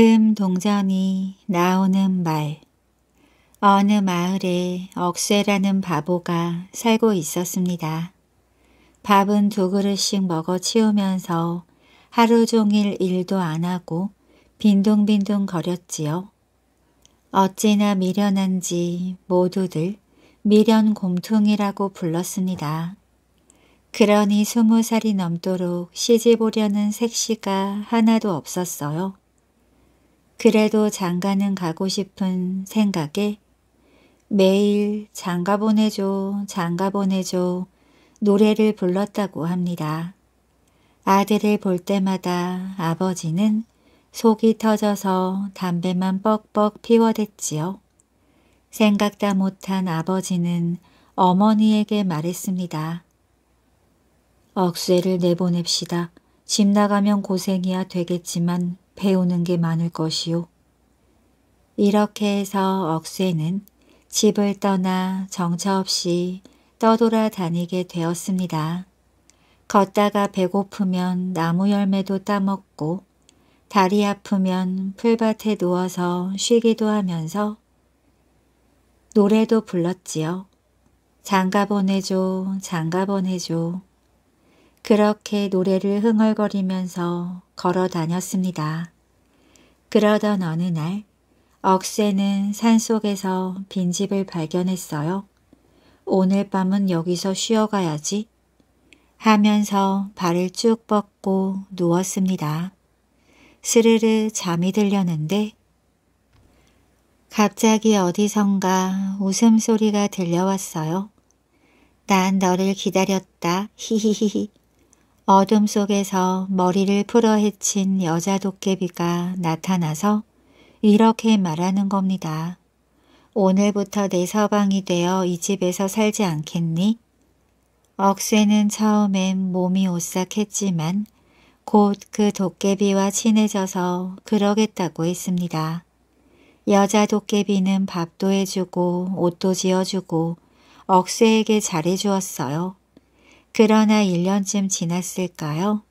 금 동전이 나오는 말 어느 마을에 억새라는 바보가 살고 있었습니다. 밥은 두 그릇씩 먹어 치우면서 하루 종일 일도 안 하고 빈둥빈둥 거렸지요. 어찌나 미련한지 모두들 미련 곰퉁이라고 불렀습니다. 그러니 스무 살이 넘도록 시집 오려는 색시가 하나도 없었어요. 그래도 장가는 가고 싶은 생각에 매일 장가 보내줘, 장가 보내줘 노래를 불렀다고 합니다. 아들을 볼 때마다 아버지는 속이 터져서 담배만 뻑뻑 피워댔지요. 생각다 못한 아버지는 어머니에게 말했습니다. 억세를 내보냅시다. 집 나가면 고생이야 되겠지만 배우는 게 많을 것이요. 이렇게 해서 억쇠는 집을 떠나 정처 없이 떠돌아 다니게 되었습니다. 걷다가 배고프면 나무 열매도 따먹고 다리 아프면 풀밭에 누워서 쉬기도 하면서 노래도 불렀지요. 장가 보내줘, 장가 보내줘. 그렇게 노래를 흥얼거리면서 걸어 다녔습니다. 그러던 어느 날 억새는 산속에서 빈집을 발견했어요. 오늘 밤은 여기서 쉬어가야지 하면서 발을 쭉 뻗고 누웠습니다. 스르르 잠이 들렸는데 갑자기 어디선가 웃음소리가 들려왔어요. 난 너를 기다렸다. 히히히히. 어둠 속에서 머리를 풀어 헤친 여자 도깨비가 나타나서 이렇게 말하는 겁니다. 오늘부터 내 서방이 되어 이 집에서 살지 않겠니? 억쇠는 처음엔 몸이 오싹했지만 곧 그 도깨비와 친해져서 그러겠다고 했습니다. 여자 도깨비는 밥도 해주고 옷도 지어주고 억쇠에게 잘해주었어요. 그러나 1년쯤 지났을까요?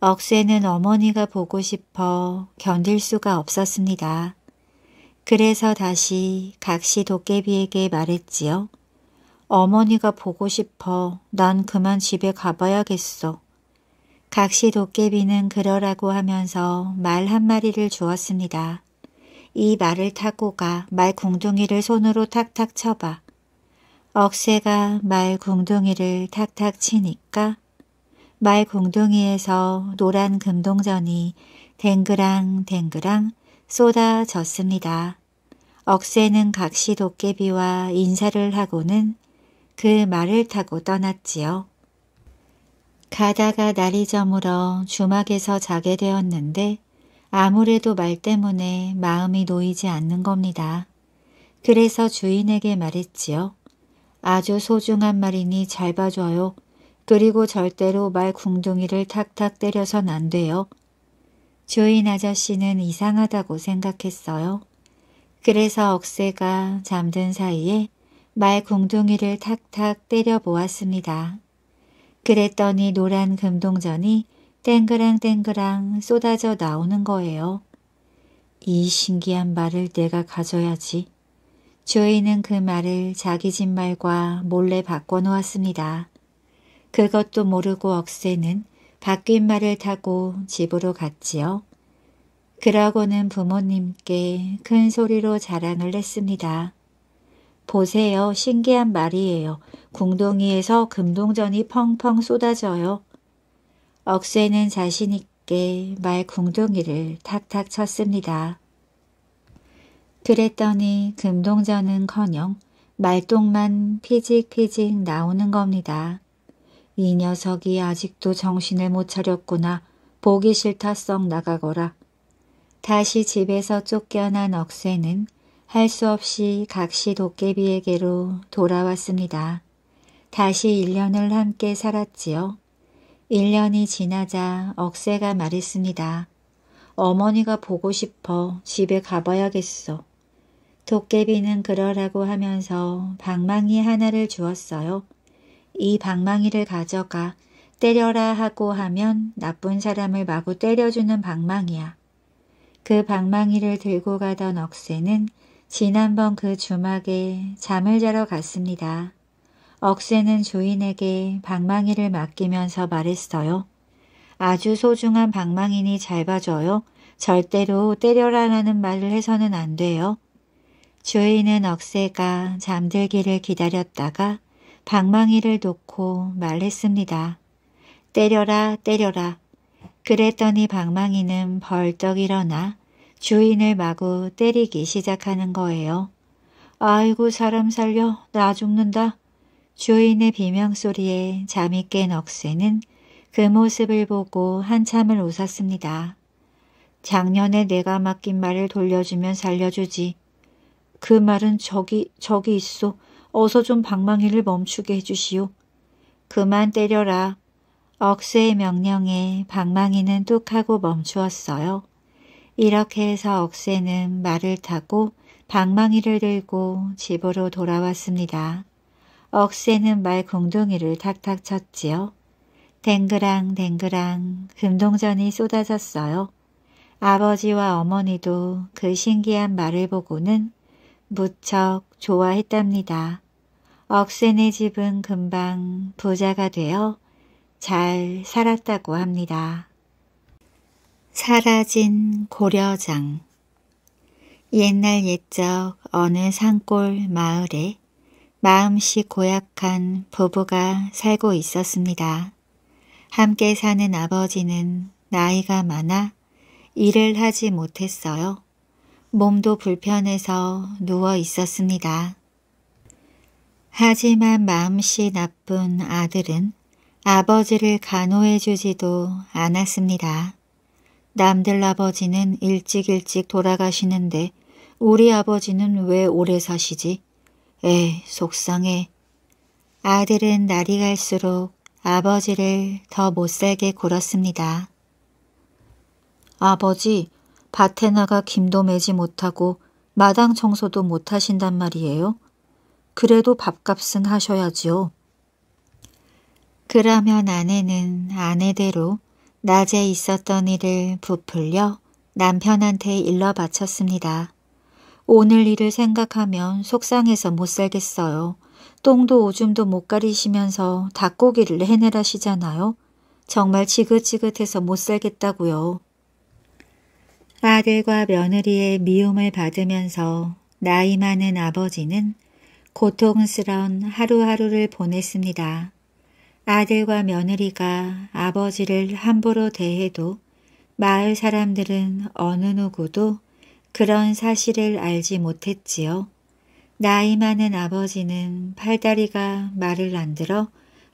억새는 어머니가 보고 싶어 견딜 수가 없었습니다. 그래서 다시 각시 도깨비에게 말했지요. 어머니가 보고 싶어. 난 그만 집에 가봐야겠어. 각시 도깨비는 그러라고 하면서 말 한마리를 주었습니다. 이 말을 타고 가말 궁둥이를 손으로 탁탁 쳐봐. 억새가 말 공둥이를 탁탁 치니까 말 공둥이에서 노란 금동전이 댕그랑 댕그랑 쏟아졌습니다. 억새는 각시 도깨비와 인사를 하고는 그 말을 타고 떠났지요. 가다가 날이 저물어 주막에서 자게 되었는데 아무래도 말 때문에 마음이 놓이지 않는 겁니다. 그래서 주인에게 말했지요. 아주 소중한 말이니 잘 봐줘요. 그리고 절대로 말 궁둥이를 탁탁 때려선 안 돼요. 주인 아저씨는 이상하다고 생각했어요. 그래서 억새가 잠든 사이에 말 궁둥이를 탁탁 때려보았습니다. 그랬더니 노란 금동전이 땡그랑땡그랑 쏟아져 나오는 거예요. 이 신기한 말을 내가 가져야지. 주인은 그 말을 자기 집 말과 몰래 바꿔놓았습니다. 그것도 모르고 억새는 바뀐 말을 타고 집으로 갔지요. 그러고는 부모님께 큰 소리로 자랑을 했습니다. 보세요. 신기한 말이에요. 궁동이에서 금동전이 펑펑 쏟아져요. 억새는 자신있게 말 궁둥이를 탁탁 쳤습니다. 그랬더니 금동전은커녕 말똥만 피직피직 나오는 겁니다. 이 녀석이 아직도 정신을 못 차렸구나. 보기 싫다 썩 나가거라. 다시 집에서 쫓겨난 억새는 할 수 없이 각시 도깨비에게로 돌아왔습니다. 다시 1년을 함께 살았지요. 1년이 지나자 억새가 말했습니다. 어머니가 보고 싶어 집에 가봐야겠어. 도깨비는 그러라고 하면서 방망이 하나를 주었어요. 이 방망이를 가져가 때려라 하고 하면 나쁜 사람을 마구 때려주는 방망이야. 그 방망이를 들고 가던 억새는 지난번 그 주막에 잠을 자러 갔습니다. 억새는 주인에게 방망이를 맡기면서 말했어요. 아주 소중한 방망이니 잘 봐줘요. 절대로 때려라라는 말을 해서는 안 돼요. 주인은 억새가 잠들기를 기다렸다가 방망이를 놓고 말했습니다. 때려라 때려라. 그랬더니 방망이는 벌떡 일어나 주인을 마구 때리기 시작하는 거예요. 아이고 사람 살려 나 죽는다. 주인의 비명소리에 잠이 깬 억새는 그 모습을 보고 한참을 웃었습니다. 작년에 내가 맡긴 말을 돌려주면 살려주지. 그 말은 저기 저기 있소. 어서 좀 방망이를 멈추게 해주시오. 그만 때려라. 억수의 명령에 방망이는 뚝 하고 멈추었어요. 이렇게 해서 억새는 말을 타고 방망이를 들고 집으로 돌아왔습니다. 억새는 말 궁둥이를 탁탁 쳤지요. 댕그랑 댕그랑 금동전이 쏟아졌어요. 아버지와 어머니도 그 신기한 말을 보고는 무척 좋아했답니다. 억센의 집은 금방 부자가 되어 잘 살았다고 합니다. 사라진 고려장 옛날 옛적 어느 산골 마을에 마음씨 고약한 부부가 살고 있었습니다. 함께 사는 아버지는 나이가 많아 일을 하지 못했어요. 몸도 불편해서 누워 있었습니다. 하지만 마음씨 나쁜 아들은 아버지를 간호해 주지도 않았습니다. 남들 아버지는 일찍 일찍 돌아가시는데 우리 아버지는 왜 오래 사시지? 에, 속상해. 아들은 날이 갈수록 아버지를 더 못살게 굴었습니다. 아버지, 밭에 나가 김도 매지 못하고 마당 청소도 못하신단 말이에요. 그래도 밥값은 하셔야지요. 그러면 아내는 아내대로 낮에 있었던 일을 부풀려 남편한테 일러 바쳤습니다. 오늘 일을 생각하면 속상해서 못 살겠어요. 똥도 오줌도 못 가리시면서 닭고기를 해내라시잖아요. 정말 지긋지긋해서 못 살겠다고요. 아들과 며느리의 미움을 받으면서 나이 많은 아버지는 고통스러운 하루하루를 보냈습니다. 아들과 며느리가 아버지를 함부로 대해도 마을 사람들은 어느 누구도 그런 사실을 알지 못했지요. 나이 많은 아버지는 팔다리가 말을 안 들어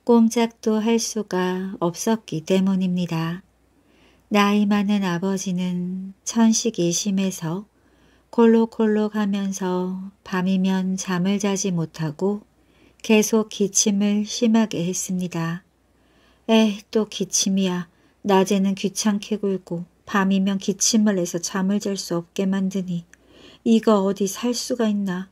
꼼짝도 할 수가 없었기 때문입니다. 나이 많은 아버지는 천식이 심해서 콜록콜록 하면서 밤이면 잠을 자지 못하고 계속 기침을 심하게 했습니다. 에이 또 기침이야. 낮에는 귀찮게 굴고 밤이면 기침을 해서 잠을 잘 수 없게 만드니 이거 어디 살 수가 있나.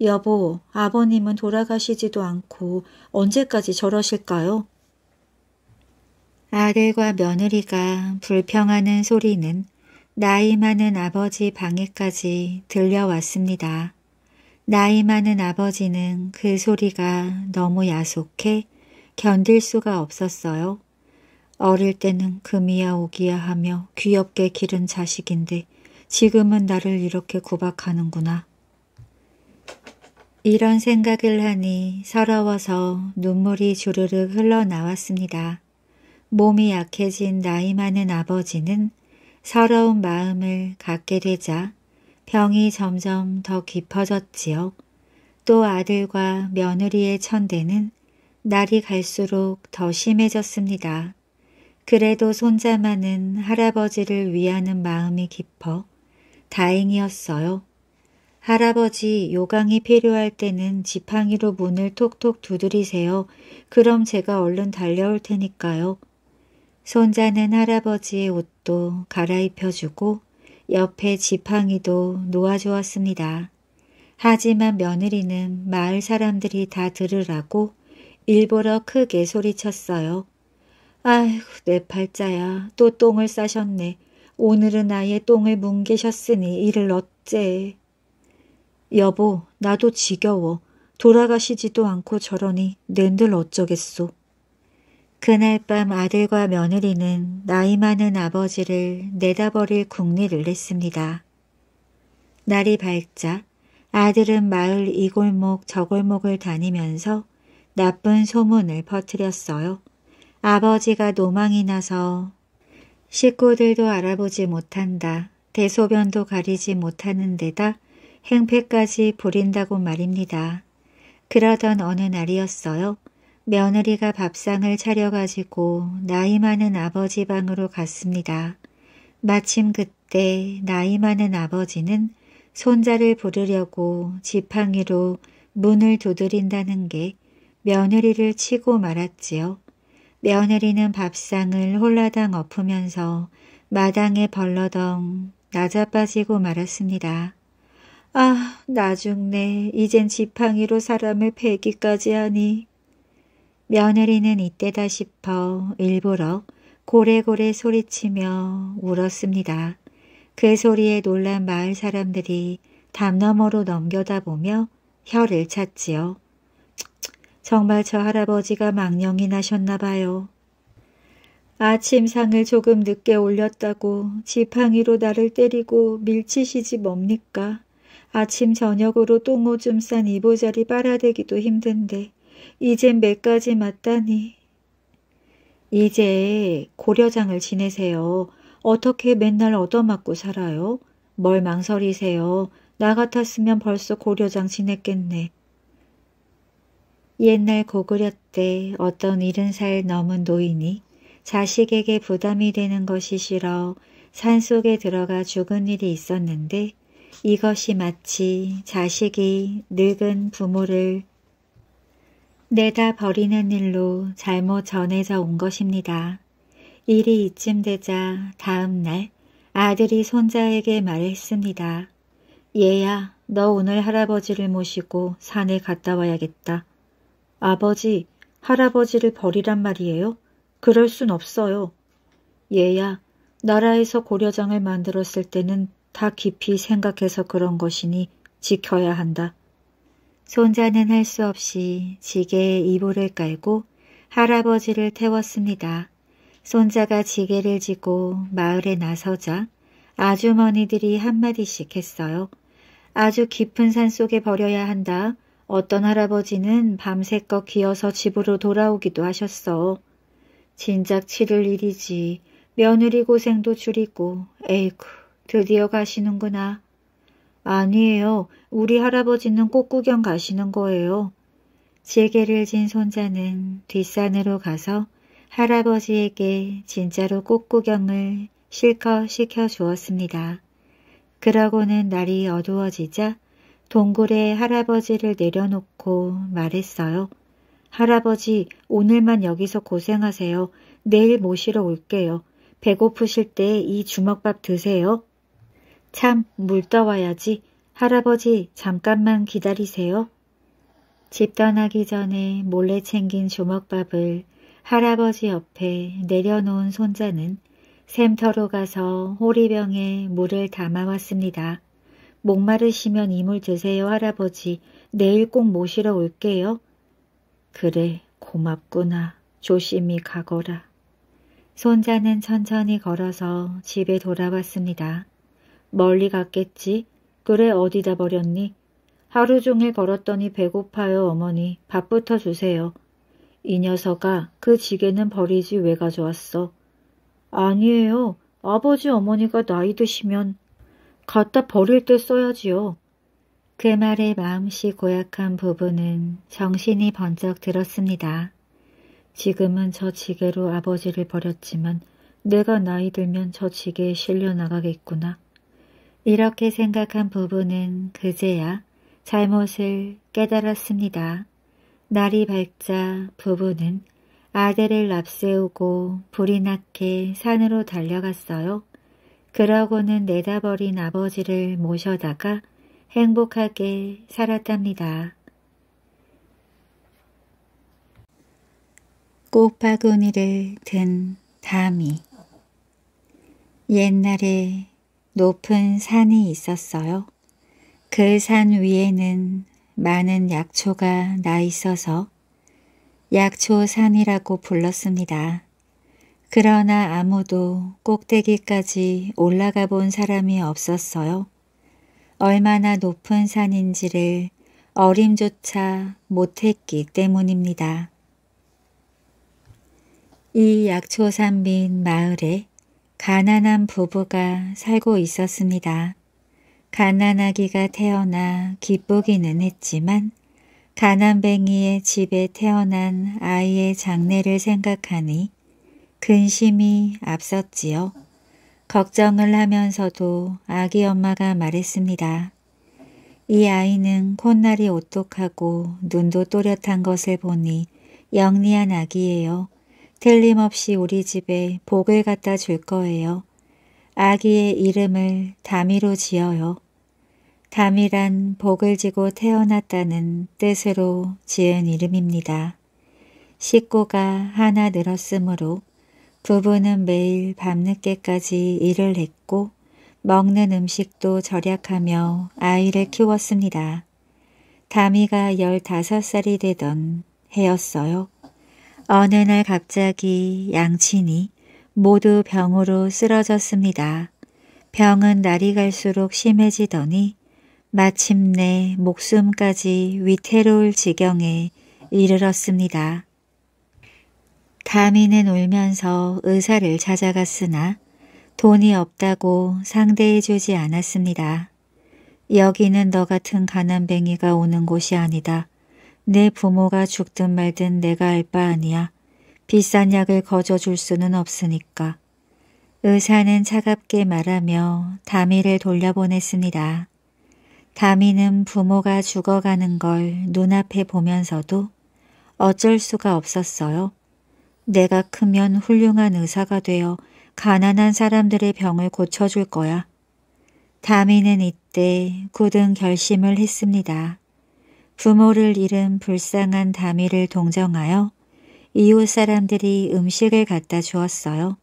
여보, 아버님은 돌아가시지도 않고 언제까지 저러실까요? 아들과 며느리가 불평하는 소리는 나이 많은 아버지 방에까지 들려왔습니다. 나이 많은 아버지는 그 소리가 너무 야속해 견딜 수가 없었어요. 어릴 때는 금이야 오기야 하며 귀엽게 기른 자식인데 지금은 나를 이렇게 구박하는구나. 이런 생각을 하니 서러워서 눈물이 주르륵 흘러나왔습니다. 몸이 약해진 나이 많은 아버지는 서러운 마음을 갖게 되자 병이 점점 더 깊어졌지요. 또 아들과 며느리의 천대는 날이 갈수록 더 심해졌습니다. 그래도 손자만은 할아버지를 위하는 마음이 깊어 다행이었어요. 할아버지 요강이 필요할 때는 지팡이로 문을 톡톡 두드리세요. 그럼 제가 얼른 달려올 테니까요. 손자는 할아버지의 옷도 갈아입혀주고 옆에 지팡이도 놓아주었습니다. 하지만 며느리는 마을 사람들이 다 들으라고 일부러 크게 소리쳤어요. 아휴 내 팔자야 또 똥을 싸셨네. 오늘은 아예 똥을 뭉개셨으니 이를 어째. 여보 나도 지겨워. 돌아가시지도 않고 저러니 낸들 어쩌겠소. 그날 밤 아들과 며느리는 나이 많은 아버지를 내다버릴 궁리를 했습니다. 날이 밝자 아들은 마을 이골목 저골목을 다니면서 나쁜 소문을 퍼뜨렸어요. 아버지가 노망이 나서 식구들도 알아보지 못한다. 대소변도 가리지 못하는 데다 행패까지 부린다고 말입니다. 그러던 어느 날이었어요. 며느리가 밥상을 차려가지고 나이 많은 아버지 방으로 갔습니다. 마침 그때 나이 많은 아버지는 손자를 부르려고 지팡이로 문을 두드린다는 게 며느리를 치고 말았지요. 며느리는 밥상을 홀라당 엎으면서 마당에 벌러덩 낮아빠지고 말았습니다. 아, 나중네 이젠 지팡이로 사람을 베기까지 하니 며느리는 이때다 싶어 일부러 고래고래 소리치며 울었습니다. 그 소리에 놀란 마을 사람들이 담 너머로 넘겨다보며 혀를 찼지요 정말 저 할아버지가 망령이 나셨나 봐요. 아침상을 조금 늦게 올렸다고 지팡이로 나를 때리고 밀치시지 뭡니까? 아침 저녁으로 똥오줌 싼 이보자리 빨아대기도 힘든데 이젠 몇 가지 맞다니. 이제 고려장을 지내세요. 어떻게 맨날 얻어맞고 살아요? 뭘 망설이세요. 나 같았으면 벌써 고려장 지냈겠네. 옛날 고구려 때 어떤 일흔 살 넘은 노인이 자식에게 부담이 되는 것이 싫어 산속에 들어가 죽은 일이 있었는데 이것이 마치 자식이 늙은 부모를 내가 버리는 일로 잘못 전해져 온 것입니다. 일이 이쯤 되자 다음 날 아들이 손자에게 말했습니다. 얘야, 너 오늘 할아버지를 모시고 산에 갔다 와야겠다. 아버지, 할아버지를 버리란 말이에요? 그럴 순 없어요. 얘야, 나라에서 고려장을 만들었을 때는 다 깊이 생각해서 그런 것이니 지켜야 한다. 손자는 할 수 없이 지게에 이불을 깔고 할아버지를 태웠습니다. 손자가 지게를 지고 마을에 나서자 아주머니들이 한마디씩 했어요. 아주 깊은 산 속에 버려야 한다. 어떤 할아버지는 밤새껏 기어서 집으로 돌아오기도 하셨어. 진작 치를 일이지. 며느리 고생도 줄이고 에이쿠 드디어 가시는구나. 아니에요. 우리 할아버지는 꽃구경 가시는 거예요. 지게를 진 손자는 뒷산으로 가서 할아버지에게 진짜로 꽃구경을 실컷 시켜 주었습니다. 그러고는 날이 어두워지자 동굴에 할아버지를 내려놓고 말했어요. 할아버지, 오늘만 여기서 고생하세요. 내일 모시러 올게요. 배고프실 때 이 주먹밥 드세요. 참, 물 떠와야지. 할아버지, 잠깐만 기다리세요. 집 떠나기 전에 몰래 챙긴 주먹밥을 할아버지 옆에 내려놓은 손자는 샘터로 가서 호리병에 물을 담아왔습니다. 목마르시면 이 물 드세요, 할아버지. 내일 꼭 모시러 올게요. 그래, 고맙구나. 조심히 가거라. 손자는 천천히 걸어서 집에 돌아왔습니다. 멀리 갔겠지. 그래 어디다 버렸니? 하루 종일 걸었더니 배고파요 어머니. 밥부터 주세요. 이 녀석아 그 지게는 버리지 왜 가져왔어? 아니에요. 아버지 어머니가 나이 드시면 갖다 버릴 때 써야지요. 그 말에 마음씨 고약한 부부는 정신이 번쩍 들었습니다. 지금은 저 지게로 아버지를 버렸지만 내가 나이 들면 저 지게에 실려 나가겠구나. 이렇게 생각한 부부는 그제야 잘못을 깨달았습니다. 날이 밝자 부부는 아들을 납세우고 불이 났게 산으로 달려갔어요. 그러고는 내다버린 아버지를 모셔다가 행복하게 살았답니다. 꽃바구니를 든 담이 옛날에 높은 산이 있었어요. 그 산 위에는 많은 약초가 나 있어서 약초산이라고 불렀습니다. 그러나 아무도 꼭대기까지 올라가 본 사람이 없었어요. 얼마나 높은 산인지를 어림조차 못했기 때문입니다. 이 약초산 빈 마을에 가난한 부부가 살고 있었습니다. 가난아기가 태어나 기쁘기는 했지만 가난뱅이의 집에 태어난 아이의 장래를 생각하니 근심이 앞섰지요. 걱정을 하면서도 아기 엄마가 말했습니다. 이 아이는 콧날이 오똑하고 눈도 또렷한 것을 보니 영리한 아기예요. 틀림없이 우리 집에 복을 갖다 줄 거예요. 아기의 이름을 다미로 지어요. 담이란 복을 지고 태어났다는 뜻으로 지은 이름입니다. 식구가 하나 늘었으므로 부부는 매일 밤늦게까지 일을 했고 먹는 음식도 절약하며 아이를 키웠습니다. 다미가 15살이 되던 해였어요. 어느 날 갑자기 양친이 모두 병으로 쓰러졌습니다. 병은 날이 갈수록 심해지더니 마침내 목숨까지 위태로울 지경에 이르렀습니다. 다미는 울면서 의사를 찾아갔으나 돈이 없다고 상대해주지 않았습니다. 여기는 너 같은 가난뱅이가 오는 곳이 아니다. 내 부모가 죽든 말든 내가 알 바 아니야. 비싼 약을 거저 줄 수는 없으니까. 의사는 차갑게 말하며 다미를 돌려보냈습니다. 다미는 부모가 죽어가는 걸 눈앞에 보면서도 어쩔 수가 없었어요. 내가 크면 훌륭한 의사가 되어 가난한 사람들의 병을 고쳐줄 거야. 다미는 이때 굳은 결심을 했습니다. 부모를 잃은 불쌍한 다미를 동정하여 이웃 사람들이 음식을 갖다 주었어요.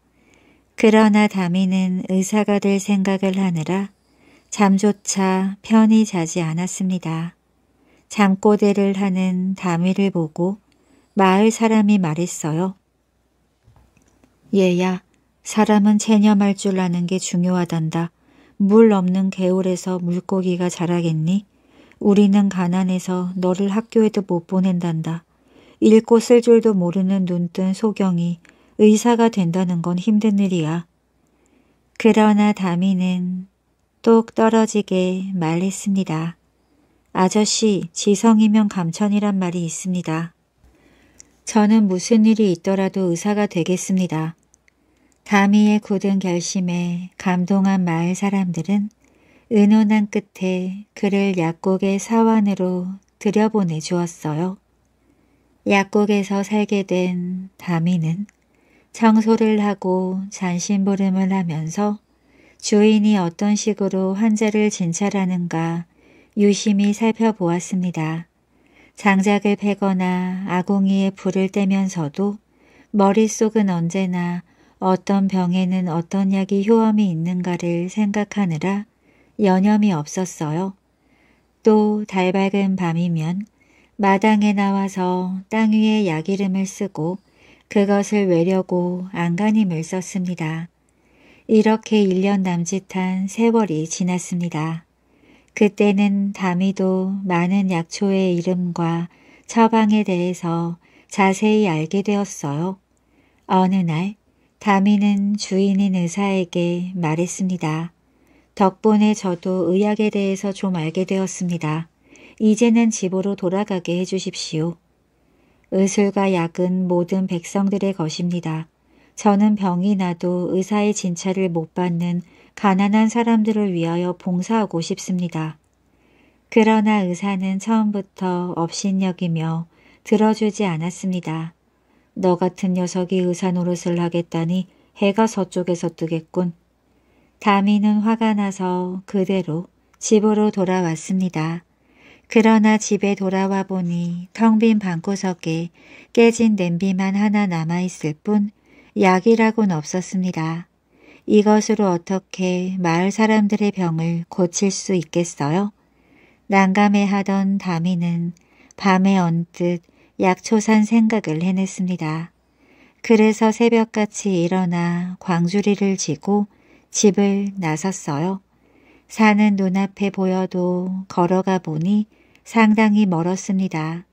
그러나 다미는 의사가 될 생각을 하느라 잠조차 편히 자지 않았습니다. 잠꼬대를 하는 다미를 보고 마을 사람이 말했어요. 얘야, 사람은 체념할 줄 아는 게 중요하단다. 물 없는 개울에서 물고기가 자라겠니? 우리는 가난해서 너를 학교에도 못 보낸단다. 읽고 쓸 줄도 모르는 눈뜬 소경이 의사가 된다는 건 힘든 일이야. 그러나 다미는 똑 떨어지게 말했습니다. 아저씨, 지성이면 감천이란 말이 있습니다. 저는 무슨 일이 있더라도 의사가 되겠습니다. 다미의 굳은 결심에 감동한 마을 사람들은 은은한 끝에 그를 약국의 사원으로 들여보내 주었어요. 약국에서 살게 된 다미는 청소를 하고 잔심부름을 하면서 주인이 어떤 식으로 환자를 진찰하는가 유심히 살펴보았습니다. 장작을 패거나 아궁이에 불을 떼면서도 머릿속은 언제나 어떤 병에는 어떤 약이 효험이 있는가를 생각하느라 여념이 없었어요. 또 달밝은 밤이면 마당에 나와서 땅 위에 약이름을 쓰고 그것을 외려고 안간힘을 썼습니다. 이렇게 1년 남짓한 세월이 지났습니다. 그때는 다미도 많은 약초의 이름과 처방에 대해서 자세히 알게 되었어요. 어느 날 다미는 주인인 의사에게 말했습니다. 덕분에 저도 의학에 대해서 좀 알게 되었습니다. 이제는 집으로 돌아가게 해주십시오. 의술과 약은 모든 백성들의 것입니다. 저는 병이 나도 의사의 진찰을 못 받는 가난한 사람들을 위하여 봉사하고 싶습니다. 그러나 의사는 처음부터 업신여기며 들어주지 않았습니다. 너 같은 녀석이 의사 노릇을 하겠다니 해가 서쪽에서 뜨겠군. 다미는 화가 나서 그대로 집으로 돌아왔습니다. 그러나 집에 돌아와 보니 텅 빈 방구석에 깨진 냄비만 하나 남아있을 뿐 약이라곤 없었습니다. 이것으로 어떻게 마을 사람들의 병을 고칠 수 있겠어요? 난감해하던 다미는 밤에 언뜻 약초산 생각을 해냈습니다. 그래서 새벽같이 일어나 광주리를 지고 집을 나섰어요. 산은 눈앞에 보여도 걸어가 보니 상당히 멀었습니다.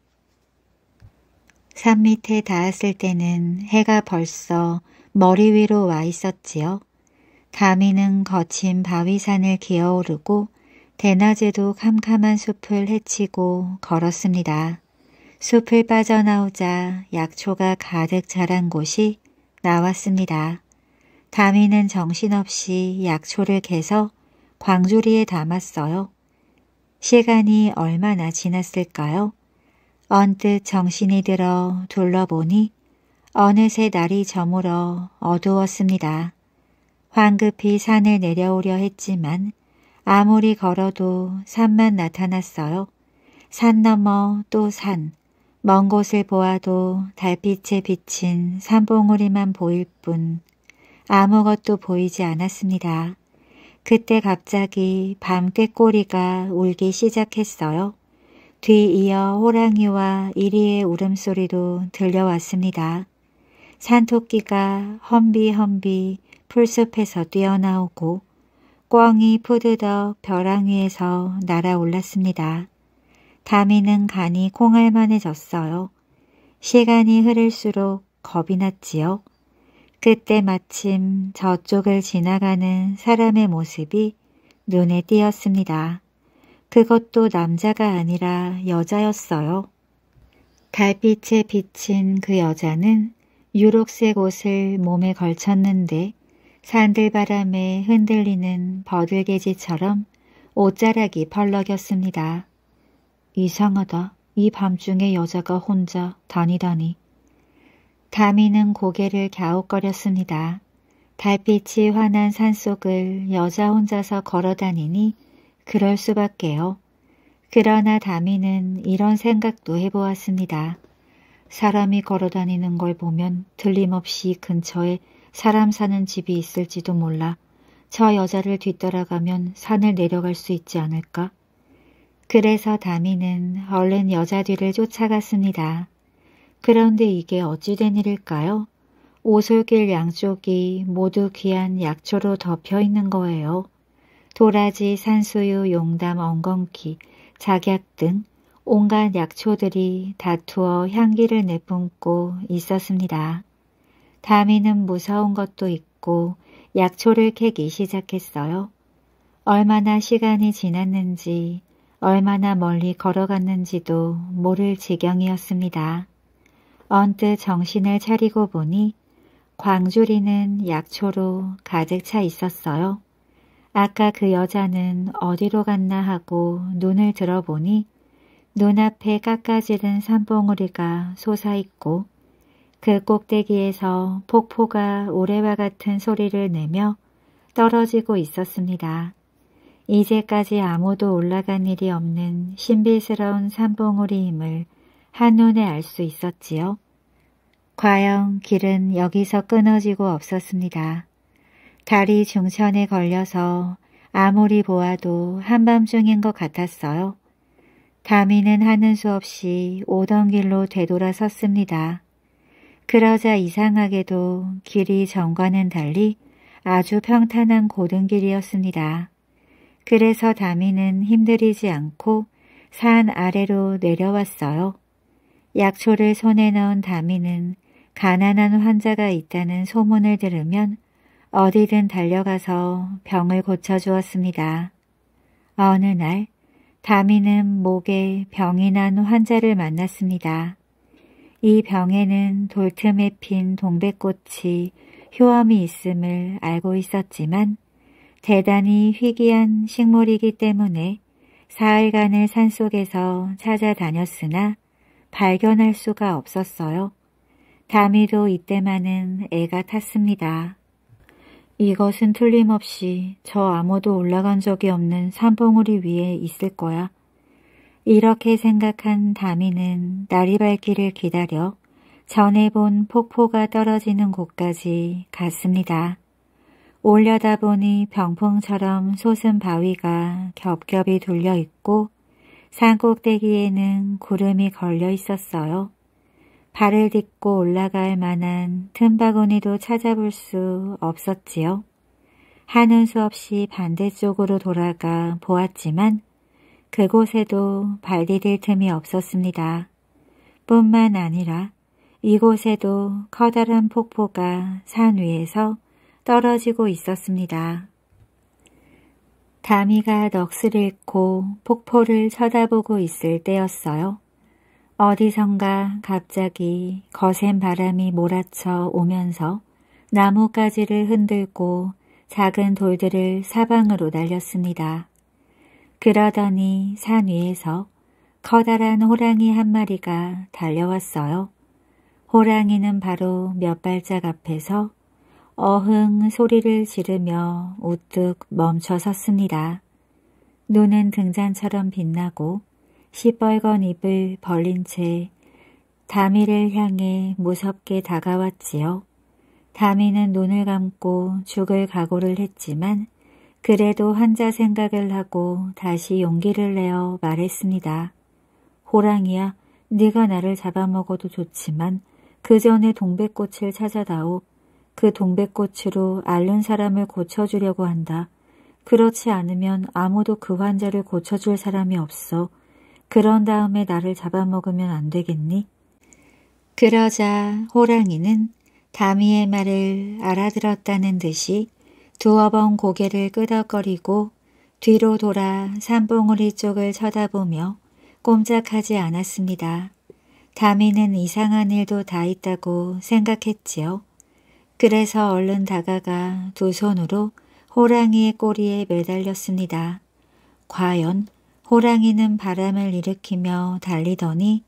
산 밑에 닿았을 때는 해가 벌써 머리 위로 와 있었지요. 가미는 거친 바위산을 기어오르고 대낮에도 캄캄한 숲을 헤치고 걸었습니다. 숲을 빠져나오자 약초가 가득 자란 곳이 나왔습니다. 다미는 정신없이 약초를 캐서광조리에 담았어요. 시간이 얼마나 지났을까요? 언뜻 정신이 들어 둘러보니 어느새 날이 저물어 어두웠습니다. 황급히 산을 내려오려 했지만 아무리 걸어도 산만 나타났어요. 산 넘어 또 산, 먼 곳을 보아도 달빛에 비친 산봉우리만 보일 뿐 아무것도 보이지 않았습니다. 그때 갑자기 밤꾀꼬리가 울기 시작했어요. 뒤이어 호랑이와 이리의 울음소리도 들려왔습니다. 산토끼가 험비험비 풀숲에서 뛰어나오고 꿩이 푸드덕 벼랑 위에서 날아올랐습니다. 다미는 간이 콩알만해졌어요. 시간이 흐를수록 겁이 났지요. 그때 마침 저쪽을 지나가는 사람의 모습이 눈에 띄었습니다. 그것도 남자가 아니라 여자였어요. 달빛에 비친 그 여자는 유록색 옷을 몸에 걸쳤는데 산들바람에 흔들리는 버들개지처럼 옷자락이 펄럭였습니다. 이상하다. 이 밤중에 여자가 혼자 다니다니. 다미는 고개를 갸웃거렸습니다. 달빛이 환한 산속을 여자 혼자서 걸어다니니 그럴 수밖에요. 그러나 다미는 이런 생각도 해보았습니다. 사람이 걸어다니는 걸 보면 틀림없이 근처에 사람 사는 집이 있을지도 몰라 저 여자를 뒤따라가면 산을 내려갈 수 있지 않을까? 그래서 다미는 얼른 여자 뒤를 쫓아갔습니다. 그런데 이게 어찌된 일일까요? 오솔길 양쪽이 모두 귀한 약초로 덮여 있는 거예요. 도라지, 산수유, 용담, 엉겅퀴, 작약 등 온갖 약초들이 다투어 향기를 내뿜고 있었습니다. 다미는 무서운 것도 있고 약초를 캐기 시작했어요. 얼마나 시간이 지났는지 얼마나 멀리 걸어갔는지도 모를 지경이었습니다. 언뜻 정신을 차리고 보니 광주리는 약초로 가득 차 있었어요. 아까 그 여자는 어디로 갔나 하고 눈을 들어보니 눈앞에 깎아지른 산봉우리가 솟아있고 그 꼭대기에서 폭포가 오래와 같은 소리를 내며 떨어지고 있었습니다. 이제까지 아무도 올라간 일이 없는 신비스러운 산봉우리임을 한눈에 알 수 있었지요. 과연 길은 여기서 끊어지고 없었습니다. 다리 중천에 걸려서 아무리 보아도 한밤중인 것 같았어요. 다미는 하는 수 없이 오던 길로 되돌아섰습니다. 그러자 이상하게도 길이 전과는 달리 아주 평탄한 고등길이었습니다. 그래서 다미는 힘들이지 않고 산 아래로 내려왔어요. 약초를 손에 넣은 다미는 가난한 환자가 있다는 소문을 들으면 어디든 달려가서 병을 고쳐주었습니다. 어느 날 다미는 목에 병이 난 환자를 만났습니다. 이 병에는 돌틈에 핀 동백꽃이 효험이 있음을 알고 있었지만 대단히 희귀한 식물이기 때문에 사흘간을 산속에서 찾아다녔으나 발견할 수가 없었어요. 다미도 이때만은 애가 탔습니다. 이것은 틀림없이 저 아무도 올라간 적이 없는 산봉우리 위에 있을 거야. 이렇게 생각한 다미는 날이 밝기를 기다려 전에 본 폭포가 떨어지는 곳까지 갔습니다. 올려다보니 병풍처럼 솟은 바위가 겹겹이 둘려있고 산꼭대기에는 구름이 걸려 있었어요. 발을 딛고 올라갈 만한 틈바구니도 찾아볼 수 없었지요. 하는 수 없이 반대쪽으로 돌아가 보았지만 그곳에도 발 디딜 틈이 없었습니다. 뿐만 아니라 이곳에도 커다란 폭포가 산 위에서 떨어지고 있었습니다. 다미가 넋을 잃고 폭포를 쳐다보고 있을 때였어요. 어디선가 갑자기 거센 바람이 몰아쳐 오면서 나뭇가지를 흔들고 작은 돌들을 사방으로 날렸습니다. 그러더니 산 위에서 커다란 호랑이 한 마리가 달려왔어요. 호랑이는 바로 몇 발짝 앞에서 어흥 소리를 지르며 우뚝 멈춰 섰습니다. 눈은 등잔처럼 빛나고 시뻘건 입을 벌린 채 다미를 향해 무섭게 다가왔지요. 다미는 눈을 감고 죽을 각오를 했지만 그래도 환자 생각을 하고 다시 용기를 내어 말했습니다. 호랑이야, 네가 나를 잡아먹어도 좋지만 그 전에 동백꽃을 찾아다오 그 동백꽃으로 앓는 사람을 고쳐주려고 한다. 그렇지 않으면 아무도 그 환자를 고쳐줄 사람이 없어. 그런 다음에 나를 잡아먹으면 안 되겠니? 그러자 호랑이는 다미의 말을 알아들었다는 듯이 두어 번 고개를 끄덕거리고 뒤로 돌아 산봉우리 쪽을 쳐다보며 꼼짝하지 않았습니다. 다미는 이상한 일도 다 있다고 생각했지요. 그래서 얼른 다가가 두 손으로 호랑이의 꼬리에 매달렸습니다. 과연 호랑이는 바람을 일으키며 달리더니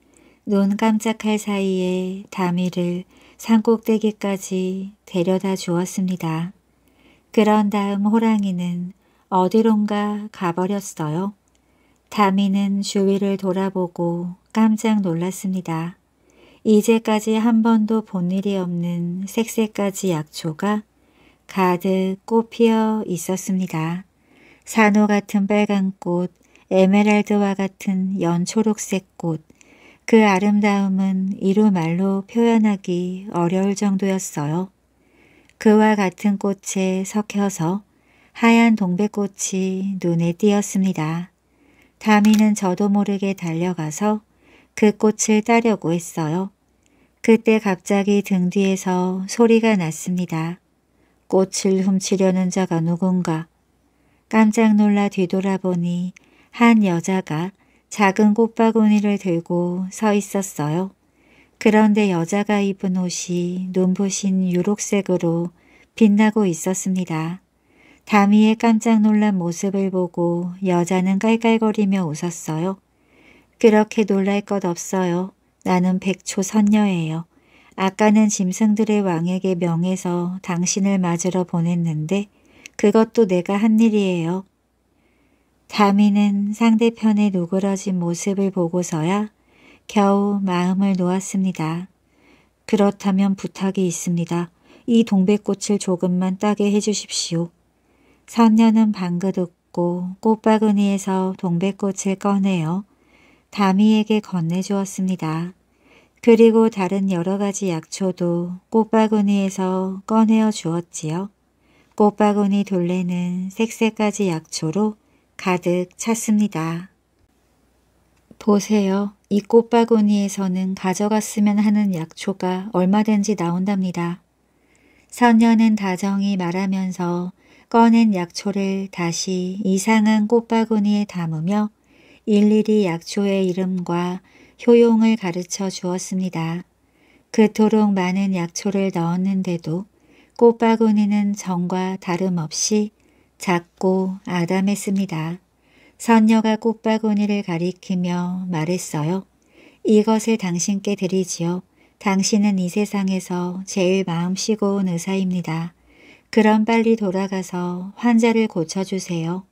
눈 깜짝할 사이에 다미를 산꼭대기까지 데려다 주었습니다. 그런 다음 호랑이는 어디론가 가버렸어요. 다미는 주위를 돌아보고 깜짝 놀랐습니다. 이제까지 한 번도 본 일이 없는 색색까지 약초가 가득 꽃피어 있었습니다. 산호 같은 빨간 꽃, 에메랄드와 같은 연초록색 꽃, 그 아름다움은 이루 말로 표현하기 어려울 정도였어요. 그와 같은 꽃에 섞여서 하얀 동백꽃이 눈에 띄었습니다. 다미는 저도 모르게 달려가서 그 꽃을 따려고 했어요. 그때 갑자기 등 뒤에서 소리가 났습니다. 꽃을 훔치려는 자가 누군가. 깜짝 놀라 뒤돌아보니 한 여자가 작은 꽃바구니를 들고 서 있었어요. 그런데 여자가 입은 옷이 눈부신 유록색으로 빛나고 있었습니다. 다미의 깜짝 놀란 모습을 보고 여자는 깔깔거리며 웃었어요. 그렇게 놀랄 것 없어요. 나는 백초 선녀예요. 아까는 짐승들의 왕에게 명해서 당신을 맞으러 보냈는데 그것도 내가 한 일이에요. 다미는 상대편의 누그러진 모습을 보고서야 겨우 마음을 놓았습니다. 그렇다면 부탁이 있습니다. 이 동백꽃을 조금만 따게 해주십시오. 선녀는 방긋 웃고 꽃바구니에서 동백꽃을 꺼내요. 다미에게 건네주었습니다. 그리고 다른 여러 가지 약초도 꽃바구니에서 꺼내어 주었지요. 꽃바구니 돌레는 색색까지 약초로 가득 찼습니다. 보세요. 이 꽃바구니에서는 가져갔으면 하는 약초가 얼마든지 나온답니다. 선녀는 다정히 말하면서 꺼낸 약초를 다시 이상한 꽃바구니에 담으며 일일이 약초의 이름과 효용을 가르쳐 주었습니다. 그토록 많은 약초를 넣었는데도 꽃바구니는 정과 다름없이 작고 아담했습니다. 선녀가 꽃바구니를 가리키며 말했어요. 이것을 당신께 드리지요. 당신은 이 세상에서 제일 마음 씨고운 의사입니다. 그럼 빨리 돌아가서 환자를 고쳐주세요.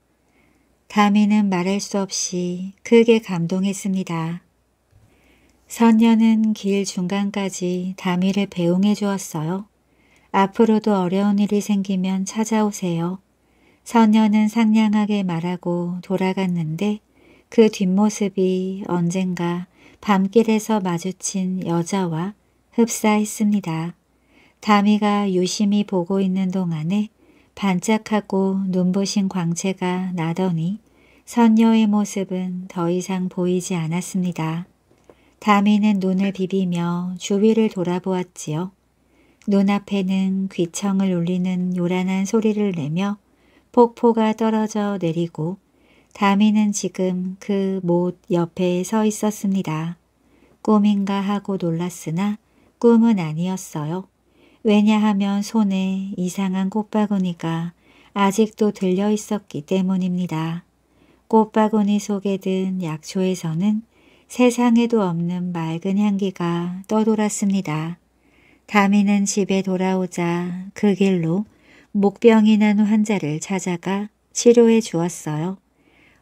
다미는 말할 수 없이 크게 감동했습니다. 선녀는 길 중간까지 다미를 배웅해 주었어요. 앞으로도 어려운 일이 생기면 찾아오세요. 선녀는 상냥하게 말하고 돌아갔는데 그 뒷모습이 언젠가 밤길에서 마주친 여자와 흡사했습니다. 다미가 유심히 보고 있는 동안에 반짝하고 눈부신 광채가 나더니 선녀의 모습은 더 이상 보이지 않았습니다. 다미는 눈을 비비며 주위를 돌아보았지요. 눈앞에는 귀청을 울리는 요란한 소리를 내며 폭포가 떨어져 내리고 다미는 지금 그 못 옆에 서 있었습니다. 꿈인가 하고 놀랐으나 꿈은 아니었어요. 왜냐하면 손에 이상한 꽃바구니가 아직도 들려 있었기 때문입니다. 꽃바구니 속에 든 약초에서는 세상에도 없는 맑은 향기가 떠돌았습니다. 다미는 집에 돌아오자 그 길로 목병이 난 환자를 찾아가 치료해 주었어요.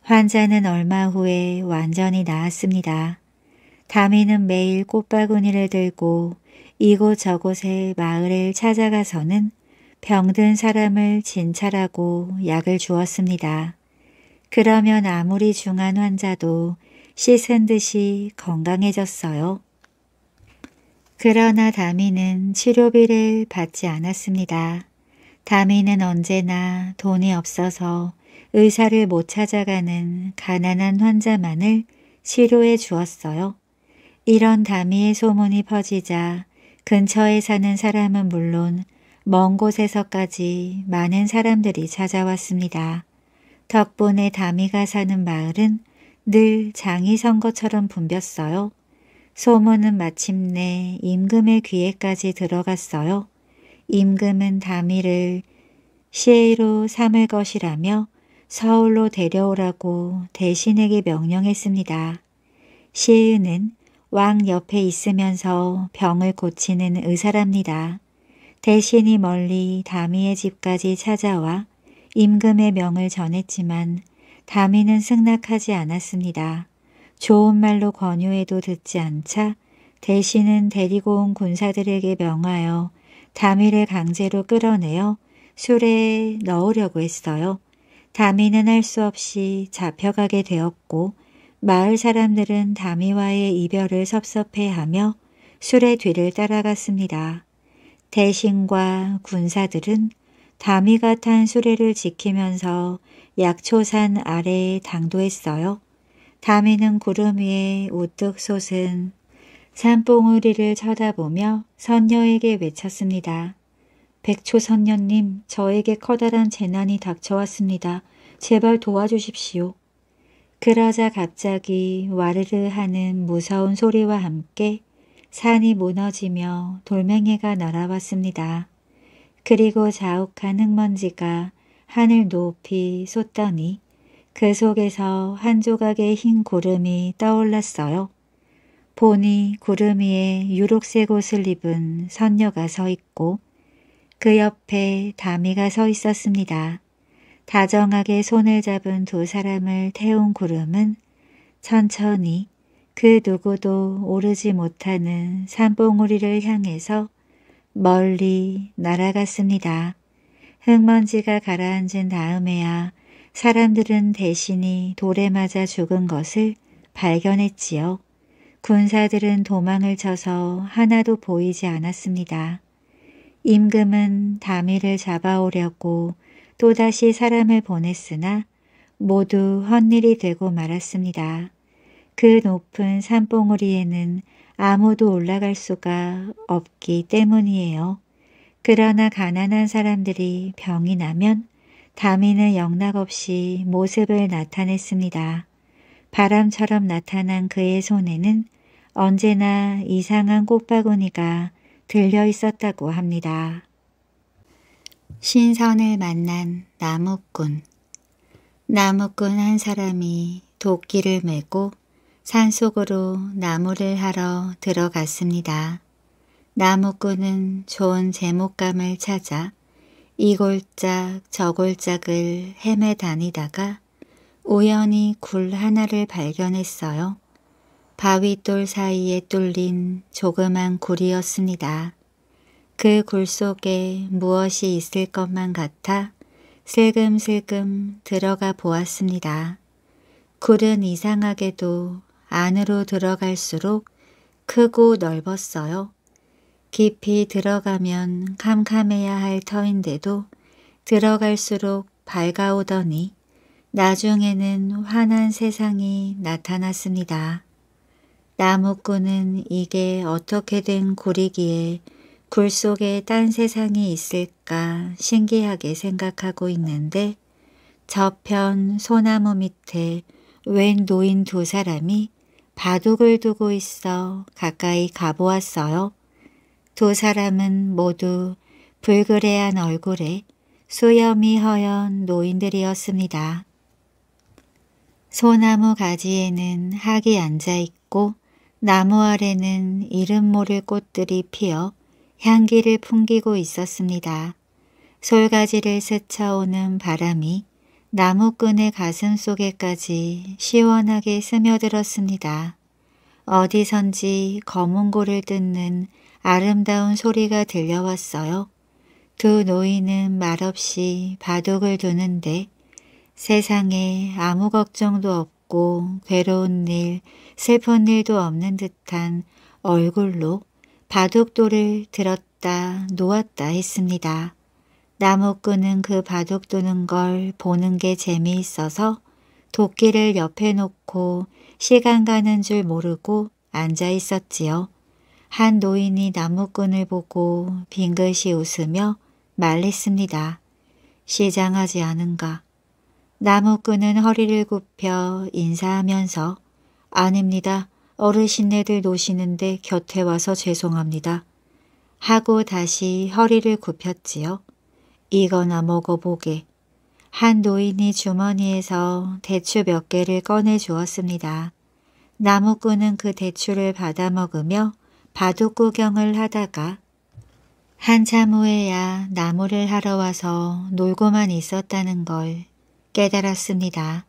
환자는 얼마 후에 완전히 나았습니다. 다미는 매일 꽃바구니를 들고 이곳저곳의 마을을 찾아가서는 병든 사람을 진찰하고 약을 주었습니다. 그러면 아무리 중한 환자도 씻은 듯이 건강해졌어요. 그러나 다미는 치료비를 받지 않았습니다. 다미는 언제나 돈이 없어서 의사를 못 찾아가는 가난한 환자만을 치료해 주었어요. 이런 다미의 소문이 퍼지자 근처에 사는 사람은 물론 먼 곳에서까지 많은 사람들이 찾아왔습니다. 덕분에 다미가 사는 마을은 늘 장이 선 것처럼 붐볐어요. 소문은 마침내 임금의 귀에까지 들어갔어요. 임금은 다미를 시에이로 삼을 것이라며 서울로 데려오라고 대신에게 명령했습니다. 시에이는 왕 옆에 있으면서 병을 고치는 의사랍니다. 대신이 멀리 다미의 집까지 찾아와 임금의 명을 전했지만 다미는 승낙하지 않았습니다. 좋은 말로 권유해도 듣지 않자 대신은 데리고 온 군사들에게 명하여 다미를 강제로 끌어내어 술에 넣으려고 했어요. 다미는 할 수 없이 잡혀가게 되었고 마을 사람들은 다미와의 이별을 섭섭해하며 술의 뒤를 따라갔습니다. 대신과 군사들은 다미가 탄 수레를 지키면서 약초산 아래에 당도했어요. 다미는 구름 위에 우뚝 솟은 산봉우리를 쳐다보며 선녀에게 외쳤습니다. 백초 선녀님, 저에게 커다란 재난이 닥쳐왔습니다. 제발 도와주십시오. 그러자 갑자기 와르르 하는 무서운 소리와 함께 산이 무너지며 돌멩이가 날아왔습니다. 그리고 자욱한 흙먼지가 하늘 높이 솟더니 그 속에서 한 조각의 흰 구름이 떠올랐어요. 보니 구름 위에 유록색 옷을 입은 선녀가 서 있고 그 옆에 다미가 서 있었습니다. 다정하게 손을 잡은 두 사람을 태운 구름은 천천히 그 누구도 오르지 못하는 산봉우리를 향해서 멀리 날아갔습니다. 흙먼지가 가라앉은 다음에야 사람들은 대신이 돌에 맞아 죽은 것을 발견했지요. 군사들은 도망을 쳐서 하나도 보이지 않았습니다. 임금은 다미를 잡아오려고 또다시 사람을 보냈으나 모두 헛일이 되고 말았습니다. 그 높은 산봉우리에는 아무도 올라갈 수가 없기 때문이에요. 그러나 가난한 사람들이 병이 나면 다미는 영락없이 모습을 나타냈습니다. 바람처럼 나타난 그의 손에는 언제나 이상한 꽃바구니가 들려 있었다고 합니다. 신선을 만난 나무꾼 나무꾼 한 사람이 도끼를 메고 산속으로 나무를 하러 들어갔습니다. 나무꾼은 좋은 제목감을 찾아 이골짝 저골짝을 헤매 다니다가 우연히 굴 하나를 발견했어요. 바윗돌 사이에 뚫린 조그만 굴이었습니다. 그굴 속에 무엇이 있을 것만 같아 슬금슬금 들어가 보았습니다. 굴은 이상하게도 안으로 들어갈수록 크고 넓었어요. 깊이 들어가면 캄캄해야 할 터인데도 들어갈수록 밝아오더니 나중에는 환한 세상이 나타났습니다. 나무꾼은 이게 어떻게 된 굴이기에 굴 속에 딴 세상이 있을까 신기하게 생각하고 있는데 저편 소나무 밑에 웬 노인 두 사람이 바둑을 두고 있어 가까이 가보았어요. 두 사람은 모두 불그레한 얼굴에 수염이 허연 노인들이었습니다. 소나무 가지에는 학이 앉아있고 나무 아래는 이름 모를 꽃들이 피어 향기를 풍기고 있었습니다. 솔가지를 스쳐오는 바람이 나무꾼의 가슴 속에까지 시원하게 스며들었습니다. 어디선지 검은 고를 듣는 아름다운 소리가 들려왔어요. 두 노인은 말없이 바둑을 두는데 세상에 아무 걱정도 없고 괴로운 일, 슬픈 일도 없는 듯한 얼굴로 바둑돌을 들었다 놓았다 했습니다. 나무 끄는 그 바둑 두는 걸 보는 게 재미있어서 도끼를 옆에 놓고 시간 가는 줄 모르고 앉아 있었지요. 한 노인이 나무꾼을 보고 빙긋이 웃으며 말했습니다. 시장하지 않은가. 나무꾼은 허리를 굽혀 인사하면서 아닙니다. 어르신네들 노시는데 곁에 와서 죄송합니다. 하고 다시 허리를 굽혔지요. 이거나 먹어보게. 한 노인이 주머니에서 대추 몇 개를 꺼내 주었습니다. 나무꾼은 그 대추를 받아 먹으며 바둑 구경을 하다가 한참 후에야 나무를 하러 와서 놀고만 있었다는 걸 깨달았습니다.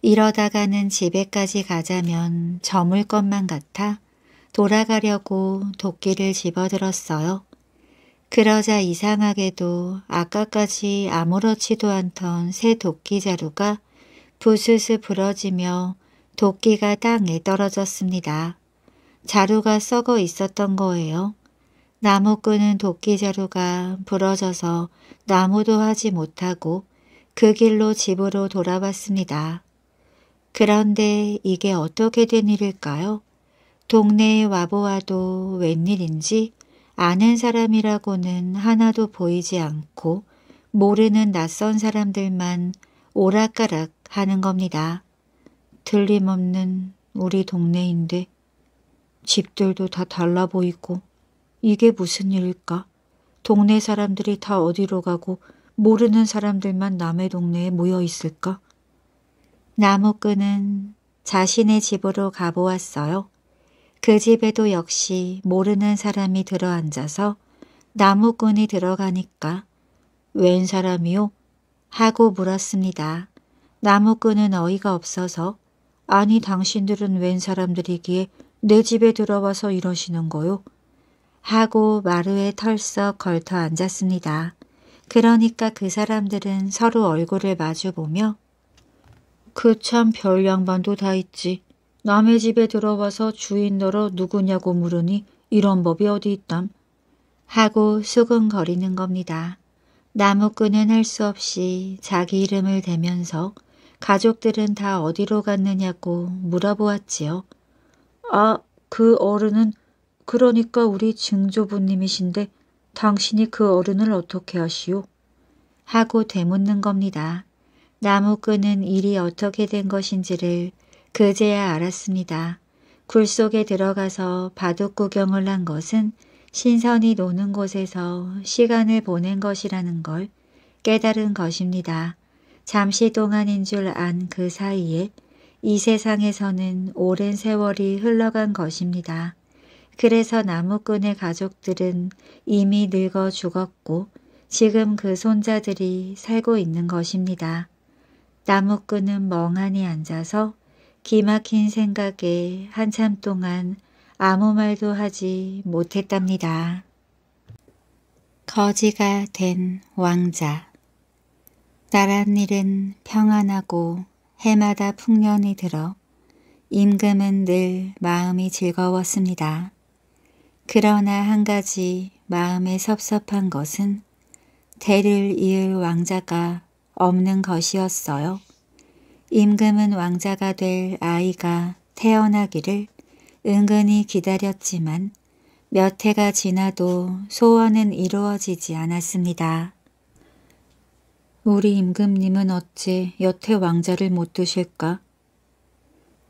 이러다가는 집에까지 가자면 저물 것만 같아 돌아가려고 도끼를 집어들었어요. 그러자 이상하게도 아까까지 아무렇지도 않던 새 도끼 자루가 부스스 부러지며 도끼가 땅에 떨어졌습니다. 자루가 썩어 있었던 거예요. 나무 끄는 도끼 자루가 부러져서 나무도 하지 못하고 그 길로 집으로 돌아왔습니다. 그런데 이게 어떻게 된 일일까요? 동네에 와보아도 웬일인지 아는 사람이라고는 하나도 보이지 않고 모르는 낯선 사람들만 오락가락 하는 겁니다. 들림없는 우리 동네인데 집들도 다 달라 보이고 이게 무슨 일일까? 동네 사람들이 다 어디로 가고 모르는 사람들만 남의 동네에 모여 있을까? 나무꾼은 자신의 집으로 가보았어요. 그 집에도 역시 모르는 사람이 들어앉아서 나무꾼이 들어가니까 웬 사람이요? 하고 물었습니다. 나무꾼은 어이가 없어서 아니 당신들은 웬 사람들이기에 내 집에 들어와서 이러시는 거요? 하고 마루에 털썩 걸터 앉았습니다. 그러니까 그 사람들은 서로 얼굴을 마주보며 그참별 양반도 다 있지. 남의 집에 들어와서 주인 너로 누구냐고 물으니 이런 법이 어디 있담. 하고 수근거리는 겁니다. 나무꾼은 할 수 없이 자기 이름을 대면서 가족들은 다 어디로 갔느냐고 물어보았지요. 아, 그 어른은 그러니까 우리 증조부님이신데 당신이 그 어른을 어떻게 하시오? 하고 되묻는 겁니다. 나무 끄는 일이 어떻게 된 것인지를 그제야 알았습니다. 굴 속에 들어가서 바둑 구경을 한 것은 신선이 노는 곳에서 시간을 보낸 것이라는 걸 깨달은 것입니다. 잠시 동안인 줄 안 그 사이에 이 세상에서는 오랜 세월이 흘러간 것입니다. 그래서 나무꾼의 가족들은 이미 늙어 죽었고 지금 그 손자들이 살고 있는 것입니다. 나무꾼은 멍하니 앉아서 기막힌 생각에 한참 동안 아무 말도 하지 못했답니다. 거지가 된 왕자 나란일은 평안하고 해마다 풍년이 들어 임금은 늘 마음이 즐거웠습니다. 그러나 한 가지 마음에 섭섭한 것은 대를 이을 왕자가 없는 것이었어요. 임금은 왕자가 될 아이가 태어나기를 은근히 기다렸지만 몇 해가 지나도 소원은 이루어지지 않았습니다. 우리 임금님은 어째 여태 왕자를 못 두실까?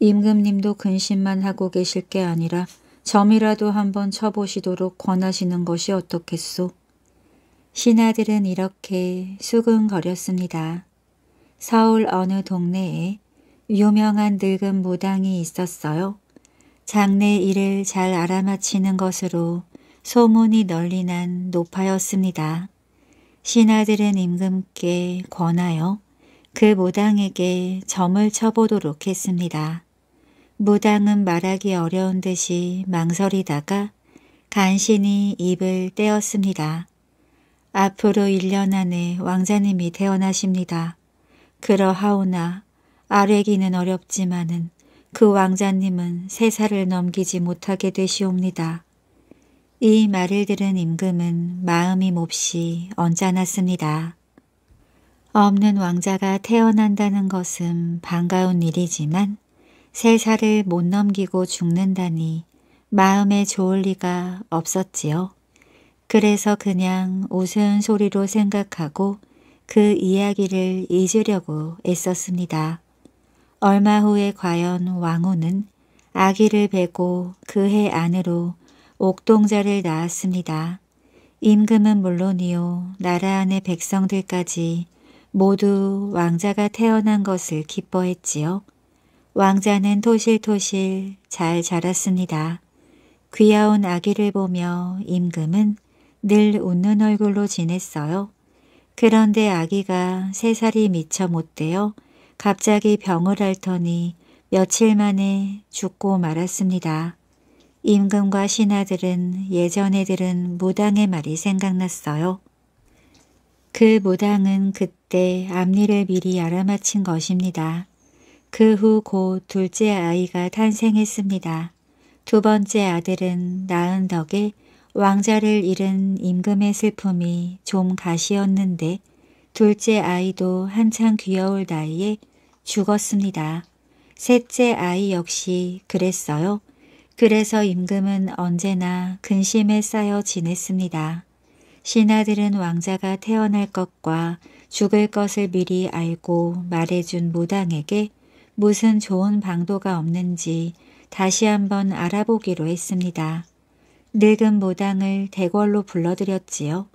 임금님도 근심만 하고 계실 게 아니라 점이라도 한번 쳐보시도록 권하시는 것이 어떻겠소? 신하들은 이렇게 수근거렸습니다. 서울 어느 동네에 유명한 늙은 무당이 있었어요. 장례 일을 잘 알아맞히는 것으로 소문이 널리 난 노파였습니다. 신하들은 임금께 권하여 그 무당에게 점을 쳐보도록 했습니다. 무당은 말하기 어려운 듯이 망설이다가 간신히 입을 떼었습니다. 앞으로 1년 안에 왕자님이 태어나십니다. 그러하오나 아뢰기는 어렵지만은 그 왕자님은 세 살을 넘기지 못하게 되시옵니다. 이 말을 들은 임금은 마음이 몹시 언짢았습니다. 없는 왕자가 태어난다는 것은 반가운 일이지만 세 살을 못 넘기고 죽는다니 마음에 좋을 리가 없었지요. 그래서 그냥 웃은 소리로 생각하고 그 이야기를 잊으려고 애썼습니다. 얼마 후에 과연 왕후는 아기를 베고 그 해 안으로 옥동자를 낳았습니다. 임금은 물론이요 나라 안의 백성들까지 모두 왕자가 태어난 것을 기뻐했지요. 왕자는 토실토실 잘 자랐습니다. 귀여운 아기를 보며 임금은 늘 웃는 얼굴로 지냈어요. 그런데 아기가 세 살이 미쳐 못되어 갑자기 병을 앓더니 며칠 만에 죽고 말았습니다. 임금과 신하들은 예전에 들은 무당의 말이 생각났어요. 그 무당은 그때 앞니를 미리 알아맞힌 것입니다. 그 후 곧 둘째 아이가 탄생했습니다. 두 번째 아들은 낳은 덕에 왕자를 잃은 임금의 슬픔이 좀 가시었는데 둘째 아이도 한창 귀여울 나이에 죽었습니다. 셋째 아이 역시 그랬어요. 그래서 임금은 언제나 근심에 쌓여 지냈습니다. 신하들은 왕자가 태어날 것과 죽을 것을 미리 알고 말해준 무당에게 무슨 좋은 방도가 없는지 다시 한번 알아보기로 했습니다. 늙은 무당을 대궐로 불러들였지요.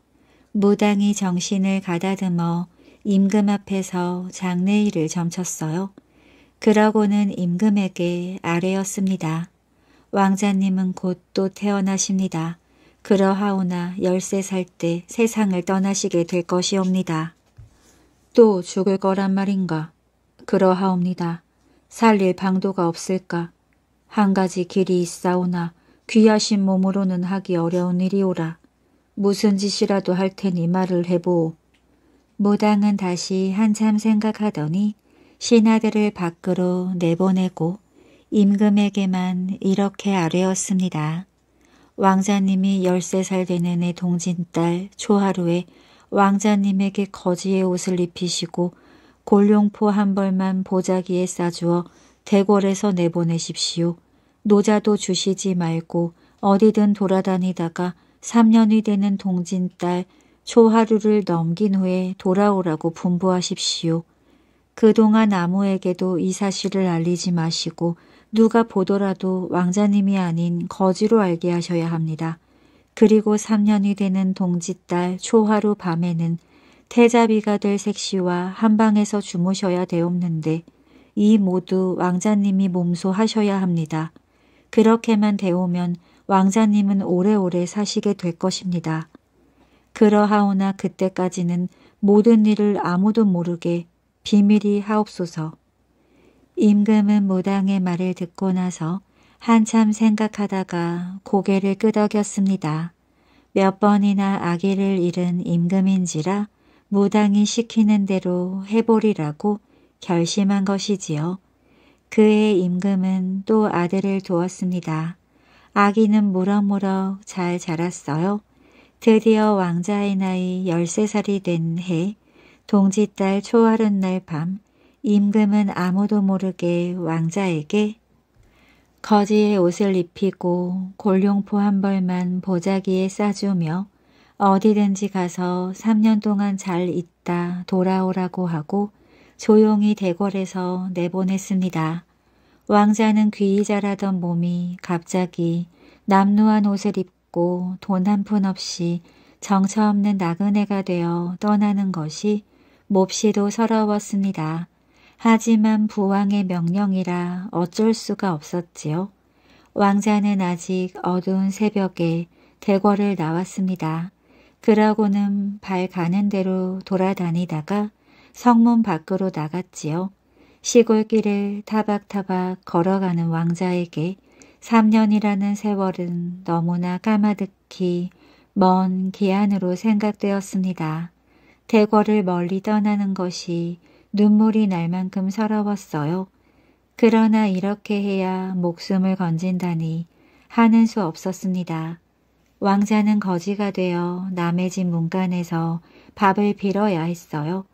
무당이 정신을 가다듬어 임금 앞에서 장례일을 점쳤어요. 그러고는 임금에게 아뢰었습니다. 왕자님은 곧 또 태어나십니다. 그러하오나 열세 살 때 세상을 떠나시게 될 것이옵니다. 또 죽을 거란 말인가? 그러하옵니다. 살릴 방도가 없을까? 한 가지 길이 있사오나 귀하신 몸으로는 하기 어려운 일이오라. 무슨 짓이라도 할 테니 말을 해보오. 모당은 다시 한참 생각하더니 신하들을 밖으로 내보내고 임금에게만 이렇게 아뢰었습니다. 왕자님이 13살 되는 내 동진딸 초하루에 왕자님에게 거지의 옷을 입히시고 골룡포 한 벌만 보자기에 싸주어 대궐에서 내보내십시오. 노자도 주시지 말고 어디든 돌아다니다가 3년이 되는 동진 딸 초하루를 넘긴 후에 돌아오라고 분부하십시오. 그동안 아무에게도 이 사실을 알리지 마시고 누가 보더라도 왕자님이 아닌 거지로 알게 하셔야 합니다. 그리고 3년이 되는 동지딸 초하루 밤에는 태자비가 될 색시와 한방에서 주무셔야 되옵는데이 모두 왕자님이 몸소 하셔야 합니다. 그렇게만 되오면 왕자님은 오래오래 사시게 될 것입니다. 그러하오나 그때까지는 모든 일을 아무도 모르게 비밀이 하옵소서. 임금은 무당의 말을 듣고 나서 한참 생각하다가 고개를 끄덕였습니다. 몇 번이나 아기를 잃은 임금인지라 무당이 시키는 대로 해보리라고 결심한 것이지요. 그의 임금은 또 아들을 두었습니다. 아기는 무럭무럭 잘 자랐어요. 드디어 왕자의 나이 13살이 된 해, 동짓달 초하른 날 밤, 임금은 아무도 모르게 왕자에게 거지의 옷을 입히고 골룡포 한 벌만 보자기에 싸주며 어디든지 가서 3년 동안 잘 있다 돌아오라고 하고 조용히 대궐에서 내보냈습니다. 왕자는 귀이자라던 몸이 갑자기 남루한 옷을 입고 돈 한 푼 없이 정처 없는 나그네가 되어 떠나는 것이 몹시도 서러웠습니다. 하지만 부왕의 명령이라 어쩔 수가 없었지요. 왕자는 아직 어두운 새벽에 대궐을 나왔습니다. 그러고는 발 가는 대로 돌아다니다가 성문 밖으로 나갔지요. 시골길을 타박타박 걸어가는 왕자에게 3년이라는 세월은 너무나 까마득히 먼 기한으로 생각되었습니다. 대궐을 멀리 떠나는 것이 눈물이 날 만큼 서러웠어요. 그러나 이렇게 해야 목숨을 건진다니 하는 수 없었습니다. 왕자는 거지가 되어 남의 집 문간에서 밥을 빌어야 했어요.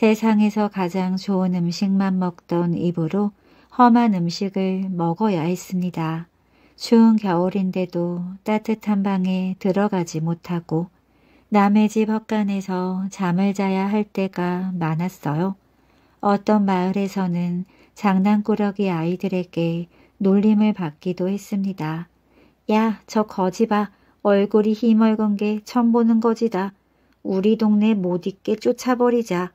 세상에서 가장 좋은 음식만 먹던 입으로 험한 음식을 먹어야 했습니다. 추운 겨울인데도 따뜻한 방에 들어가지 못하고 남의 집 헛간에서 잠을 자야 할 때가 많았어요. 어떤 마을에서는 장난꾸러기 아이들에게 놀림을 받기도 했습니다. 야, 저 거지 봐. 얼굴이 희멀건 게 처음 보는 거지다. 우리 동네 못 있게 쫓아버리자.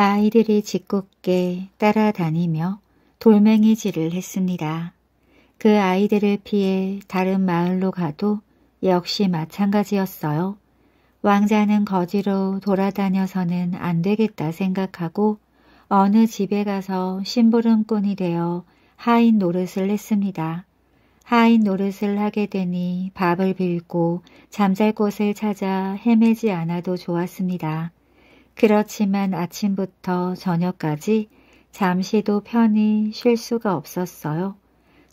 아이들이 짓궂게 따라다니며 돌멩이질을 했습니다. 그 아이들을 피해 다른 마을로 가도 역시 마찬가지였어요. 왕자는 거지로 돌아다녀서는 안 되겠다 생각하고 어느 집에 가서 심부름꾼이 되어 하인 노릇을 했습니다. 하인 노릇을 하게 되니 밥을 빌고 잠잘 곳을 찾아 헤매지 않아도 좋았습니다. 그렇지만 아침부터 저녁까지 잠시도 편히 쉴 수가 없었어요.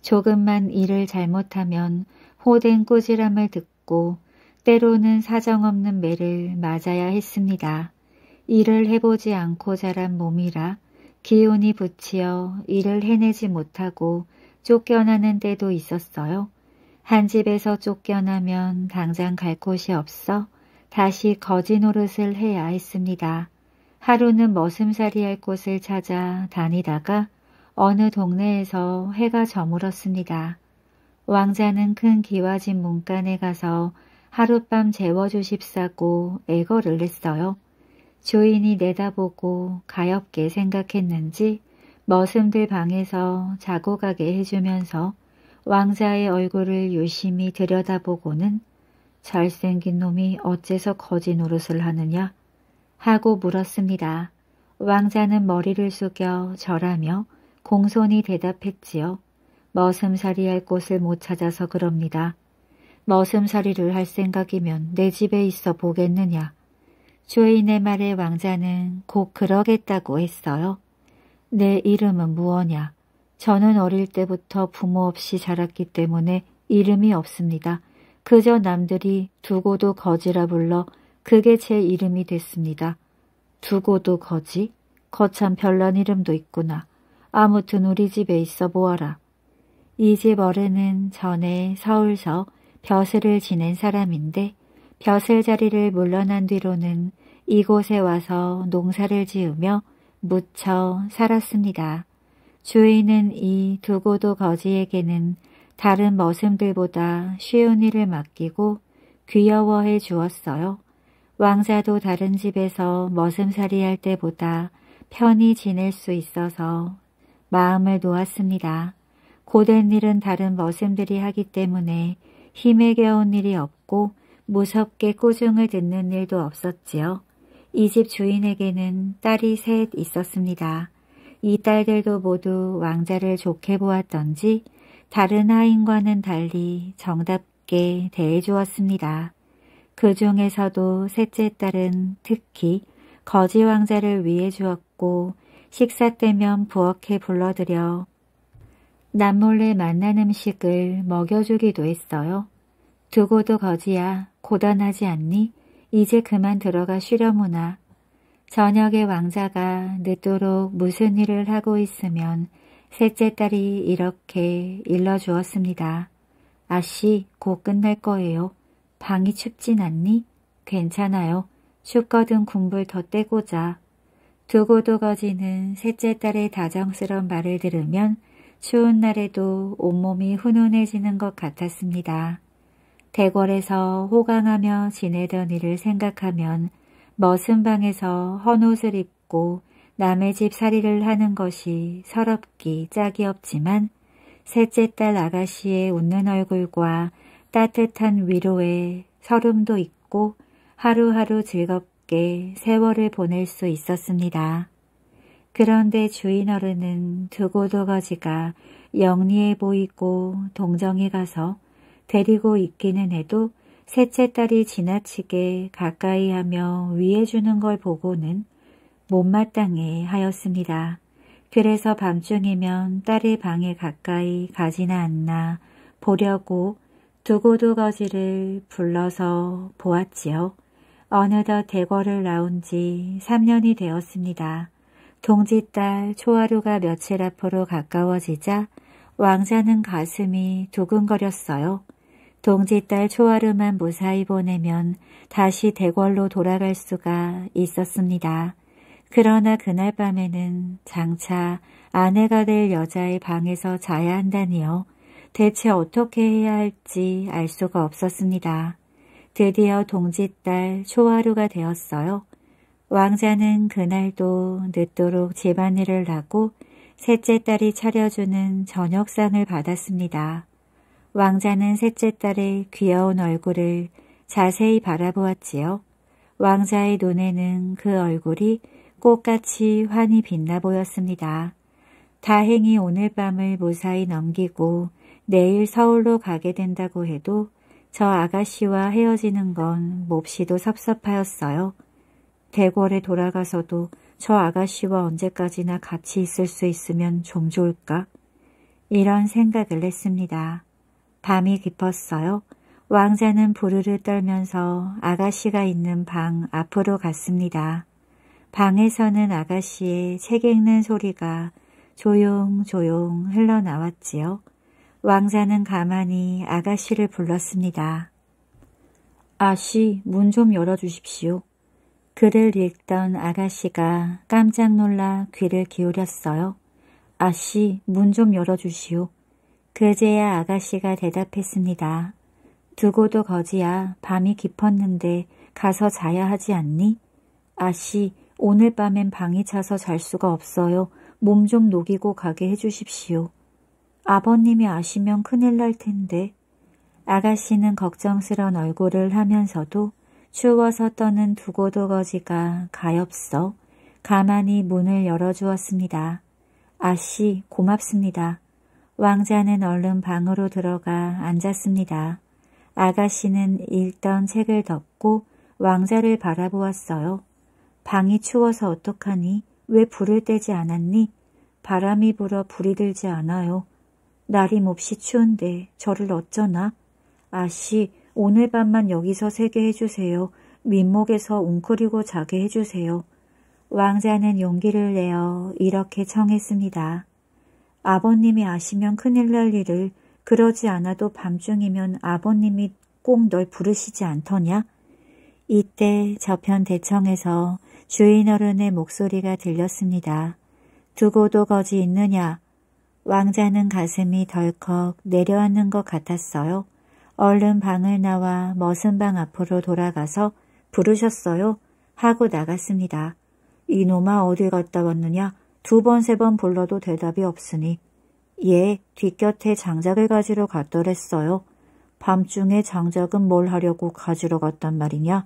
조금만 일을 잘못하면 호된 꾸지람을 듣고 때로는 사정없는 매를 맞아야 했습니다. 일을 해보지 않고 자란 몸이라 기운이 붙이어 일을 해내지 못하고 쫓겨나는 때도 있었어요. 한 집에서 쫓겨나면 당장 갈 곳이 없어 다시 거지 노릇을 해야 했습니다. 하루는 머슴살이 할 곳을 찾아 다니다가 어느 동네에서 해가 저물었습니다. 왕자는 큰기와진 문간에 가서 하룻밤 재워주십사고 애거를 했어요. 주인이 내다보고 가엾게 생각했는지 머슴들 방에서 자고 가게 해주면서 왕자의 얼굴을 유심히 들여다보고는 잘생긴 놈이 어째서 거지 노릇을 하느냐? 하고 물었습니다. 왕자는 머리를 숙여 절하며 공손히 대답했지요. 머슴살이 할 곳을 못 찾아서 그럽니다. 머슴살이를 할 생각이면 내 집에 있어 보겠느냐. 주인의 말에 왕자는 곧 그러겠다고 했어요. 내 이름은 무엇냐. 저는 어릴 때부터 부모 없이 자랐기 때문에 이름이 없습니다. 그저 남들이 두고도 거지라 불러 그게 제 이름이 됐습니다. 두고도 거지? 거참 별난 이름도 있구나. 아무튼 우리 집에 있어 보아라. 이 집 어른은 전에 서울서 벼슬을 지낸 사람인데 벼슬 자리를 물러난 뒤로는 이곳에 와서 농사를 지으며 묻혀 살았습니다. 주인은 이 두고도 거지에게는 다른 머슴들보다 쉬운 일을 맡기고 귀여워해 주었어요. 왕자도 다른 집에서 머슴살이 할 때보다 편히 지낼 수 있어서 마음을 놓았습니다. 고된 일은 다른 머슴들이 하기 때문에 힘에 겨운 일이 없고 무섭게 꾸중을 듣는 일도 없었지요. 이 집 주인에게는 딸이 셋 있었습니다. 이 딸들도 모두 왕자를 좋게 보았던지 다른 하인과는 달리 정답게 대해주었습니다. 그 중에서도 셋째 딸은 특히 거지 왕자를 위해 주었고 식사 때면 부엌에 불러들여 남몰래 만난 음식을 먹여주기도 했어요. 두고도 거지야 고단하지 않니? 이제 그만 들어가 쉬려무나. 저녁에 왕자가 늦도록 무슨 일을 하고 있으면 셋째 딸이 이렇게 일러주었습니다. 아씨, 곧 끝날 거예요. 방이 춥진 않니? 괜찮아요. 춥거든 군불 더 떼고자. 두고도 거지는 셋째 딸의 다정스런 말을 들으면 추운 날에도 온몸이 훈훈해지는 것 같았습니다. 대궐에서 호강하며 지내던 일을 생각하면 머슴 방에서 헌옷을 입고 남의 집살이를 하는 것이 서럽기 짝이 없지만 셋째 딸 아가씨의 웃는 얼굴과 따뜻한 위로에 서름도 있고 하루하루 즐겁게 세월을 보낼 수 있었습니다. 그런데 주인 어른은 두고두거지가 영리해 보이고 동정이 가서 데리고 있기는 해도 셋째 딸이 지나치게 가까이 하며 위해주는 걸 보고는 못마땅해 하였습니다. 그래서 밤중이면 딸의 방에 가까이 가지나 않나 보려고 두고두 거지를 불러서 보았지요. 어느덧 대궐을 나온 지 3년이 되었습니다. 동지딸 초하루가 며칠 앞으로 가까워지자 왕자는 가슴이 두근거렸어요. 동지딸 초하루만 무사히 보내면 다시 대궐로 돌아갈 수가 있었습니다. 그러나 그날 밤에는 장차 아내가 될 여자의 방에서 자야 한다니요. 대체 어떻게 해야 할지 알 수가 없었습니다. 드디어 동짓달 초하루가 되었어요. 왕자는 그날도 늦도록 집안일을 하고 셋째 딸이 차려주는 저녁상을 받았습니다. 왕자는 셋째 딸의 귀여운 얼굴을 자세히 바라보았지요. 왕자의 눈에는 그 얼굴이 꽃같이 환히 빛나 보였습니다. 다행히 오늘 밤을 무사히 넘기고 내일 서울로 가게 된다고 해도 저 아가씨와 헤어지는 건 몹시도 섭섭하였어요. 대궐에 돌아가서도 저 아가씨와 언제까지나 같이 있을 수 있으면 좀 좋을까? 이런 생각을 했습니다. 밤이 깊었어요. 왕자는 부르르 떨면서 아가씨가 있는 방 앞으로 갔습니다. 방에서는 아가씨의 책 읽는 소리가 조용조용 흘러나왔지요. 왕자는 가만히 아가씨를 불렀습니다. 아씨, 문 좀 열어주십시오. 글을 읽던 아가씨가 깜짝 놀라 귀를 기울였어요. 아씨, 문 좀 열어주시오. 그제야 아가씨가 대답했습니다. 두고도 거지야, 밤이 깊었는데 가서 자야 하지 않니? 아씨, 오늘 밤엔 방이 차서 잘 수가 없어요. 몸 좀 녹이고 가게 해주십시오. 아버님이 아시면 큰일 날 텐데. 아가씨는 걱정스런 얼굴을 하면서도 추워서 떠는 두고두거지가 가엾어 가만히 문을 열어주었습니다. 아씨 고맙습니다. 왕자는 얼른 방으로 들어가 앉았습니다. 아가씨는 읽던 책을 덮고 왕자를 바라보았어요. 방이 추워서 어떡하니? 왜 불을 떼지 않았니? 바람이 불어 불이 들지 않아요. 날이 몹시 추운데 저를 어쩌나? 아씨, 오늘 밤만 여기서 새게 해주세요. 윗목에서 웅크리고 자게 해주세요. 왕자는 용기를 내어 이렇게 청했습니다. 아버님이 아시면 큰일 날 일을 그러지 않아도 밤중이면 아버님이 꼭 널 부르시지 않더냐? 이때 저편 대청에서 주인 어른의 목소리가 들렸습니다. 두고도 거지 있느냐? 왕자는 가슴이 덜컥 내려앉는 것 같았어요. 얼른 방을 나와 머슴 방 앞으로 돌아가서 부르셨어요? 하고 나갔습니다. 이놈아 어디 갔다 왔느냐? 두 번 세번 번 불러도 대답이 없으니 예, 뒷곁에 장작을 가지러 갔더랬어요. 밤중에 장작은 뭘 하려고 가지러 갔단 말이냐?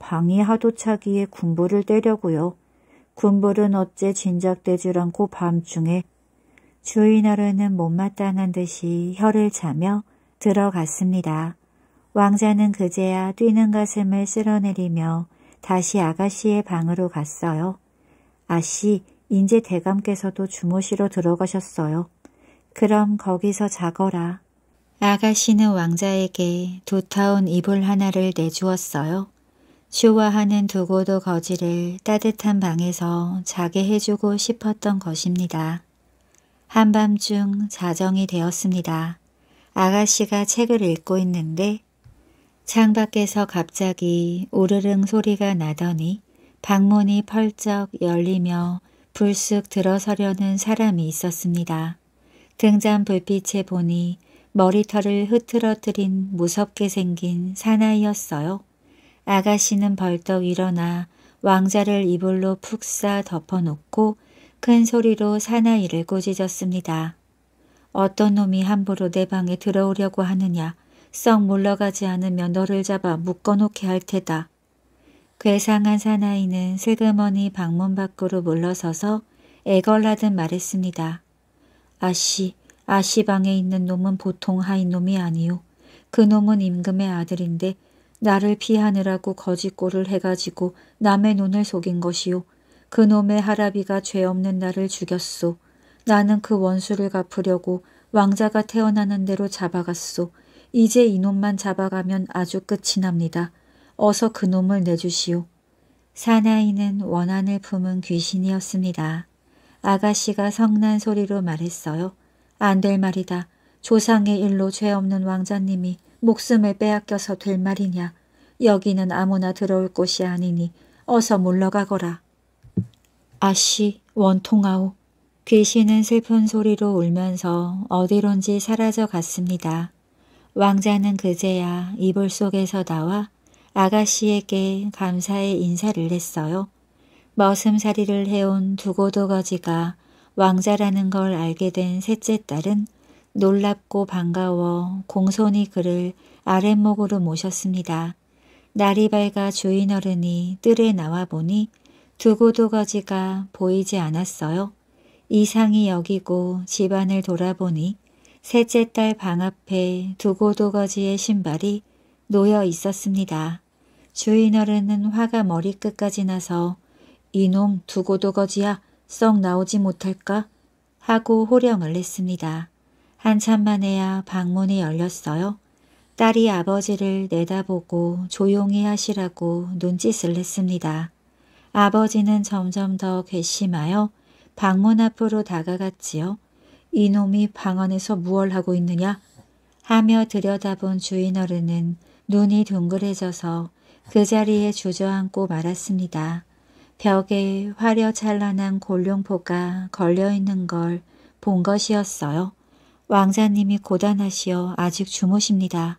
방이 하도차기에 군부를 때려고요. 군부는 어째 진작되질 않고 밤중에 주인어른은 못마땅한 듯이 혀를 차며 들어갔습니다. 왕자는 그제야 뛰는 가슴을 쓸어내리며 다시 아가씨의 방으로 갔어요. 아씨, 인제 대감께서도 주무시러 들어가셨어요. 그럼 거기서 자거라. 아가씨는 왕자에게 두타운 이불 하나를 내주었어요. 쇼와하는 두고도 거지를 따뜻한 방에서 자게 해주고 싶었던 것입니다. 한밤중 자정이 되었습니다. 아가씨가 책을 읽고 있는데 창밖에서 갑자기 우르릉 소리가 나더니 방문이 펄쩍 열리며 불쑥 들어서려는 사람이 있었습니다. 등잔 불빛에 보니 머리털을 흐트러뜨린 무섭게 생긴 사나이였어요. 아가씨는 벌떡 일어나 왕자를 이불로 푹 싸 덮어놓고 큰 소리로 사나이를 꾸짖었습니다. 어떤 놈이 함부로 내 방에 들어오려고 하느냐. 썩 물러가지 않으면 너를 잡아 묶어놓게 할 테다. 괴상한 사나이는 슬그머니 방문 밖으로 물러서서 애걸라듯 말했습니다. 아씨, 아씨 방에 있는 놈은 보통 하인 놈이 아니오. 그 놈은 임금의 아들인데 나를 피하느라고 거짓골을 해가지고 남의 눈을 속인 것이요. 그놈의 하라비가 죄 없는 나를 죽였소. 나는 그 원수를 갚으려고 왕자가 태어나는 대로 잡아갔소. 이제 이놈만 잡아가면 아주 끝이 납니다. 어서 그놈을 내주시오. 사나이는 원한을 품은 귀신이었습니다. 아가씨가 성난 소리로 말했어요. 안 될 말이다. 조상의 일로 죄 없는 왕자님이 목숨을 빼앗겨서 될 말이냐. 여기는 아무나 들어올 곳이 아니니 어서 물러가거라. 아씨 원통아오. 귀신은 슬픈 소리로 울면서 어디론지 사라져 갔습니다. 왕자는 그제야 이불 속에서 나와 아가씨에게 감사의 인사를 했어요. 머슴살이를 해온 두고두거지가 왕자라는 걸 알게 된 셋째 딸은 놀랍고 반가워 공손히 그를 아랫목으로 모셨습니다. 날이 밝아 주인 어른이 뜰에 나와 보니 두고두거지가 보이지 않았어요. 이상이 여기고 집안을 돌아보니 셋째 딸 방 앞에 두고두거지의 신발이 놓여 있었습니다. 주인 어른은 화가 머리끝까지 나서 이놈 두고두거지야 썩 나오지 못할까? 하고 호령을 냈습니다. 한참 만에야 방문이 열렸어요. 딸이 아버지를 내다보고 조용히 하시라고 눈짓을 했습니다. 아버지는 점점 더 괘씸하여 방문 앞으로 다가갔지요. 이놈이 방 안에서 무얼 하고 있느냐? 하며 들여다본 주인 어른은 눈이 둥글해져서그 자리에 주저앉고 말았습니다. 벽에 화려찬란한 골룡포가 걸려있는 걸 본 것이었어요. 왕자님이 고단하시어 아직 주무십니다.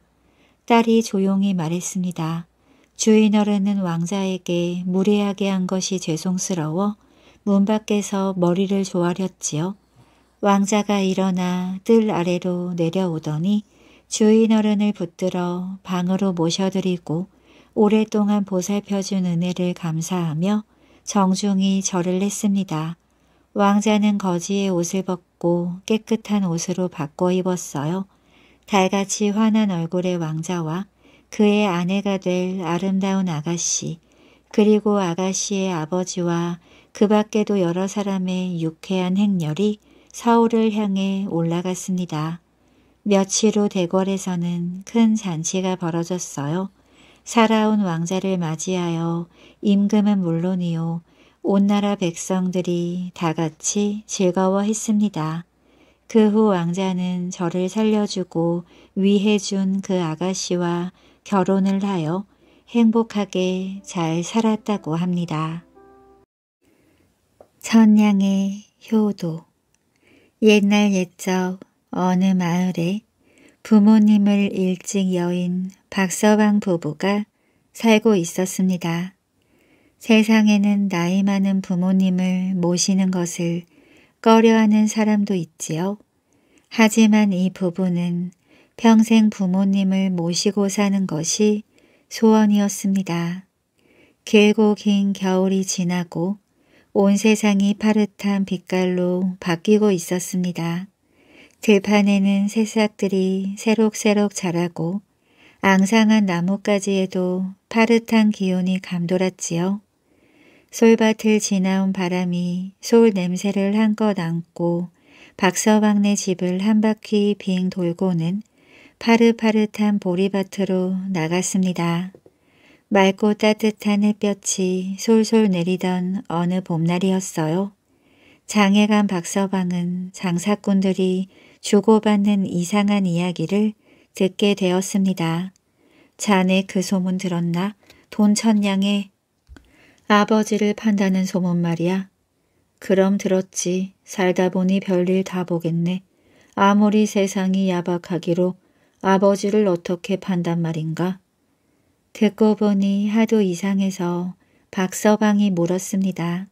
딸이 조용히 말했습니다. 주인 어른은 왕자에게 무례하게 한 것이 죄송스러워 문 밖에서 머리를 조아렸지요. 왕자가 일어나 뜰 아래로 내려오더니 주인 어른을 붙들어 방으로 모셔드리고 오랫동안 보살펴준 은혜를 감사하며 정중히 절을 했습니다. 왕자는 거지의 옷을 벗고 벗고 깨끗한 옷으로 바꿔 입었어요. 달같이 환한 얼굴의 왕자와 그의 아내가 될 아름다운 아가씨, 그리고 아가씨의 아버지와 그 밖에도 여러 사람의 유쾌한 행렬이 서울을 향해 올라갔습니다. 며칠 후 대궐에서는 큰 잔치가 벌어졌어요. 살아온 왕자를 맞이하여 임금은 물론이요 온 나라 백성들이 다 같이 즐거워했습니다. 그 후 왕자는 저를 살려주고 위해준 그 아가씨와 결혼을 하여 행복하게 잘 살았다고 합니다. 천냥의 효도 옛날 옛적 어느 마을에 부모님을 일찍 여인 박서방 부부가 살고 있었습니다. 세상에는 나이 많은 부모님을 모시는 것을 꺼려하는 사람도 있지요. 하지만 이 부부는 평생 부모님을 모시고 사는 것이 소원이었습니다. 길고 긴 겨울이 지나고 온 세상이 파릇한 빛깔로 바뀌고 있었습니다. 들판에는 새싹들이 새록새록 자라고 앙상한 나뭇가지에도 파릇한 기운이 감돌았지요. 솔밭을 지나온 바람이 솔 냄새를 한껏 안고 박서방네 집을 한 바퀴 빙 돌고는 파릇파릇한 보리밭으로 나갔습니다. 맑고 따뜻한 햇볕이 솔솔 내리던 어느 봄날이었어요. 장애간 박서방은 장사꾼들이 주고받는 이상한 이야기를 듣게 되었습니다. 자네 그 소문 들었나? 돈 천냥에 아버지를 판다는 소문 말이야. 그럼 들었지. 살다 보니 별일 다 보겠네. 아무리 세상이 야박하기로 아버지를 어떻게 판단 말인가. 듣고 보니 하도 이상해서 박서방이 물었습니다.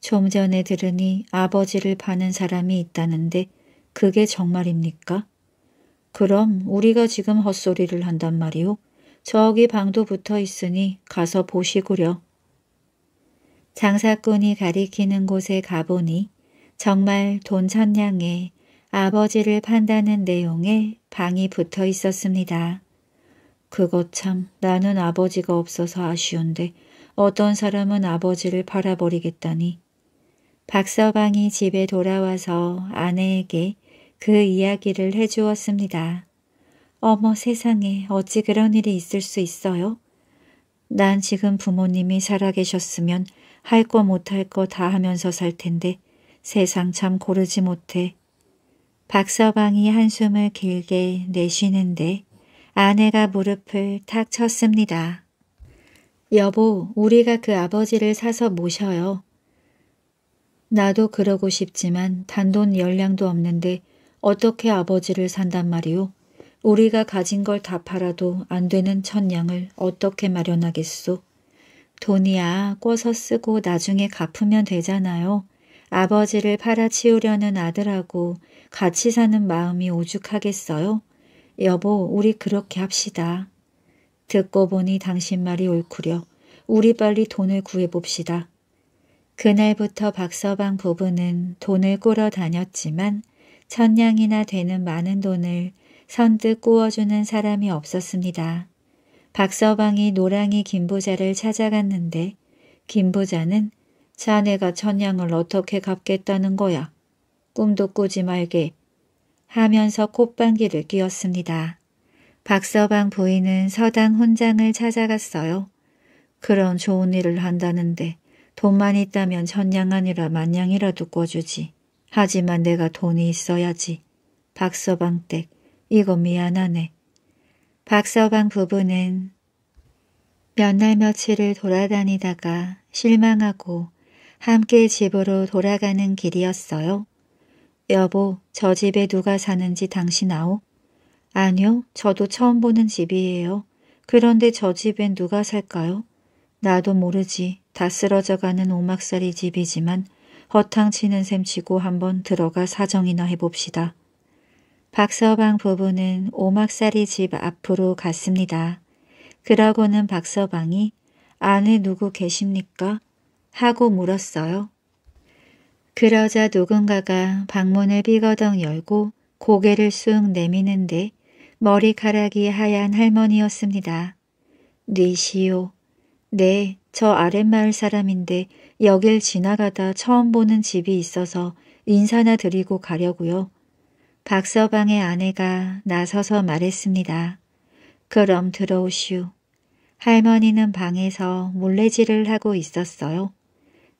좀 전에 들으니 아버지를 파는 사람이 있다는데 그게 정말입니까? 그럼 우리가 지금 헛소리를 한단 말이오. 저기 방도 붙어 있으니 가서 보시구려. 장사꾼이 가리키는 곳에 가보니 정말 돈천냥에 아버지를 판다는 내용의 방이 붙어 있었습니다. 그것 참 나는 아버지가 없어서 아쉬운데 어떤 사람은 아버지를 팔아버리겠다니. 박서방이 집에 돌아와서 아내에게 그 이야기를 해주었습니다. 어머 세상에 어찌 그런 일이 있을 수 있어요? 난 지금 부모님이 살아계셨으면 할거못할거다 하면서 살 텐데 세상 참 고르지 못해. 박서방이 한숨을 길게 내쉬는데 아내가 무릎을 탁 쳤습니다. 여보, 우리가 그 아버지를 사서 모셔요. 나도 그러고 싶지만 단돈 열량도 없는데 어떻게 아버지를 산단 말이오? 우리가 가진 걸 다 팔아도 안 되는 천냥을 어떻게 마련하겠소? 돈이야 꿔서 쓰고 나중에 갚으면 되잖아요. 아버지를 팔아치우려는 아들하고 같이 사는 마음이 오죽하겠어요? 여보, 우리 그렇게 합시다. 듣고 보니 당신 말이 옳구려. 우리 빨리 돈을 구해봅시다. 그날부터 박서방 부부는 돈을 꾸러 다녔지만 천냥이나 되는 많은 돈을 선뜻 꾸어주는 사람이 없었습니다. 박서방이 노랑이 김부자를 찾아갔는데 김부자는 자네가 천냥을 어떻게 갚겠다는 거야. 꿈도 꾸지 말게. 하면서 콧방귀를 뀌었습니다. 박서방 부인은 서당 혼장을 찾아갔어요. 그런 좋은 일을 한다는데 돈만 있다면 천냥 아니라 만냥이라도 꿔주지. 하지만 내가 돈이 있어야지. 박서방 댁, 이거 미안하네. 박서방 부부는 몇 날 며칠을 돌아다니다가 실망하고 함께 집으로 돌아가는 길이었어요. 여보, 저 집에 누가 사는지 당신 아오? 아니요, 저도 처음 보는 집이에요. 그런데 저 집엔 누가 살까요? 나도 모르지. 다 쓰러져가는 오막살이 집이지만 허탕치는 셈치고 한번 들어가 사정이나 해봅시다. 박서방 부부는 오막살이 집 앞으로 갔습니다. 그러고는 박서방이 안에 누구 계십니까? 하고 물었어요. 그러자 누군가가 방문을 삐거덩 열고 고개를 쑥 내미는데 머리카락이 하얀 할머니였습니다. 네시오 네, 저 아랫마을 사람인데 여길 지나가다 처음 보는 집이 있어서 인사나 드리고 가려고요. 박서방의 아내가 나서서 말했습니다. 그럼 들어오시오. 할머니는 방에서 물레질을 하고 있었어요.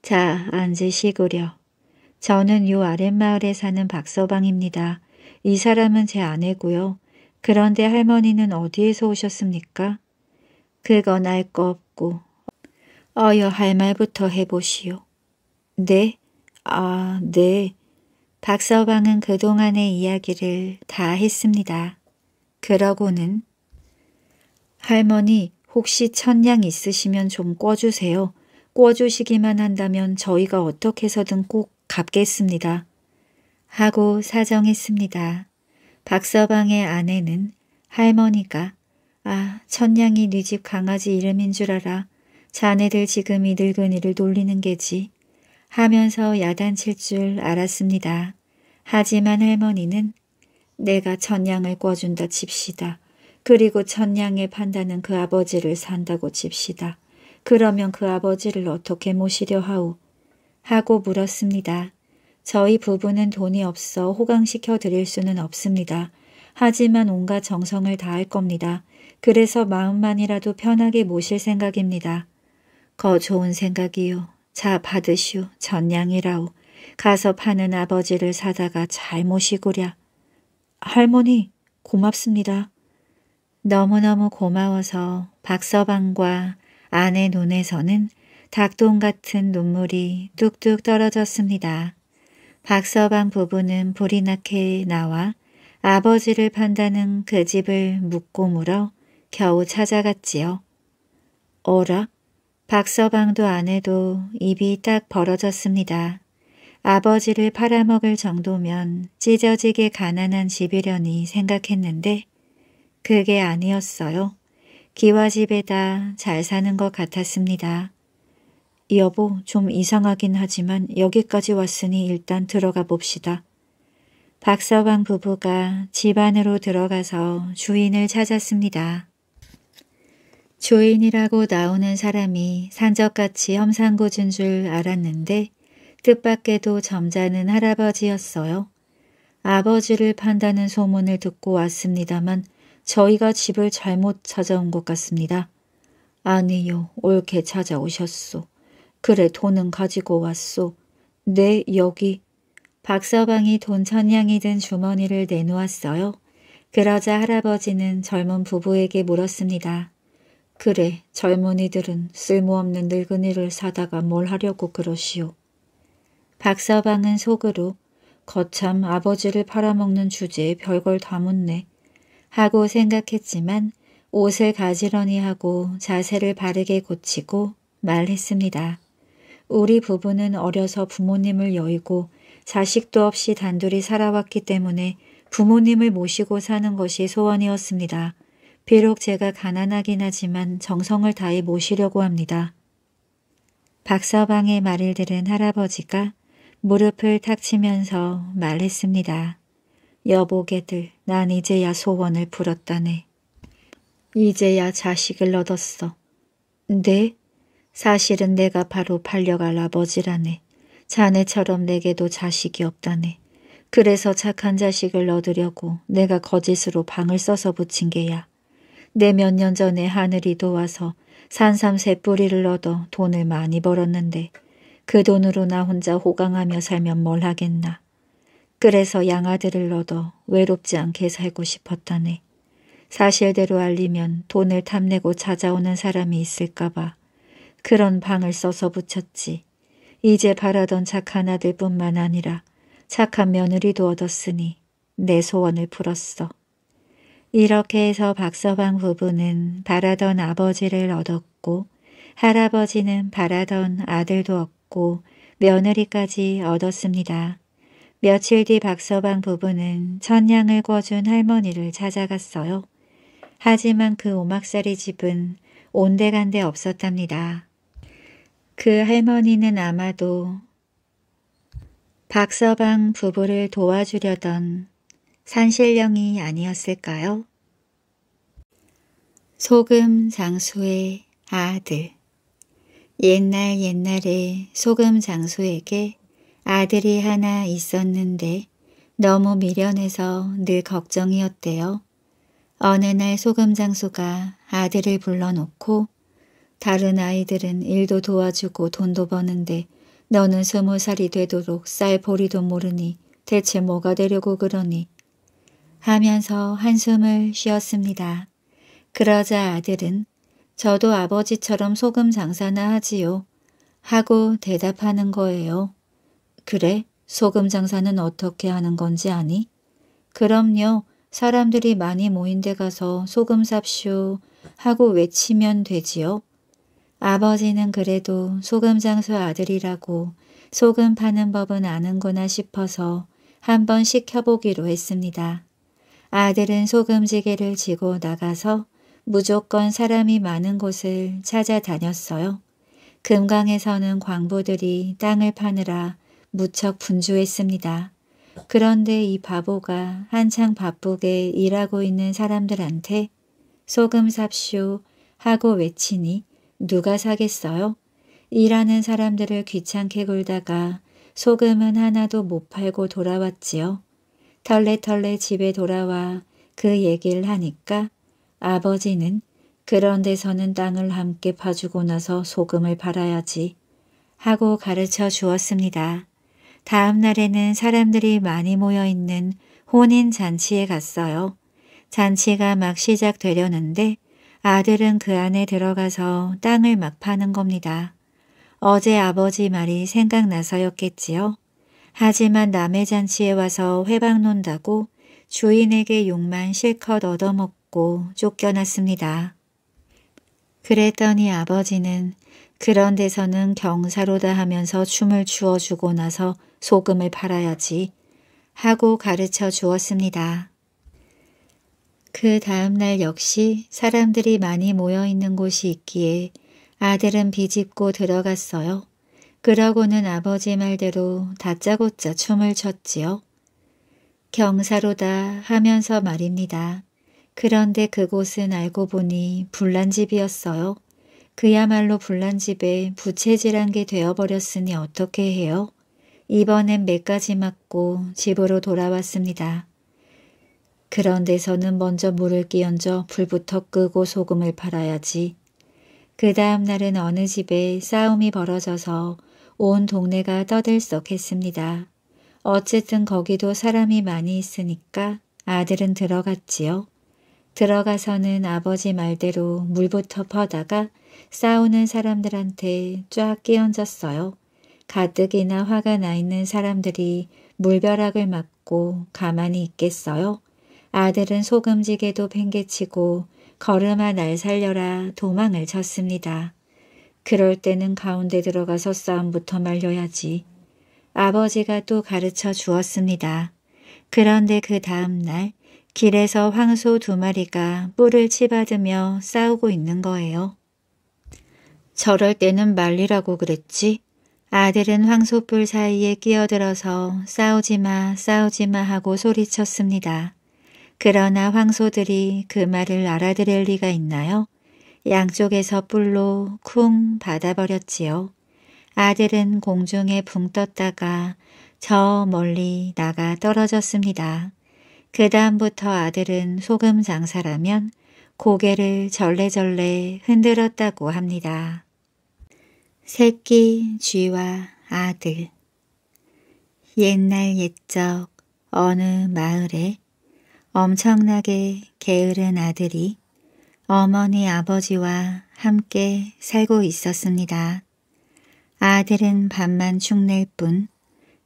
자, 앉으시구려. 저는 요 아랫마을에 사는 박서방입니다. 이 사람은 제 아내고요. 그런데 할머니는 어디에서 오셨습니까? 그건 알 거 없고. 어여 할 말부터 해보시오. 네? 아, 네. 박서방은 그동안의 이야기를 다 했습니다. 그러고는 할머니 혹시 천냥 있으시면 좀 꿔주세요. 꿔주시기만 한다면 저희가 어떻게 해서든 꼭 갚겠습니다. 하고 사정했습니다. 박서방의 아내는 할머니가 아 천냥이 네 집 강아지 이름인 줄 알아. 자네들 지금 이 늙은이를 놀리는 게지. 하면서 야단칠 줄 알았습니다. 하지만 할머니는 내가 천냥을 꿔준다 칩시다. 그리고 천냥에 판다는 그 아버지를 산다고 칩시다. 그러면 그 아버지를 어떻게 모시려 하오? 하고 물었습니다. 저희 부부는 돈이 없어 호강시켜 드릴 수는 없습니다. 하지만 온갖 정성을 다할 겁니다. 그래서 마음만이라도 편하게 모실 생각입니다. 거 좋은 생각이요. 자 받으시오. 전양이라오. 가서 파는 아버지를 사다가 잘모시구랴 할머니 고맙습니다. 너무너무 고마워서 박서방과 아내 눈에서는 닭똥 같은 눈물이 뚝뚝 떨어졌습니다. 박서방 부부는 불이 나게 나와 아버지를 판다는 그 집을 묻고 물어 겨우 찾아갔지요. 어라? 박서방도 아내도 입이 딱 벌어졌습니다. 아버지를 팔아먹을 정도면 찢어지게 가난한 집이려니 생각했는데 그게 아니었어요. 기와집에다 잘 사는 것 같았습니다. 여보, 좀 이상하긴 하지만 여기까지 왔으니 일단 들어가 봅시다. 박서방 부부가 집 안으로 들어가서 주인을 찾았습니다. 주인이라고 나오는 사람이 산적같이 험상궂은 줄 알았는데 뜻밖에도 점잖은 할아버지였어요. 아버지를 판다는 소문을 듣고 왔습니다만 저희가 집을 잘못 찾아온 것 같습니다. 아니요, 옳게 찾아오셨소. 그래, 돈은 가지고 왔소. 네, 여기. 박서방이 돈 천냥이 든 주머니를 내놓았어요. 그러자 할아버지는 젊은 부부에게 물었습니다. 그래, 젊은이들은 쓸모없는 늙은이를 사다가 뭘 하려고 그러시오. 박서방은 속으로 거참 아버지를 팔아먹는 주제에 별걸 다 묻네 하고 생각했지만 옷을 가지런히 하고 자세를 바르게 고치고 말했습니다. 우리 부부는 어려서 부모님을 여의고 자식도 없이 단둘이 살아왔기 때문에 부모님을 모시고 사는 것이 소원이었습니다. 비록 제가 가난하긴 하지만 정성을 다해 모시려고 합니다. 박서방의 말을 들은 할아버지가 무릎을 탁 치면서 말했습니다. 여보게들 난 이제야 소원을 풀었다네. 이제야 자식을 얻었어. 네? 사실은 내가 바로 팔려갈 아버지라네. 자네처럼 내게도 자식이 없다네. 그래서 착한 자식을 얻으려고 내가 거짓으로 방을 써서 붙인 게야. 내 몇 년 전에 하늘이 도와서 산삼 새 뿌리를 얻어 돈을 많이 벌었는데 그 돈으로 나 혼자 호강하며 살면 뭘 하겠나. 그래서 양아들을 얻어 외롭지 않게 살고 싶었다네. 사실대로 알리면 돈을 탐내고 찾아오는 사람이 있을까봐 그런 방을 써서 붙였지. 이제 바라던 착한 아들뿐만 아니라 착한 며느리도 얻었으니 내 소원을 풀었어. 이렇게 해서 박서방 부부는 바라던 아버지를 얻었고 할아버지는 바라던 아들도 얻고 얻었고 며느리까지 얻었습니다. 며칠 뒤 박서방 부부는 천냥을 꿔준 할머니를 찾아갔어요. 하지만 그 오막살이 집은 온데간데 없었답니다. 그 할머니는 아마도 박서방 부부를 도와주려던 산신령이 아니었을까요? 소금 장수의 아들 옛날 옛날에 소금 장수에게 아들이 하나 있었는데 너무 미련해서 늘 걱정이었대요. 어느 날 소금 장수가 아들을 불러놓고 다른 아이들은 일도 도와주고 돈도 버는데 너는 스무 살이 되도록 쌀 보리도 모르니 대체 뭐가 되려고 그러니 하면서 한숨을 쉬었습니다. 그러자 아들은 저도 아버지처럼 소금 장사나 하지요. 하고 대답하는 거예요. 그래, 소금 장사는 어떻게 하는 건지 아니? 그럼요. 사람들이 많이 모인 데 가서 소금 삽쇼 하고 외치면 되지요. 아버지는 그래도 소금 장수 아들이라고 소금 파는 법은 아는구나 싶어서 한번 시켜보기로 했습니다. 아들은 소금지게를 지고 나가서 무조건 사람이 많은 곳을 찾아다녔어요. 금강에서는 광부들이 땅을 파느라 무척 분주했습니다. 그런데 이 바보가 한창 바쁘게 일하고 있는 사람들한테 소금 삽쇼 하고 외치니 누가 사겠어요? 일하는 사람들을 귀찮게 굴다가 소금은 하나도 못 팔고 돌아왔지요. 털레털레 집에 돌아와 그 얘기를 하니까 아버지는 그런 데서는 땅을 함께 파주고 나서 소금을 팔아야지 하고 가르쳐 주었습니다. 다음 날에는 사람들이 많이 모여 있는 혼인 잔치에 갔어요. 잔치가 막 시작되려는데 아들은 그 안에 들어가서 땅을 막 파는 겁니다. 어제 아버지 말이 생각나서였겠지요. 하지만 남의 잔치에 와서 회방 논다고 주인에게 욕만 실컷 얻어먹고 맞고 쫓겨났습니다. 그랬더니 아버지는 그런 데서는 경사로다 하면서 춤을 추어주고 나서 소금을 팔아야지 하고 가르쳐 주었습니다. 그 다음날 역시 사람들이 많이 모여 있는 곳이 있기에 아들은 비집고 들어갔어요. 그러고는 아버지 말대로 다짜고짜 춤을 췄지요. 경사로다 하면서 말입니다. 그런데 그곳은 알고 보니 불난집이었어요. 그야말로 불난집에 부채질한 게 되어버렸으니 어떻게 해요? 이번엔 몇 가지 맞고 집으로 돌아왔습니다. 그런데서는 먼저 물을 끼얹어 불부터 끄고 소금을 팔아야지. 그 다음 날은 어느 집에 싸움이 벌어져서 온 동네가 떠들썩했습니다. 어쨌든 거기도 사람이 많이 있으니까 아들은 들어갔지요. 들어가서는 아버지 말대로 물부터 퍼다가 싸우는 사람들한테 쫙 끼얹었어요. 가뜩이나 화가 나 있는 사람들이 물벼락을 맞고 가만히 있겠어요. 아들은 소금지게도 팽개치고 걸음아 날 살려라 도망을 쳤습니다. 그럴 때는 가운데 들어가서 싸움부터 말려야지. 아버지가 또 가르쳐 주었습니다. 그런데 그 다음날 길에서 황소 두 마리가 뿔을 치받으며 싸우고 있는 거예요. 저럴 때는 말리라고 그랬지. 아들은 황소뿔 사이에 끼어들어서 싸우지마 싸우지마 하고 소리쳤습니다. 그러나 황소들이 그 말을 알아들을 리가 있나요? 양쪽에서 뿔로 쿵 받아버렸지요. 아들은 공중에 붕 떴다가 저 멀리 나가 떨어졌습니다. 그다음부터 아들은 소금 장사라면 고개를 절레절레 흔들었다고 합니다. 새끼 쥐와 아들 옛날 옛적 어느 마을에 엄청나게 게으른 아들이 어머니 아버지와 함께 살고 있었습니다. 아들은 밥만 축낼 뿐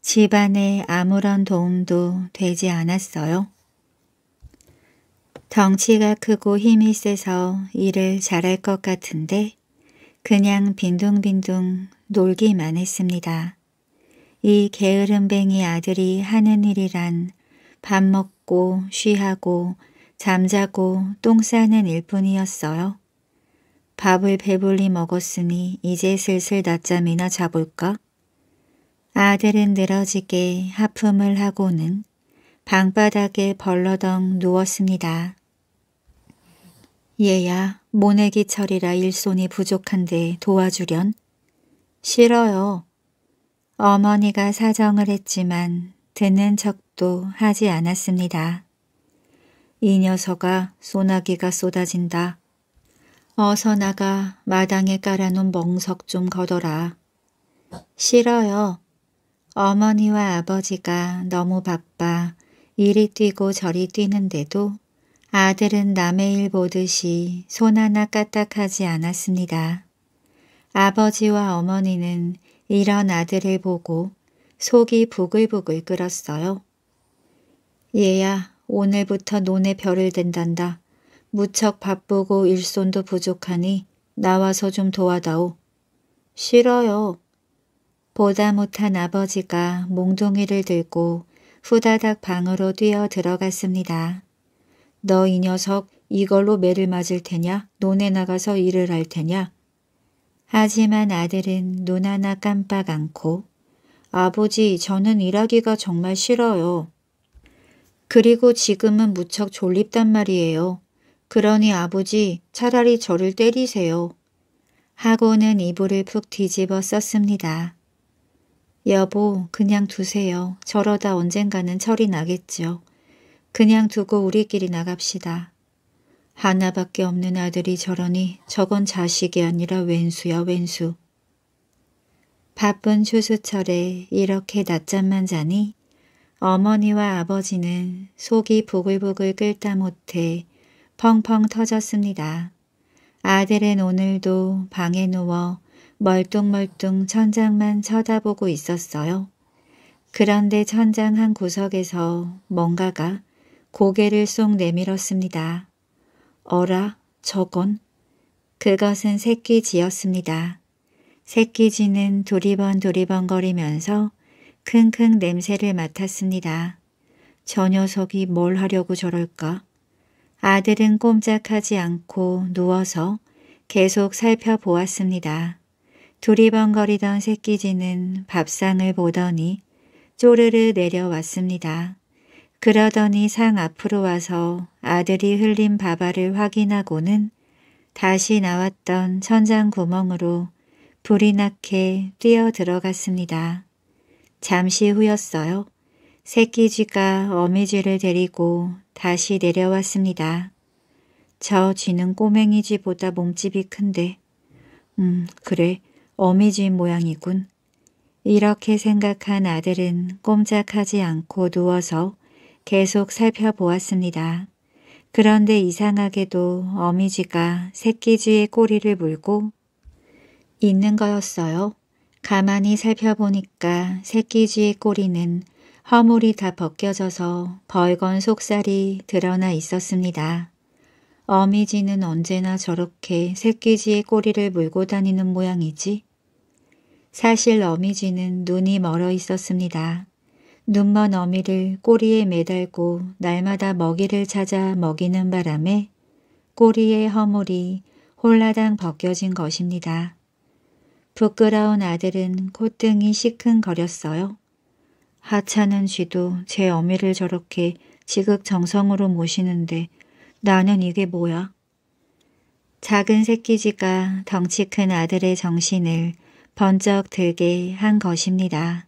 집안에 아무런 도움도 되지 않았어요. 덩치가 크고 힘이 세서 일을 잘할 것 같은데 그냥 빈둥빈둥 놀기만 했습니다. 이 게으름뱅이 아들이 하는 일이란 밥 먹고 쉬하고 잠자고 똥 싸는 일뿐이었어요. 밥을 배불리 먹었으니 이제 슬슬 낮잠이나 자볼까? 아들은 늘어지게 하품을 하고는 방바닥에 벌러덩 누웠습니다. 얘야 모내기 철이라 일손이 부족한데 도와주련? 싫어요. 어머니가 사정을 했지만 듣는 척도 하지 않았습니다. 이 녀석아 소나기가 쏟아진다. 어서 나가 마당에 깔아놓은 멍석 좀 걷어라. 싫어요. 어머니와 아버지가 너무 바빠 이리 뛰고 저리 뛰는데도 아들은 남의 일 보듯이 손 하나 까딱하지 않았습니다. 아버지와 어머니는 이런 아들을 보고 속이 부글부글 끓었어요. 얘야 오늘부터 논에 별을 댄단다. 무척 바쁘고 일손도 부족하니 나와서 좀 도와다오. 싫어요. 보다 못한 아버지가 몽둥이를 들고 후다닥 방으로 뛰어 들어갔습니다. 너이 녀석 이걸로 매를 맞을 테냐 논에 나가서 일을 할 테냐. 하지만 아들은 눈 하나 깜빡 않고 아버지 저는 일하기가 정말 싫어요. 그리고 지금은 무척 졸립단 말이에요. 그러니 아버지 차라리 저를 때리세요. 하고는 이불을 푹 뒤집어 썼습니다. 여보 그냥 두세요. 저러다 언젠가는 철이 나겠죠. 그냥 두고 우리끼리 나갑시다. 하나밖에 없는 아들이 저러니 저건 자식이 아니라 왼수야 왼수. 바쁜 휴수철에 이렇게 낮잠만 자니 어머니와 아버지는 속이 부글부글 끓다 못해 펑펑 터졌습니다. 아들은 오늘도 방에 누워 멀뚱멀뚱 천장만 쳐다보고 있었어요. 그런데 천장 한 구석에서 뭔가가 고개를 쏙 내밀었습니다. 어라 저건 그것은 새끼지였습니다새끼지는 두리번두리번거리면서 킁킁 냄새를 맡았습니다. 저 녀석이 뭘 하려고 저럴까? 아들은 꼼짝하지 않고 누워서 계속 살펴보았습니다. 두리번거리던 새끼지는 밥상을 보더니 쪼르르 내려왔습니다. 그러더니 상 앞으로 와서 아들이 흘린 바바를 확인하고는 다시 나왔던 천장 구멍으로 불이 나게 뛰어 들어갔습니다. 잠시 후였어요. 새끼 쥐가 어미 쥐를 데리고 다시 내려왔습니다. 저 쥐는 꼬맹이 쥐보다 몸집이 큰데 음 그래 어미 쥐 모양이군. 이렇게 생각한 아들은 꼼짝하지 않고 누워서 계속 살펴보았습니다. 그런데 이상하게도 어미지가 새끼쥐의 꼬리를 물고 있는 거였어요. 가만히 살펴보니까 새끼쥐의 꼬리는 허물이 다 벗겨져서 벌건 속살이 드러나 있었습니다. 어미지는 언제나 저렇게 새끼쥐의 꼬리를 물고 다니는 모양이지? 사실 어미지는 눈이 멀어 있었습니다. 눈먼 어미를 꼬리에 매달고 날마다 먹이를 찾아 먹이는 바람에 꼬리의 허물이 홀라당 벗겨진 것입니다. 부끄러운 아들은 콧등이 시큰거렸어요. 하찮은 쥐도 제 어미를 저렇게 지극정성으로 모시는데 나는 이게 뭐야? 작은 새끼지가 덩치 큰 아들의 정신을 번쩍 들게 한 것입니다.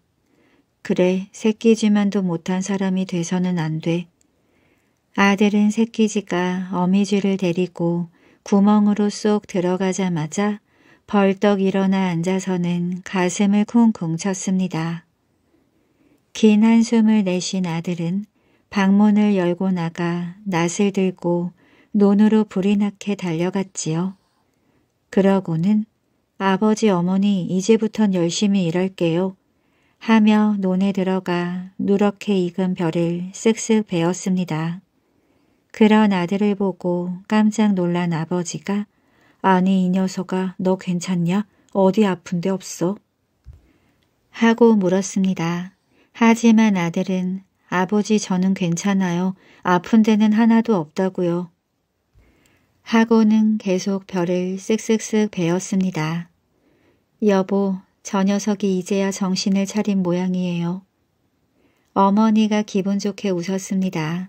그래 새끼지만도 못한 사람이 돼서는 안 돼. 아들은 새끼지가 어미쥐를 데리고 구멍으로 쏙 들어가자마자 벌떡 일어나 앉아서는 가슴을 쿵쿵 쳤습니다. 긴 한숨을 내신 아들은 방문을 열고 나가 낫을 들고 논으로 불이 나게 달려갔지요. 그러고는 아버지 어머니 이제부턴 열심히 일할게요. 하며 논에 들어가 누렇게 익은 벼를 쓱쓱 베었습니다. 그런 아들을 보고 깜짝 놀란 아버지가 아니 이 녀석아 너 괜찮냐? 어디 아픈데 없어? 하고 물었습니다. 하지만 아들은 아버지 저는 괜찮아요. 아픈 데는 하나도 없다고요. 하고는 계속 별을 쓱쓱쓱 베었습니다. 여보 저 녀석이 이제야 정신을 차린 모양이에요. 어머니가 기분 좋게 웃었습니다.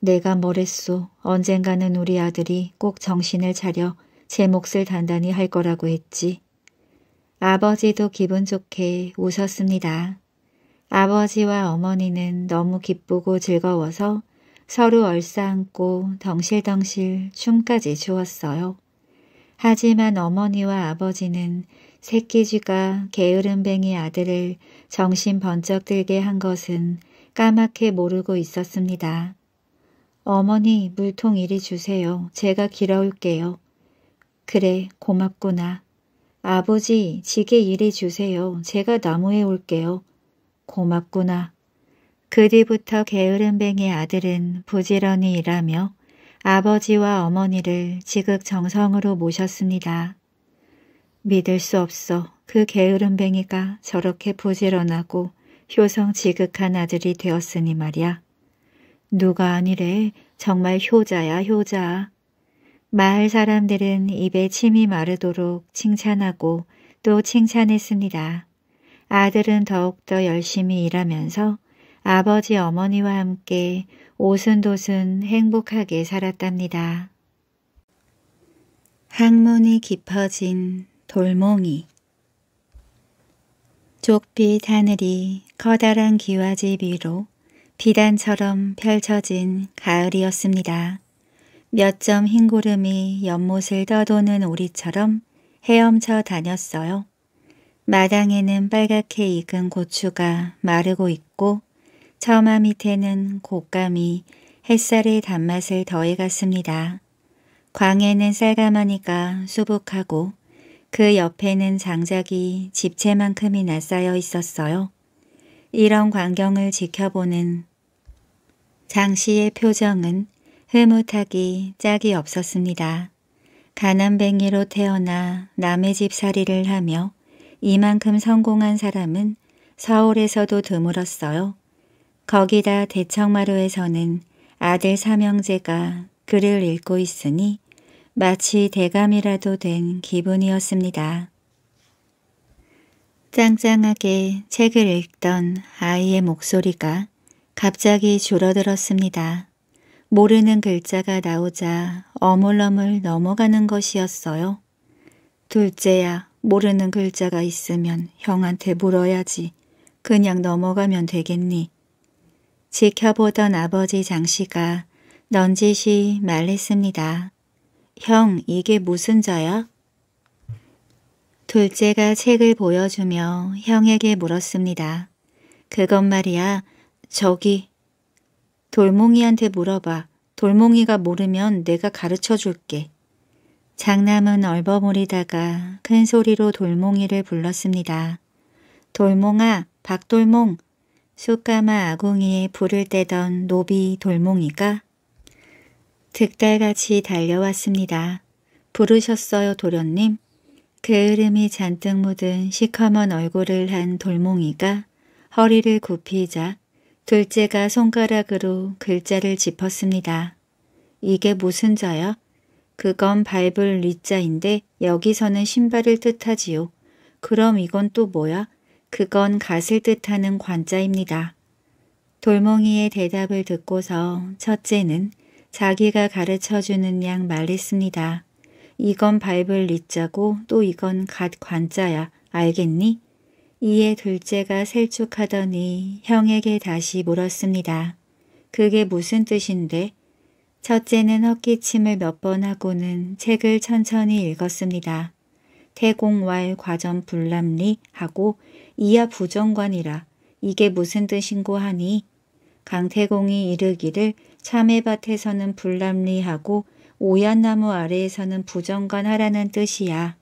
내가 뭐랬소. 언젠가는 우리 아들이 꼭 정신을 차려 제 몫을 단단히 할 거라고 했지. 아버지도 기분 좋게 웃었습니다. 아버지와 어머니는 너무 기쁘고 즐거워서 서로 얼싸안고 덩실덩실 춤까지 추었어요. 하지만 어머니와 아버지는 새끼쥐가 게으름뱅이 아들을 정신 번쩍 들게 한 것은 까맣게 모르고 있었습니다. 어머니 물통 이리 주세요. 제가 길어올게요. 그래 고맙구나. 아버지 지게 이리 주세요. 제가 나무에 올게요. 고맙구나. 그 뒤부터 게으름뱅이 아들은 부지런히 일하며 아버지와 어머니를 지극정성으로 모셨습니다. 믿을 수 없어 그 게으름뱅이가 저렇게 부지런하고 효성 지극한 아들이 되었으니 말이야. 누가 아니래 정말 효자야 효자. 마을 사람들은 입에 침이 마르도록 칭찬하고 또 칭찬했습니다. 아들은 더욱더 열심히 일하면서 아버지 어머니와 함께 오순도순 행복하게 살았답니다. 학문이 깊어진 돌멩이 족빛 하늘이 커다란 기와집 위로 비단처럼 펼쳐진 가을이었습니다. 몇 점 흰구름이 연못을 떠도는 오리처럼 헤엄쳐 다녔어요. 마당에는 빨갛게 익은 고추가 마르고 있고 처마 밑에는 곶감이 햇살의 단맛을 더해갔습니다. 광에는 쌀가마니가 수북하고 그 옆에는 장작이 집채만큼이나 쌓여 있었어요. 이런 광경을 지켜보는 장씨의 표정은 흐뭇하기 짝이 없었습니다. 가난뱅이로 태어나 남의 집살이를 하며 이만큼 성공한 사람은 서울에서도 드물었어요. 거기다 대청마루에서는 아들 삼형제가 글을 읽고 있으니 마치 대감이라도 된 기분이었습니다. 짱짱하게 책을 읽던 아이의 목소리가 갑자기 줄어들었습니다. 모르는 글자가 나오자 어물어물 넘어가는 것이었어요. 둘째야, 모르는 글자가 있으면 형한테 물어야지. 그냥 넘어가면 되겠니? 지켜보던 아버지 장씨가 넌지시 말했습니다. 형, 이게 무슨 자야? 둘째가 책을 보여주며 형에게 물었습니다. 그것 말이야, 저기. 돌몽이한테 물어봐. 돌몽이가 모르면 내가 가르쳐 줄게. 장남은 얼버무리다가 큰 소리로 돌몽이를 불렀습니다. 돌몽아, 박돌몽. 숯가마 아궁이에 불을 떼던 노비 돌몽이가 득달같이 달려왔습니다. 부르셨어요, 도련님? 게으름이 그 잔뜩 묻은 시커먼 얼굴을 한 돌멩이가 허리를 굽히자 둘째가 손가락으로 글자를 짚었습니다. 이게 무슨 자야? 그건 밟을 리자인데 여기서는 신발을 뜻하지요. 그럼 이건 또 뭐야? 그건 갓을 뜻하는 관자입니다. 돌멩이의 대답을 듣고서 첫째는 자기가 가르쳐주는 양말했습니다 이건 바이블 리자고 또 이건 갓 관자야. 알겠니? 이에 둘째가 셀축하더니 형에게 다시 물었습니다. 그게 무슨 뜻인데? 첫째는 헛기침을 몇 번 하고는 책을 천천히 읽었습니다. 태공왈 과전 불람리 하고 이하 부정관이라 이게 무슨 뜻인고 하니 강태공이 이르기를 참외밭에서는 불람리하고 오얏나무 아래에서는 부정관하라는 뜻이야.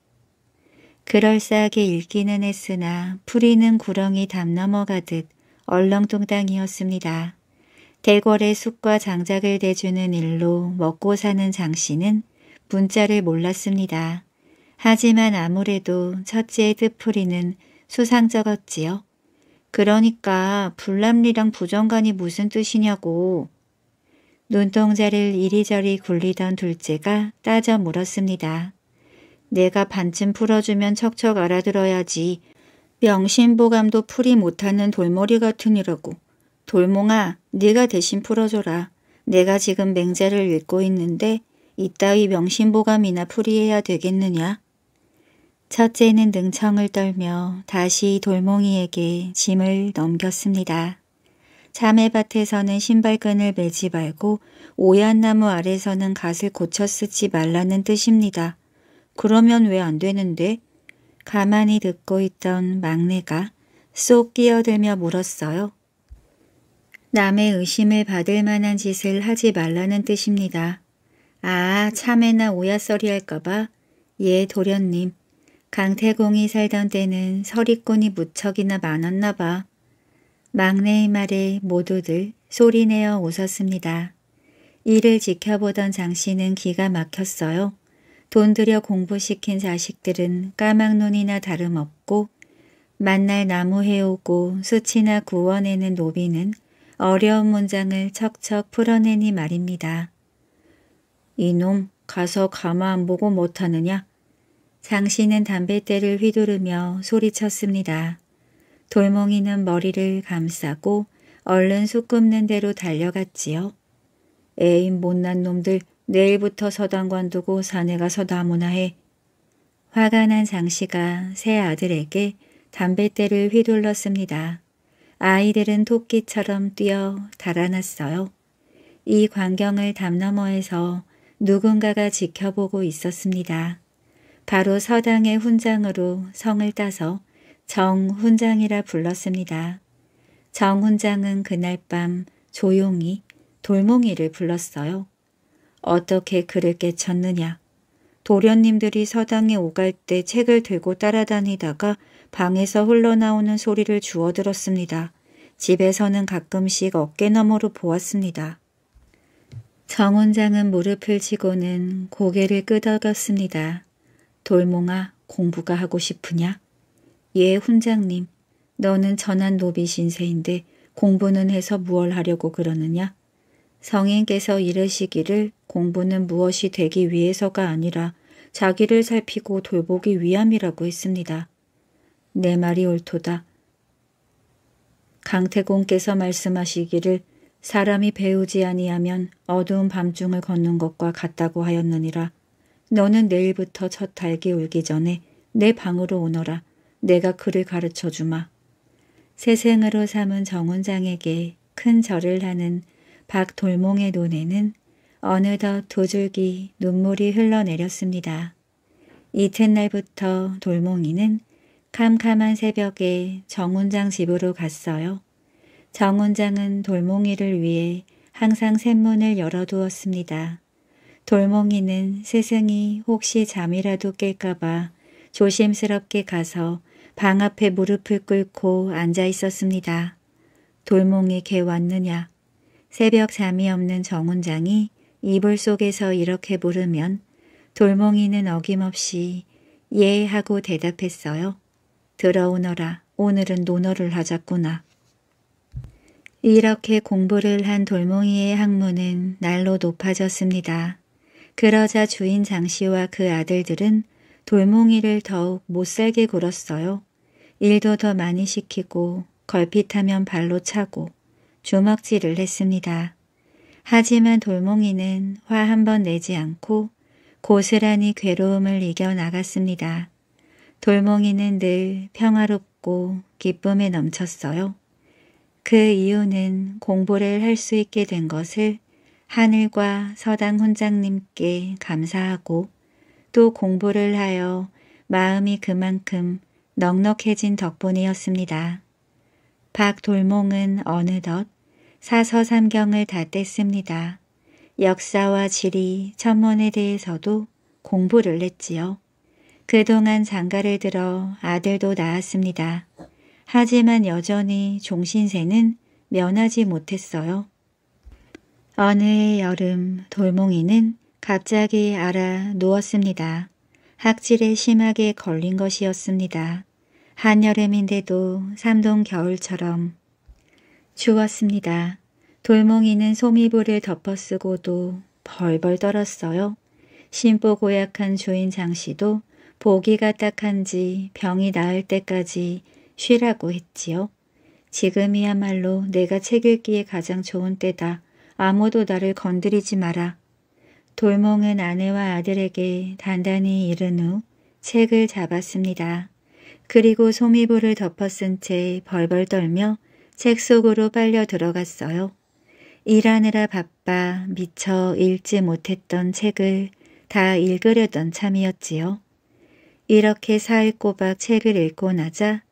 그럴싸하게 읽기는 했으나 풀이는 구렁이 담 넘어가듯 얼렁뚱땅이었습니다. 대궐의 쑥과 장작을 대주는 일로 먹고 사는 장씨는 문자를 몰랐습니다. 하지만 아무래도 첫째 의 뜻풀이는 수상쩍었지요. 그러니까 불남리랑 부정관이 무슨 뜻이냐고 눈동자를 이리저리 굴리던 둘째가 따져 물었습니다. 내가 반쯤 풀어주면 척척 알아들어야지. 명심보감도 풀이 못하는 돌머리 같은이라고 돌몽아, 네가 대신 풀어줘라. 내가 지금 맹자를 읽고 있는데 이따위 명심보감이나 풀이해야 되겠느냐? 첫째는 능청을 떨며 다시 돌몽이에게 짐을 넘겼습니다. 자매밭에서는 신발끈을 매지 말고 오얏나무 아래서는 갓을 고쳐 쓰지 말라는 뜻입니다. 그러면 왜 안 되는데? 가만히 듣고 있던 막내가 쏙 끼어들며 물었어요. 남의 의심을 받을 만한 짓을 하지 말라는 뜻입니다. 아, 참외나 오야설이 할까봐? 예, 도련님. 강태공이 살던 때는 서리꾼이 무척이나 많았나 봐. 막내의 말에 모두들 소리내어 웃었습니다. 이를 지켜보던 장씨는 기가 막혔어요. 돈 들여 공부시킨 자식들은 까막눈이나 다름없고 만날 나무 해오고 수치나 구워내는 노비는 어려운 문장을 척척 풀어내니 말입니다. 이놈 가서 가만 안 보고 못하느냐? 장씨는 담뱃대를 휘두르며 소리쳤습니다. 돌멩이는 머리를 감싸고 얼른 솟굽는 대로 달려갔지요. 애인 못난 놈들 내일부터 서당관 두고 사내 가서 나무나 해. 화가 난 장씨가 새 아들에게 담뱃대를 휘둘렀습니다. 아이들은 토끼처럼 뛰어 달아났어요. 이 광경을 담 너머에서 누군가가 지켜보고 있었습니다. 바로 서당의 훈장으로 성을 따서 정훈장이라 불렀습니다. 정훈장은 그날 밤 조용히 돌몽이를 불렀어요. 어떻게 그를 깨쳤느냐. 도련님들이 서당에 오갈 때 책을 들고 따라다니다가 방에서 흘러나오는 소리를 주워들었습니다. 집에서는 가끔씩 어깨너머로 보았습니다. 정훈장은 무릎을 치고는 고개를 끄덕였습니다. 돌몽아 공부가 하고 싶으냐? 예, 훈장님. 너는 전한 노비 신세인데 공부는 해서 무얼 하려고 그러느냐? 성인께서 이르시기를 공부는 무엇이 되기 위해서가 아니라 자기를 살피고 돌보기 위함이라고 했습니다. 내 말이 옳도다. 강태공께서 말씀하시기를 사람이 배우지 아니하면 어두운 밤중을 걷는 것과 같다고 하였느니라. 너는 내일부터 첫 달기 울기 전에 내 방으로 오너라. 내가 그를 가르쳐 주마. 세생으로 삼은 정훈장에게 큰 절을 하는 박돌몽의 논에는 어느덧 도 줄기 눈물이 흘러내렸습니다. 이튿날부터 돌몽이는 캄캄한 새벽에 정훈장 집으로 갔어요. 정훈장은 돌몽이를 위해 항상 샘문을 열어두었습니다. 돌몽이는 스승이 혹시 잠이라도 깰까봐 조심스럽게 가서 방 앞에 무릎을 꿇고 앉아 있었습니다. 돌몽이 개 왔느냐. 새벽 잠이 없는 정훈장이 이불 속에서 이렇게 물으면 돌몽이는 어김없이 예 하고 대답했어요. 들어오너라. 오늘은 논어를 하자꾸나. 이렇게 공부를 한 돌몽이의 학문은 날로 높아졌습니다. 그러자 주인 장씨와 그 아들들은 돌멩이를 더욱 못살게 굴었어요. 일도 더 많이 시키고 걸핏하면 발로 차고 주먹질을 했습니다. 하지만 돌멩이는 화 한 번 내지 않고 고스란히 괴로움을 이겨나갔습니다. 돌멩이는 늘 평화롭고 기쁨에 넘쳤어요. 그 이유는 공부를 할 수 있게 된 것을 하늘과 서당 훈장님께 감사하고 또 공부를 하여 마음이 그만큼 넉넉해진 덕분이었습니다. 박돌몽은 어느덧 사서삼경을 다 뗐습니다. 역사와 지리, 천문에 대해서도 공부를 했지요. 그동안 장가를 들어 아들도 낳았습니다. 하지만 여전히 종신세는 면하지 못했어요. 어느 해 여름 돌몽이는 갑자기 알아 누웠습니다. 학질에 심하게 걸린 것이었습니다. 한여름인데도 삼동 겨울처럼 추웠습니다. 돌멩이는 소미불를 덮어쓰고도 벌벌 떨었어요. 심보 고약한 주인 장씨도 보기가 딱한지 병이 나을 때까지 쉬라고 했지요. 지금이야말로 내가 책 읽기에 가장 좋은 때다. 아무도 나를 건드리지 마라. 돌멍은 아내와 아들에게 단단히 이른 후 책을 잡았습니다. 그리고 소미불를 덮어 쓴채 벌벌 떨며 책 속으로 빨려 들어갔어요. 일하느라 바빠 미처 읽지 못했던 책을 다 읽으려던 참이었지요. 이렇게 사흘 꼬박 책을 읽고 나자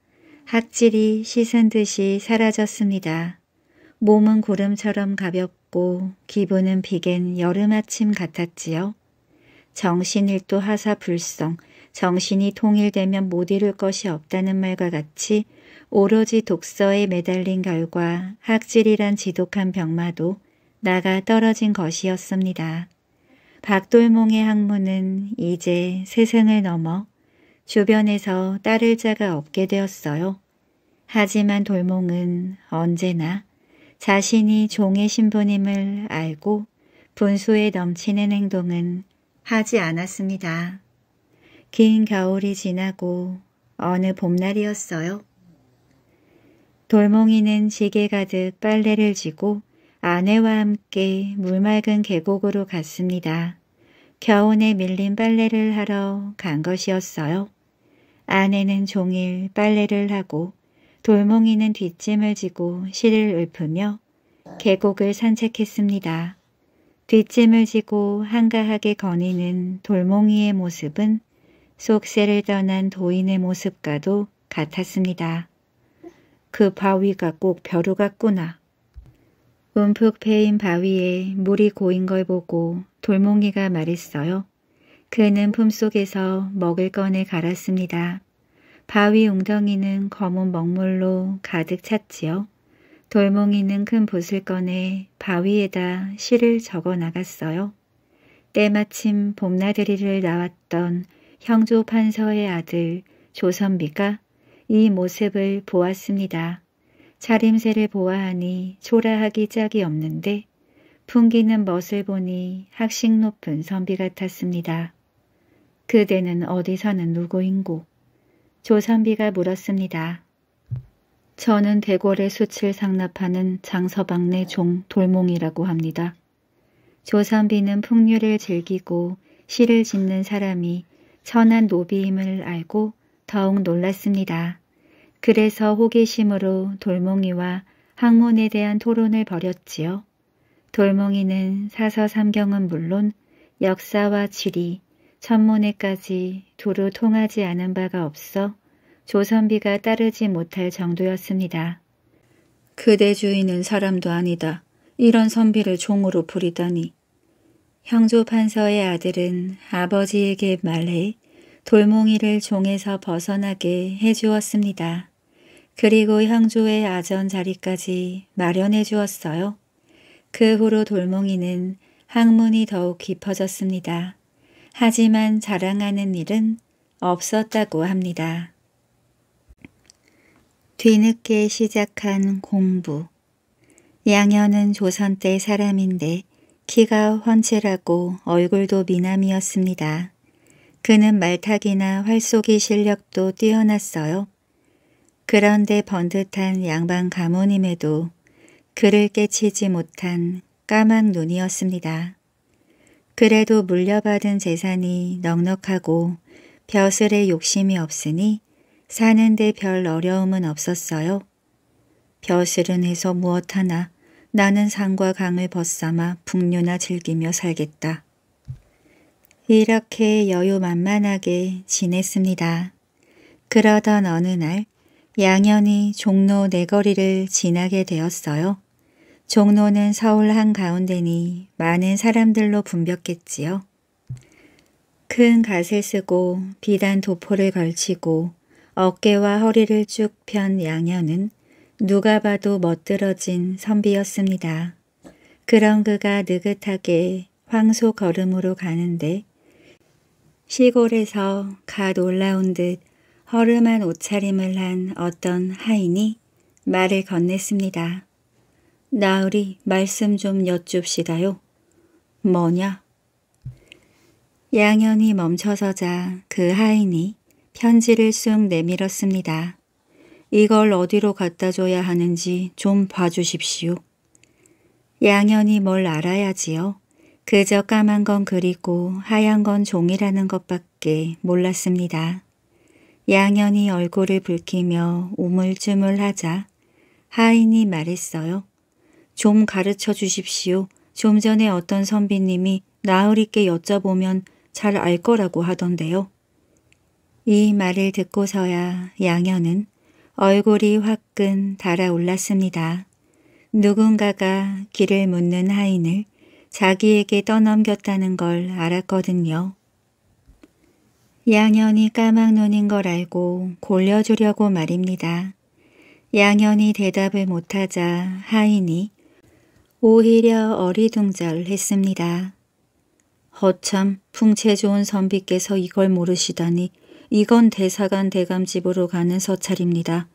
학질이 씻은 듯이 사라졌습니다. 몸은 구름처럼 가볍고 덥고 기분은 비겐 여름 아침 같았지요. 정신일도 하사불성, 정신이 통일되면 못 이룰 것이 없다는 말과 같이 오로지 독서에 매달린 결과 학질이란 지독한 병마도 나가 떨어진 것이었습니다. 박돌몽의 학문은 이제 세상을 넘어 주변에서 따를 자가 없게 되었어요. 하지만 돌몽은 언제나 자신이 종의 신부님을 알고 분수에 넘치는 행동은 하지 않았습니다. 긴 겨울이 지나고 어느 봄날이었어요. 돌멩이는 지게 가득 빨래를 지고 아내와 함께 물맑은 계곡으로 갔습니다. 겨운에 밀린 빨래를 하러 간 것이었어요. 아내는 종일 빨래를 하고 돌멩이는 뒷짐을 지고 실을 읊으며 계곡을 산책했습니다. 뒷짐을 지고 한가하게 거니는 돌멩이의 모습은 속세를 떠난 도인의 모습과도 같았습니다. 그 바위가 꼭 벼루 같구나. 움푹 패인 바위에 물이 고인 걸 보고 돌멩이가 말했어요. 그는 품속에서 먹을 건을 갈았습니다. 바위 웅덩이는 검은 먹물로 가득 찼지요. 돌멩이는 큰 붓을 꺼내 바위에다 시를 적어 나갔어요. 때마침 봄나들이를 나왔던 형조 판서의 아들 조선비가 이 모습을 보았습니다. 차림새를 보아하니 초라하기 짝이 없는데 풍기는 멋을 보니 학식 높은 선비 같았습니다. 그대는 어디서는 누구인고 조삼비가 물었습니다. 저는 대궐의 수치를 상납하는 장서방내 종 돌몽이라고 합니다. 조선비는 풍류를 즐기고 시를 짓는 사람이 천한 노비임을 알고 더욱 놀랐습니다. 그래서 호기심으로 돌몽이와 학문에 대한 토론을 벌였지요. 돌몽이는 사서삼경은 물론 역사와 지리, 천문에까지 도로 통하지 않은 바가 없어 조선비가 따르지 못할 정도였습니다. 그대 주인은 사람도 아니다. 이런 선비를 종으로 부리다니. 형조판서의 아들은 아버지에게 말해 돌몽이를 종에서 벗어나게 해주었습니다. 그리고 형조의 아전 자리까지 마련해 주었어요. 그 후로 돌몽이는 학문이 더욱 깊어졌습니다. 하지만 자랑하는 일은 없었다고 합니다. 뒤늦게 시작한 공부 양현은 조선 때 사람인데 키가 훤칠하고 얼굴도 미남이었습니다. 그는 말타기나 활쏘기 실력도 뛰어났어요. 그런데 번듯한 양반 가문임에도 그를 깨치지 못한 까만 눈이었습니다. 그래도 물려받은 재산이 넉넉하고 벼슬에 욕심이 없으니 사는데 별 어려움은 없었어요. 벼슬은 해서 무엇하나 나는 산과 강을 벗삼아 풍류나 즐기며 살겠다. 이렇게 여유만만하게 지냈습니다. 그러던 어느 날 양현이 종로 내거리를 지나게 되었어요. 종로는 서울 한가운데니 많은 사람들로 붐볐겠지요. 큰 갓을 쓰고 비단 도포를 걸치고 어깨와 허리를 쭉 편양녀은 누가 봐도 멋들어진 선비였습니다. 그런 그가 느긋하게 황소 걸음으로 가는데 시골에서 갓 올라온 듯 허름한 옷차림을 한 어떤 하인이 말을 건넸습니다. 나으리 말씀 좀 여쭙시다요. 뭐냐? 양현이 멈춰서자 그 하인이 편지를 쑥 내밀었습니다. 이걸 어디로 갖다 줘야 하는지 좀 봐주십시오. 양현이 뭘 알아야지요. 그저 까만 건 그리고 하얀 건 종이라는 것밖에 몰랐습니다. 양현이 얼굴을 붉히며 우물쭈물하자 하인이 말했어요. 좀 가르쳐 주십시오. 좀 전에 어떤 선비님이 나으리께 여쭤보면 잘 알 거라고 하던데요. 이 말을 듣고서야 양현은 얼굴이 화끈 달아올랐습니다. 누군가가 길을 묻는 하인을 자기에게 떠넘겼다는 걸 알았거든요. 양현이 까막눈인 걸 알고 골려주려고 말입니다. 양현이 대답을 못하자 하인이 오히려 어리둥절했습니다. 허참 풍채 좋은 선비께서 이걸 모르시다니 이건 대사관 대감집으로 가는 서찰입니다.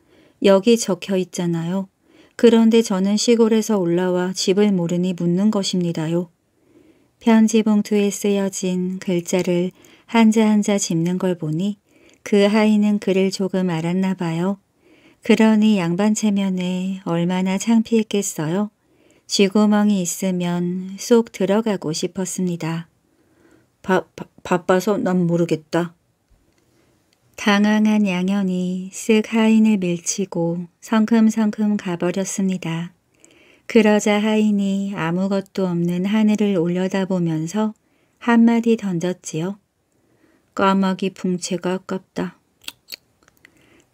여기 적혀 있잖아요. 그런데 저는 시골에서 올라와 집을 모르니 묻는 것입니다요. 편지 봉투에 쓰여진 글자를 한자 한자 짚는 걸 보니 그 하인은 글을 조금 알았나 봐요. 그러니 양반 체면에 얼마나 창피했겠어요. 쥐구멍이 있으면 쏙 들어가고 싶었습니다. 바, 바, 바빠서 난 모르겠다. 당황한 양현이 쓱 하인을 밀치고 성큼성큼 가버렸습니다. 그러자 하인이 아무것도 없는 하늘을 올려다보면서 한마디 던졌지요. 까마귀 풍채가 아깝다.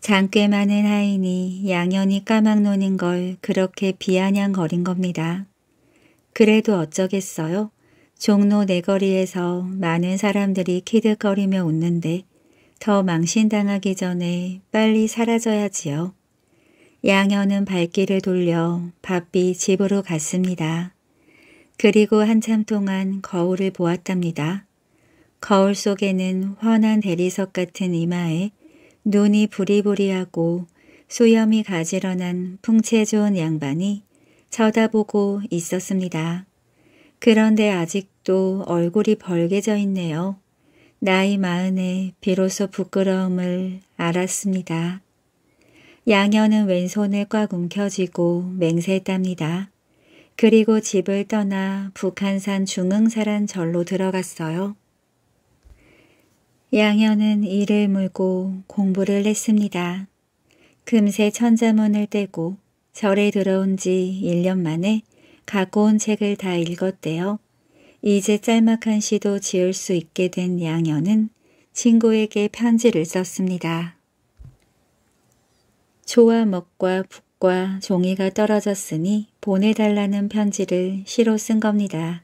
장꽤 많은 하인이 양현이 까막노는 걸 그렇게 비아냥거린 겁니다. 그래도 어쩌겠어요? 종로 내거리에서 네 많은 사람들이 키득거리며 웃는데 더 망신당하기 전에 빨리 사라져야지요. 양현은 발길을 돌려 바삐 집으로 갔습니다. 그리고 한참 동안 거울을 보았답니다. 거울 속에는 환한 대리석 같은 이마에 눈이 부리부리하고 소염이 가지런한 풍채 좋은 양반이 쳐다보고 있었습니다. 그런데 아직도 얼굴이 벌개져 있네요. 나이 마흔에 비로소 부끄러움을 알았습니다. 양현은 왼손을 꽉 움켜쥐고 맹세했답니다. 그리고 집을 떠나 북한산 중흥사란 절로 들어갔어요. 양현은 이를 물고 공부를 했습니다. 금세 천자문을 떼고 절에 들어온 지 1년 만에 갖고 온 책을 다 읽었대요. 이제 짤막한 시도 지을 수 있게 된 양현은 친구에게 편지를 썼습니다. 조와 먹과 북과 종이가 떨어졌으니 보내달라는 편지를 시로 쓴 겁니다.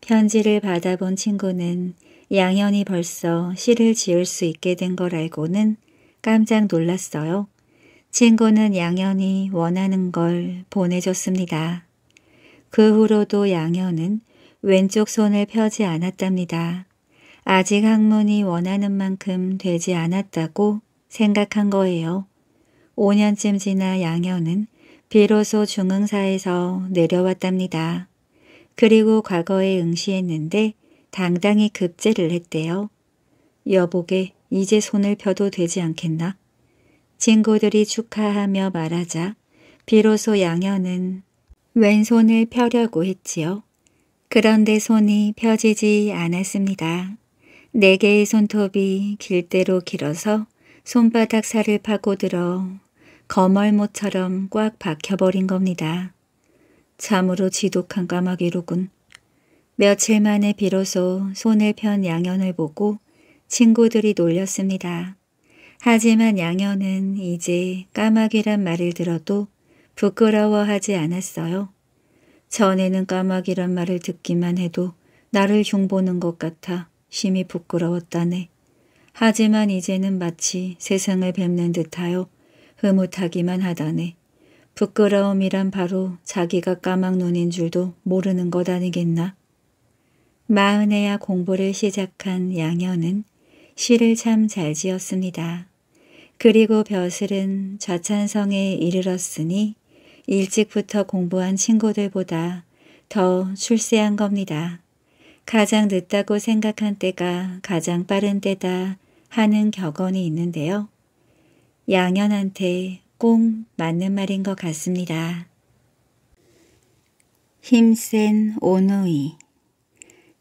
편지를 받아본 친구는 양현이 벌써 시를 지을 수 있게 된 걸 알고는 깜짝 놀랐어요. 친구는 양현이 원하는 걸 보내줬습니다. 그 후로도 양현은 왼쪽 손을 펴지 않았답니다. 아직 학문이 원하는 만큼 되지 않았다고 생각한 거예요. 5년쯤 지나 양현은 비로소 중흥사에서 내려왔답니다. 그리고 과거에 응시했는데 당당히 급제를 했대요. 여보게 이제 손을 펴도 되지 않겠나? 친구들이 축하하며 말하자 비로소 양현은 왼손을 펴려고 했지요. 그런데 손이 펴지지 않았습니다. 네 개의 손톱이 길대로 길어서 손바닥 살을 파고들어 거멀모처럼 꽉 박혀버린 겁니다. 참으로 지독한 까마귀로군. 며칠 만에 비로소 손에 편 양현을 보고 친구들이 놀렸습니다. 하지만 양현은 이제 까마귀란 말을 들어도 부끄러워하지 않았어요. 전에는 까마귀란 말을 듣기만 해도 나를 흉보는 것 같아 심히 부끄러웠다네. 하지만 이제는 마치 세상을 뵙는 듯하여 흐뭇하기만 하다네. 부끄러움이란 바로 자기가 까막눈인 줄도 모르는 것 아니겠나. 마흔에야 공부를 시작한 양현은 시를 참 잘 지었습니다. 그리고 벼슬은 좌찬성에 이르렀으니 일찍부터 공부한 친구들보다 더 출세한 겁니다. 가장 늦다고 생각한 때가 가장 빠른 때다 하는 격언이 있는데요. 양현한테 꼭 맞는 말인 것 같습니다. 힘센 오누이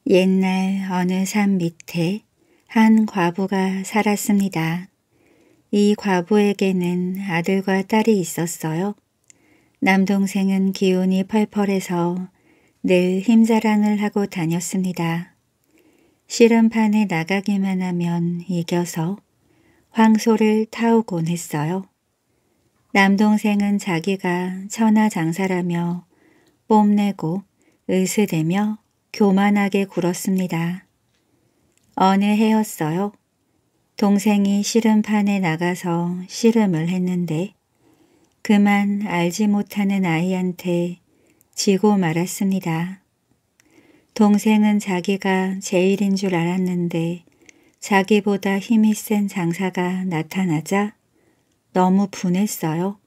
옛날 어느 산 밑에 한 과부가 살았습니다. 이 과부에게는 아들과 딸이 있었어요. 남동생은 기운이 펄펄해서 늘 힘자랑을 하고 다녔습니다. 실험판에 나가기만 하면 이겨서 황소를 타오곤 했어요. 남동생은 자기가 천하장사라며 뽐내고 으스대며 교만하게 굴었습니다. 어느 해였어요? 동생이 씨름판에 나가서 씨름을 했는데 그만 알지 못하는 아이한테 지고 말았습니다. 동생은 자기가 제일인 줄 알았는데 자기보다 힘이 센 장사가 나타나자 너무 분했어요.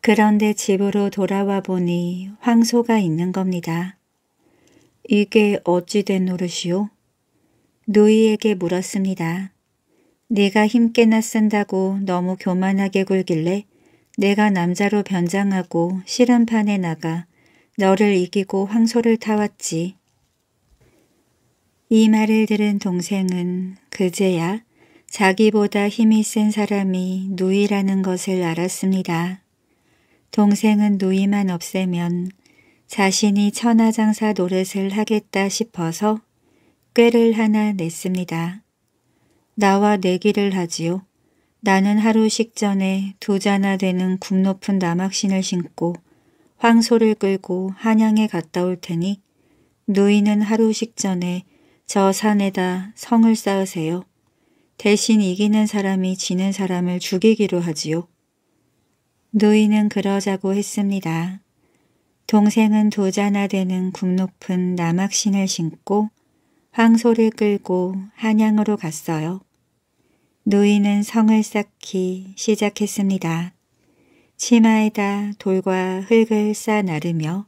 그런데 집으로 돌아와 보니 황소가 있는 겁니다. 이게 어찌 된 노릇이오? 누이에게 물었습니다. 네가 힘께나 쓴다고 너무 교만하게 굴길래 내가 남자로 변장하고 실험판에 나가 너를 이기고 황소를 타왔지. 이 말을 들은 동생은 그제야 자기보다 힘이 센 사람이 누이라는 것을 알았습니다. 동생은 누이만 없애면 자신이 천하장사 노릇을 하겠다 싶어서 꾀를 하나 냈습니다. 나와 내기를 하지요. 나는 하루 식전에 두 자나 되는 굽 높은 남학신을 신고 황소를 끌고 한양에 갔다 올 테니 누이는 하루 식전에 저 산에다 성을 쌓으세요. 대신 이기는 사람이 지는 사람을 죽이기로 하지요. 노인은 그러자고 했습니다. 동생은 도자나 되는 굽 높은 남악신을 신고 황소를 끌고 한양으로 갔어요. 노인은 성을 쌓기 시작했습니다. 치마에다 돌과 흙을 쌓아 나르며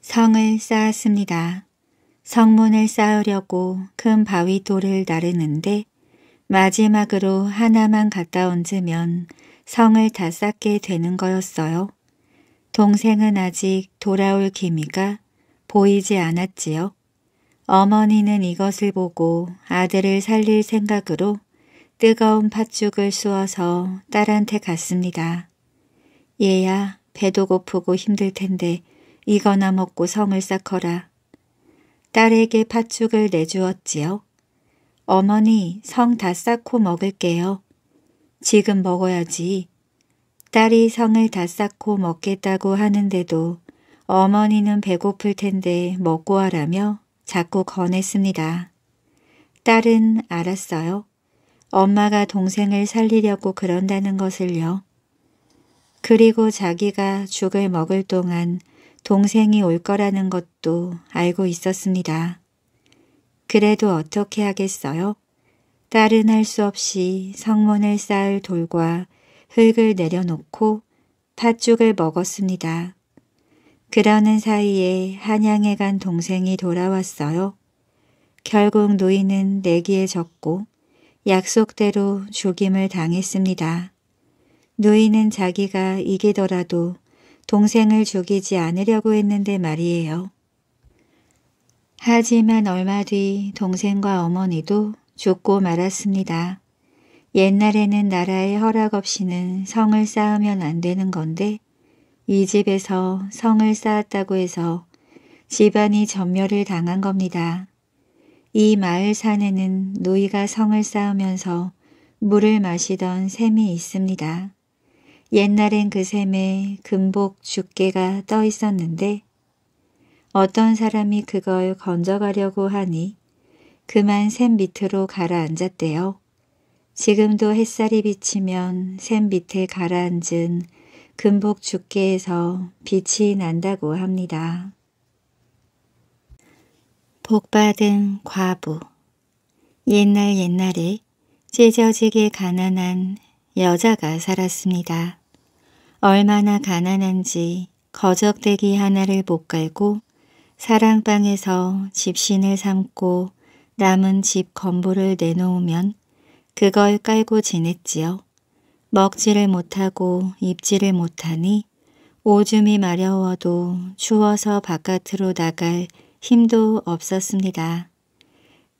성을 쌓았습니다. 성문을 쌓으려고 큰 바위 돌을 나르는데 마지막으로 하나만 갔다 얹으면 성을 다 쌓게 되는 거였어요. 동생은 아직 돌아올 기미가 보이지 않았지요. 어머니는 이것을 보고 아들을 살릴 생각으로 뜨거운 팥죽을 쑤어서 딸한테 갔습니다. 얘야 배도 고프고 힘들 텐데 이거나 먹고 성을 쌓거라. 딸에게 팥죽을 내주었지요. 어머니 성 다 쌓고 먹을게요. 지금 먹어야지. 딸이 성을 다 쌓고 먹겠다고 하는데도 어머니는 배고플 텐데 먹고 하라며 자꾸 권했습니다. 딸은 알았어요. 엄마가 동생을 살리려고 그런다는 것을요. 그리고 자기가 죽을 먹을 동안 동생이 올 거라는 것도 알고 있었습니다. 그래도 어떻게 하겠어요? 딸은 할 수 없이 성문을 쌓을 돌과 흙을 내려놓고 팥죽을 먹었습니다. 그러는 사이에 한양에 간 동생이 돌아왔어요. 결국 노인은 내기에 졌고 약속대로 죽임을 당했습니다. 노인은 자기가 이기더라도 동생을 죽이지 않으려고 했는데 말이에요. 하지만 얼마 뒤 동생과 어머니도 죽고 말았습니다. 옛날에는 나라의 허락 없이는 성을 쌓으면 안 되는 건데 이 집에서 성을 쌓았다고 해서 집안이 전멸을 당한 겁니다. 이 마을 산에는 누이가 성을 쌓으면서 물을 마시던 샘이 있습니다. 옛날엔 그 샘에 금복 죽개가 떠 있었는데 어떤 사람이 그걸 건져가려고 하니 그만 샘 밑으로 가라앉았대요. 지금도 햇살이 비치면 샘 밑에 가라앉은 금복 주께에서 빛이 난다고 합니다. 복받은 과부 옛날 옛날에 찢어지게 가난한 여자가 살았습니다. 얼마나 가난한지 거적대기 하나를 못 갈고 사랑방에서 집신을 삼고 남은 집건물을 내놓으면 그걸 깔고 지냈지요. 먹지를 못하고 입지를 못하니 오줌이 마려워도 추워서 바깥으로 나갈 힘도 없었습니다.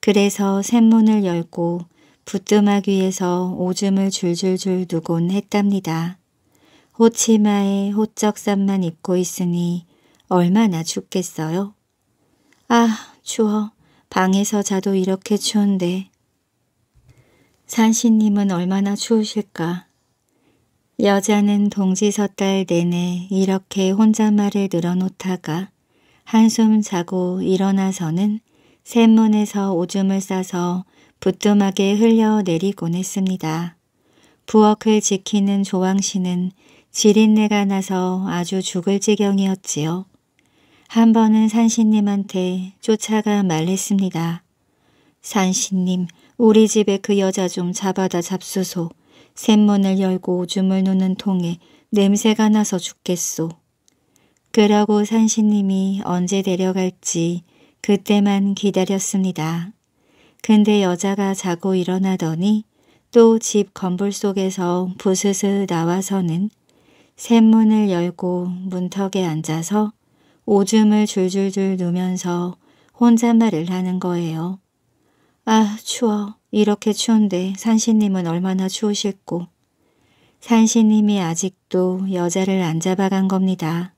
그래서 샘문을 열고 부뚜막 위에서 오줌을 줄줄줄 누곤 했답니다. 호치마에 호적산만 입고 있으니 얼마나 죽겠어요 아, 추워. 방에서 자도 이렇게 추운데. 산신님은 얼마나 추우실까? 여자는 동지 섯달 내내 이렇게 혼잣말을 늘어놓다가 한숨 자고 일어나서는 샘문에서 오줌을 싸서 부뚜막에 흘려내리곤 했습니다. 부엌을 지키는 조왕 씨는 지린내가 나서 아주 죽을 지경이었지요. 한 번은 산신님한테 쫓아가 말했습니다. 산신님, 우리 집에 그 여자 좀 잡아다 잡수소. 샘문을 열고 오줌을 누는 통에 냄새가 나서 죽겠소. 그러고 산신님이 언제 데려갈지 그때만 기다렸습니다. 근데 여자가 자고 일어나더니 또 집 건물 속에서 부스스 나와서는 샘문을 열고 문턱에 앉아서 오줌을 줄줄줄 누면서 혼잣말을 하는 거예요. 아 추워. 이렇게 추운데 산신님은 얼마나 추우실고. 산신님이 아직도 여자를 안 잡아간 겁니다.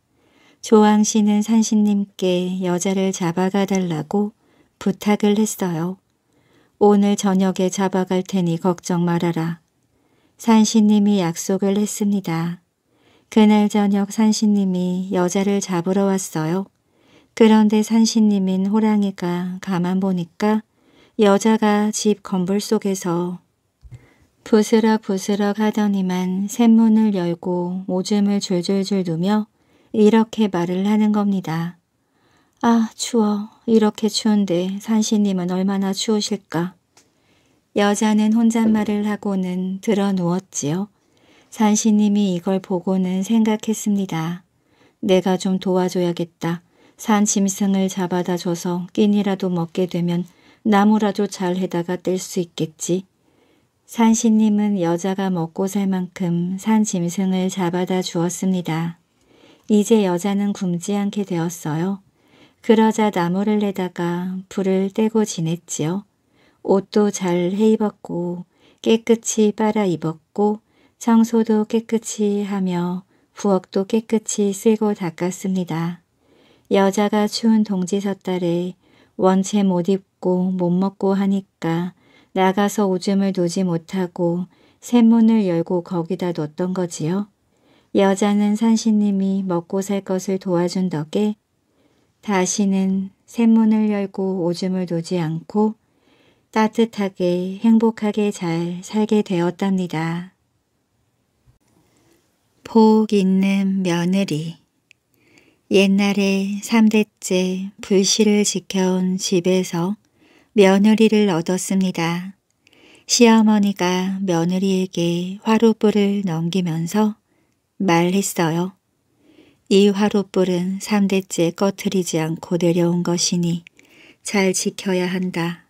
조왕 씨는 산신님께 여자를 잡아가 달라고 부탁을 했어요. 오늘 저녁에 잡아갈 테니 걱정 말아라. 산신님이 약속을 했습니다. 그날 저녁 산신님이 여자를 잡으러 왔어요. 그런데 산신님인 호랑이가 가만 보니까 여자가 집 건물 속에서 부스럭부스럭 하더니만 샘문을 열고 오줌을 줄줄줄 누며 이렇게 말을 하는 겁니다. 아 추워 이렇게 추운데 산신님은 얼마나 추우실까. 여자는 혼잣말을 하고는 들어 누웠지요. 산신님이 이걸 보고는 생각했습니다. 내가 좀 도와줘야겠다. 산 짐승을 잡아다 줘서 끼니라도 먹게 되면 나무라도 잘 해다가 뗄 수 있겠지. 산신님은 여자가 먹고 살 만큼 산 짐승을 잡아다 주었습니다. 이제 여자는 굶지 않게 되었어요. 그러자 나무를 내다가 불을 떼고 지냈지요. 옷도 잘 해입었고 깨끗이 빨아 입었고 청소도 깨끗이 하며 부엌도 깨끗이 쓸고 닦았습니다. 여자가 추운 동지 섣달에 원체 못 입고 못 먹고 하니까 나가서 오줌을 놓지 못하고 샘문을 열고 거기다 뒀던 거지요. 여자는 산신님이 먹고 살 것을 도와준 덕에 다시는 샘문을 열고 오줌을 놓지 않고 따뜻하게 행복하게 잘 살게 되었답니다. 복 있는 며느리 옛날에 3대째 불씨를 지켜온 집에서 며느리를 얻었습니다. 시어머니가 며느리에게 화로불을 넘기면서 말했어요. 이 화로불은 3대째 꺼트리지 않고 내려온 것이니 잘 지켜야 한다.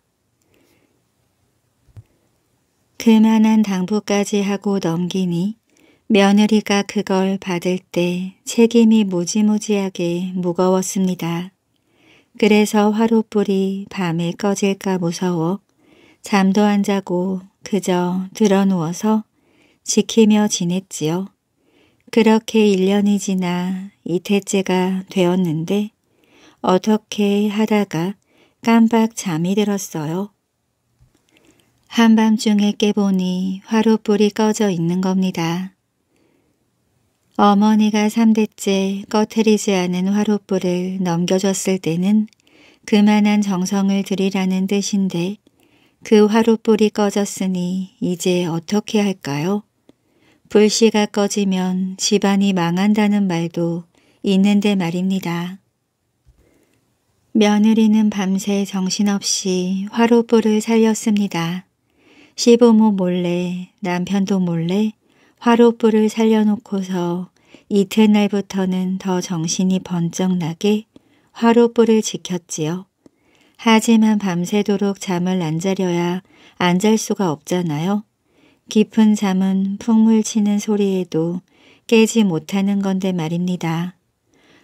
그만한 당부까지 하고 넘기니 며느리가 그걸 받을 때 책임이 무지무지하게 무거웠습니다. 그래서 화로불이 밤에 꺼질까 무서워 잠도 안 자고 그저 드러누워서 지키며 지냈지요. 그렇게 1년이 지나 이태째가 되었는데 어떻게 하다가 깜빡 잠이 들었어요. 한밤중에 깨보니 화로불이 꺼져 있는 겁니다. 어머니가 3대째 꺼트리지 않은 화롯불을 넘겨줬을 때는 그만한 정성을 들이라는 뜻인데 그 화롯불이 꺼졌으니 이제 어떻게 할까요? 불씨가 꺼지면 집안이 망한다는 말도 있는데 말입니다. 며느리는 밤새 정신없이 화롯불을 살렸습니다. 시부모 몰래 남편도 몰래 화로불을 살려놓고서 이튿날부터는 더 정신이 번쩍 나게 화로불을 지켰지요. 하지만 밤새도록 잠을 안 자려야 안 잘 수가 없잖아요. 깊은 잠은 풍물치는 소리에도 깨지 못하는 건데 말입니다.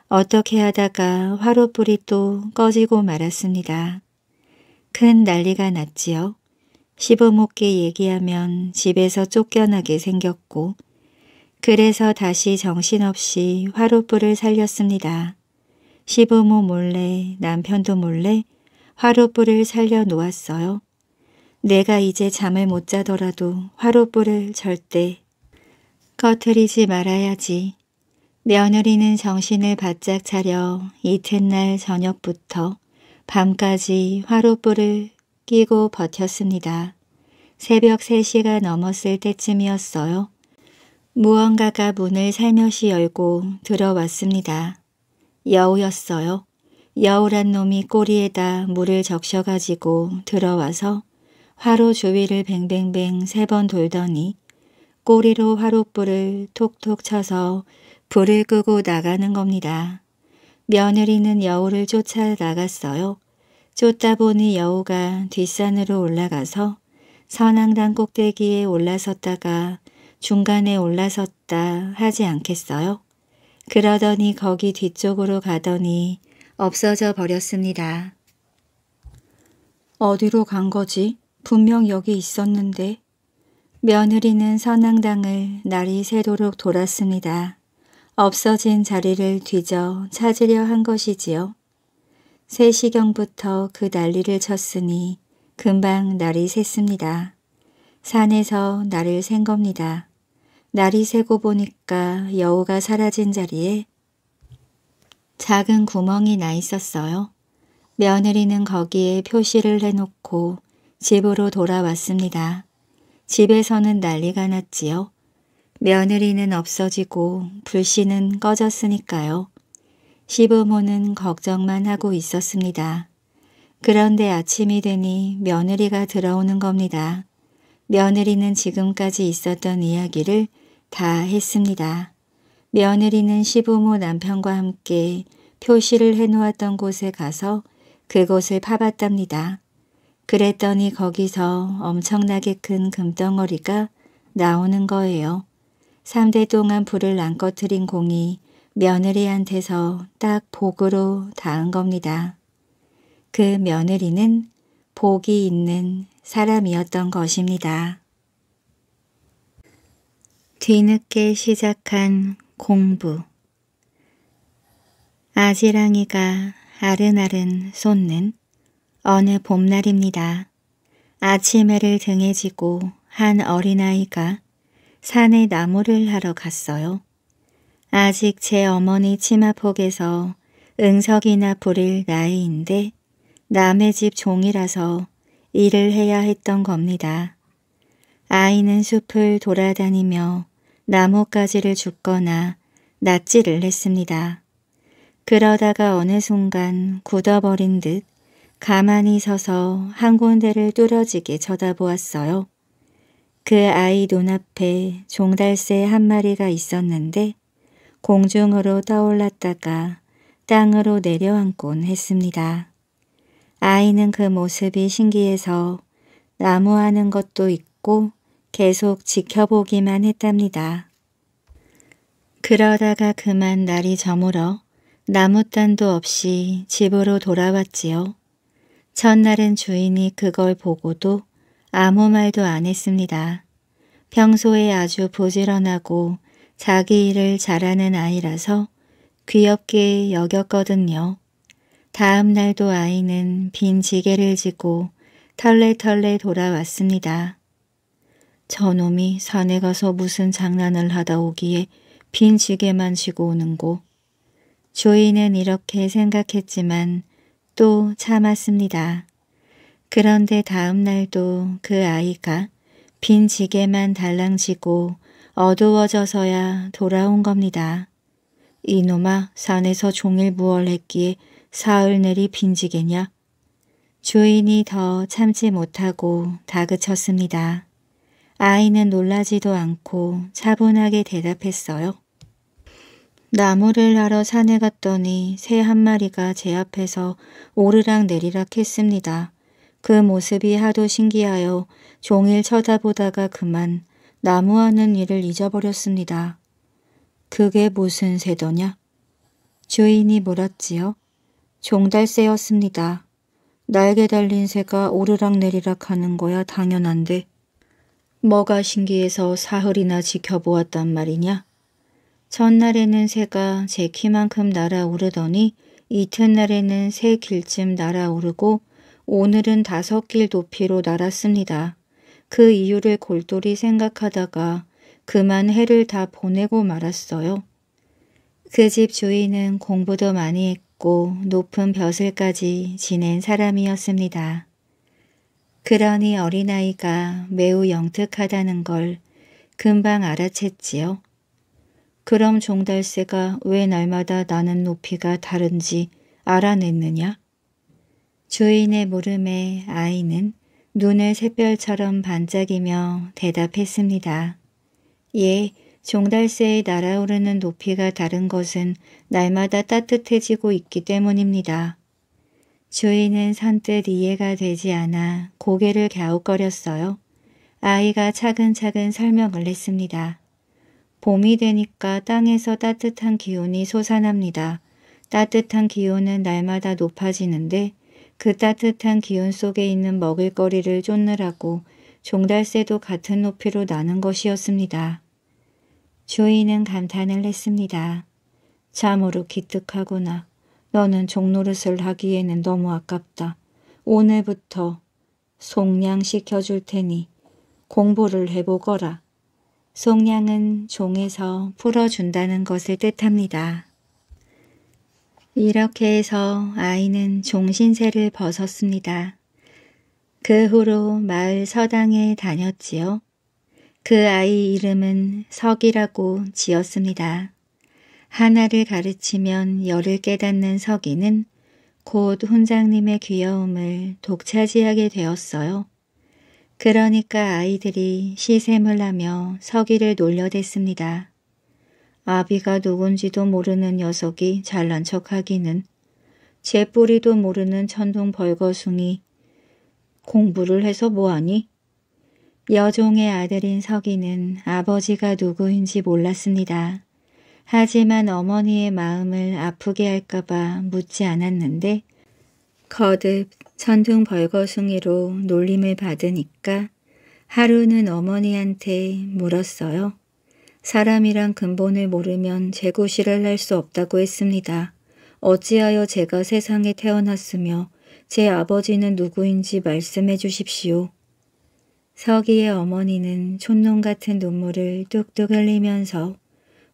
어떻게 하다가 화로불이 또 꺼지고 말았습니다. 큰 난리가 났지요. 시부모께 얘기하면 집에서 쫓겨나게 생겼고 그래서 다시 정신없이 화로불을 살렸습니다. 시부모 몰래 남편도 몰래 화로불을 살려 놓았어요. 내가 이제 잠을 못 자더라도 화로불을 절대 꺼트리지 말아야지. 며느리는 정신을 바짝 차려 이튿날 저녁부터 밤까지 화로불을 끼고 버텼습니다. 새벽 3시가 넘었을 때쯤이었어요. 무언가가 문을 살며시 열고 들어왔습니다. 여우였어요. 여우란 놈이 꼬리에다 물을 적셔가지고 들어와서 화로 주위를 뱅뱅뱅 세 번 돌더니 꼬리로 화로불을 톡톡 쳐서 불을 끄고 나가는 겁니다. 며느리는 여우를 쫓아 나갔어요. 쫓다 보니 여우가 뒷산으로 올라가서 선앙당 꼭대기에 올라섰다가 중간에 올라섰다 하지 않겠어요? 그러더니 거기 뒤쪽으로 가더니 없어져 버렸습니다. 어디로 간 거지? 분명 여기 있었는데. 며느리는 선앙당을 날이 새도록 돌았습니다. 없어진 자리를 뒤져 찾으려 한 것이지요. 세시경부터 그 난리를 쳤으니 금방 날이 샜습니다. 산에서 날을 샌 겁니다. 날이 새고 보니까 여우가 사라진 자리에 작은 구멍이 나 있었어요. 며느리는 거기에 표시를 해놓고 집으로 돌아왔습니다. 집에서는 난리가 났지요. 며느리는 없어지고 불씨는 꺼졌으니까요. 시부모는 걱정만 하고 있었습니다. 그런데 아침이 되니 며느리가 들어오는 겁니다. 며느리는 지금까지 있었던 이야기를 다 했습니다. 며느리는 시부모 남편과 함께 표시를 해놓았던 곳에 가서 그곳을 파봤답니다. 그랬더니 거기서 엄청나게 큰 금덩어리가 나오는 거예요. 3대 동안 불을 안 꺼트린 공이 며느리한테서 딱 복으로 닿은 겁니다. 그 며느리는 복이 있는 사람이었던 것입니다. 뒤늦게 시작한 공부 아지랑이가 아른아른 솟는 어느 봄날입니다. 아침 에를 등에 지고 한 어린아이가 산에 나무를 하러 갔어요. 아직 제 어머니 치마폭에서 응석이나 부릴 나이인데 남의 집 종이라서 일을 해야 했던 겁니다. 아이는 숲을 돌아다니며 나뭇가지를 죽거나 낫지를 했습니다. 그러다가 어느 순간 굳어버린 듯 가만히 서서 한 군데를 뚫어지게 쳐다보았어요. 그 아이 눈앞에 종달새 한 마리가 있었는데 공중으로 떠올랐다가 땅으로 내려앉곤 했습니다. 아이는 그 모습이 신기해서 나무하는 것도 있고 계속 지켜보기만 했답니다. 그러다가 그만 날이 저물어 나무단도 없이 집으로 돌아왔지요. 첫날은 주인이 그걸 보고도 아무 말도 안 했습니다. 평소에 아주 부지런하고 자기 일을 잘하는 아이라서 귀엽게 여겼거든요. 다음 날도 아이는 빈 지게를 지고 털레털레 돌아왔습니다. 저놈이 산에 가서 무슨 장난을 하다 오기에 빈 지게만 지고 오는고. 조이는 이렇게 생각했지만 또 참았습니다. 그런데 다음 날도 그 아이가 빈 지게만 달랑지고 어두워져서야 돌아온 겁니다. 이놈아 산에서 종일 무얼 했기에 사흘 내리 빈지겠냐 주인이 더 참지 못하고 다그쳤습니다. 아이는 놀라지도 않고 차분하게 대답했어요. 나무를 하러 산에 갔더니 새 한 마리가 제 앞에서 오르락 내리락 했습니다. 그 모습이 하도 신기하여 종일 쳐다보다가 그만 나무하는 일을 잊어버렸습니다. 그게 무슨 새더냐? 주인이 물었지요. 종달새였습니다. 날개 달린 새가 오르락내리락 하는 거야 당연한데 뭐가 신기해서 사흘이나 지켜보았단 말이냐? 전날에는 새가 제 키만큼 날아오르더니 이튿날에는 세 길쯤 날아오르고 오늘은 다섯 길 높이로 날았습니다. 그 이유를 골똘히 생각하다가 그만 해를 다 보내고 말았어요. 그 집 주인은 공부도 많이 했고 높은 벼슬까지 지낸 사람이었습니다. 그러니 어린아이가 매우 영특하다는 걸 금방 알아챘지요. 그럼 종달새가 왜 날마다 나는 높이가 다른지 알아냈느냐? 주인의 물음에 아이는 눈을 샛별처럼 반짝이며 대답했습니다. 예, 종달새의 날아오르는 높이가 다른 것은 날마다 따뜻해지고 있기 때문입니다. 주인은 선뜻 이해가 되지 않아 고개를 갸웃거렸어요. 아이가 차근차근 설명을 했습니다. 봄이 되니까 땅에서 따뜻한 기온이 솟아납니다. 따뜻한 기온은 날마다 높아지는데 그 따뜻한 기운 속에 있는 먹을거리를 쫓느라고 종달새도 같은 높이로 나는 것이었습니다. 주인은 감탄을 했습니다. 참으로 기특하구나. 너는 종노릇을 하기에는 너무 아깝다. 오늘부터 송량시켜줄 테니 공부를 해보거라. 송량은 종에서 풀어준다는 것을 뜻합니다. 이렇게 해서 아이는 종신세를 벗었습니다. 그 후로 마을 서당에 다녔지요. 그 아이 이름은 석이라고 지었습니다. 하나를 가르치면 열을 깨닫는 석이는 곧 훈장님의 귀여움을 독차지하게 되었어요. 그러니까 아이들이 시샘을 하며 석이를 놀려댔습니다. 아비가 누군지도 모르는 녀석이 잘난 척하기는 제 뿌리도 모르는 천둥 벌거숭이 공부를 해서 뭐하니? 여종의 아들인 석이는 아버지가 누구인지 몰랐습니다. 하지만 어머니의 마음을 아프게 할까봐 묻지 않았는데 거듭 천둥 벌거숭이로 놀림을 받으니까 하루는 어머니한테 물었어요. 사람이란 근본을 모르면 재구실을 할수 없다고 했습니다. 어찌하여 제가 세상에 태어났으며 제 아버지는 누구인지 말씀해 주십시오. 서기의 어머니는 촛농 같은 눈물을 뚝뚝 흘리면서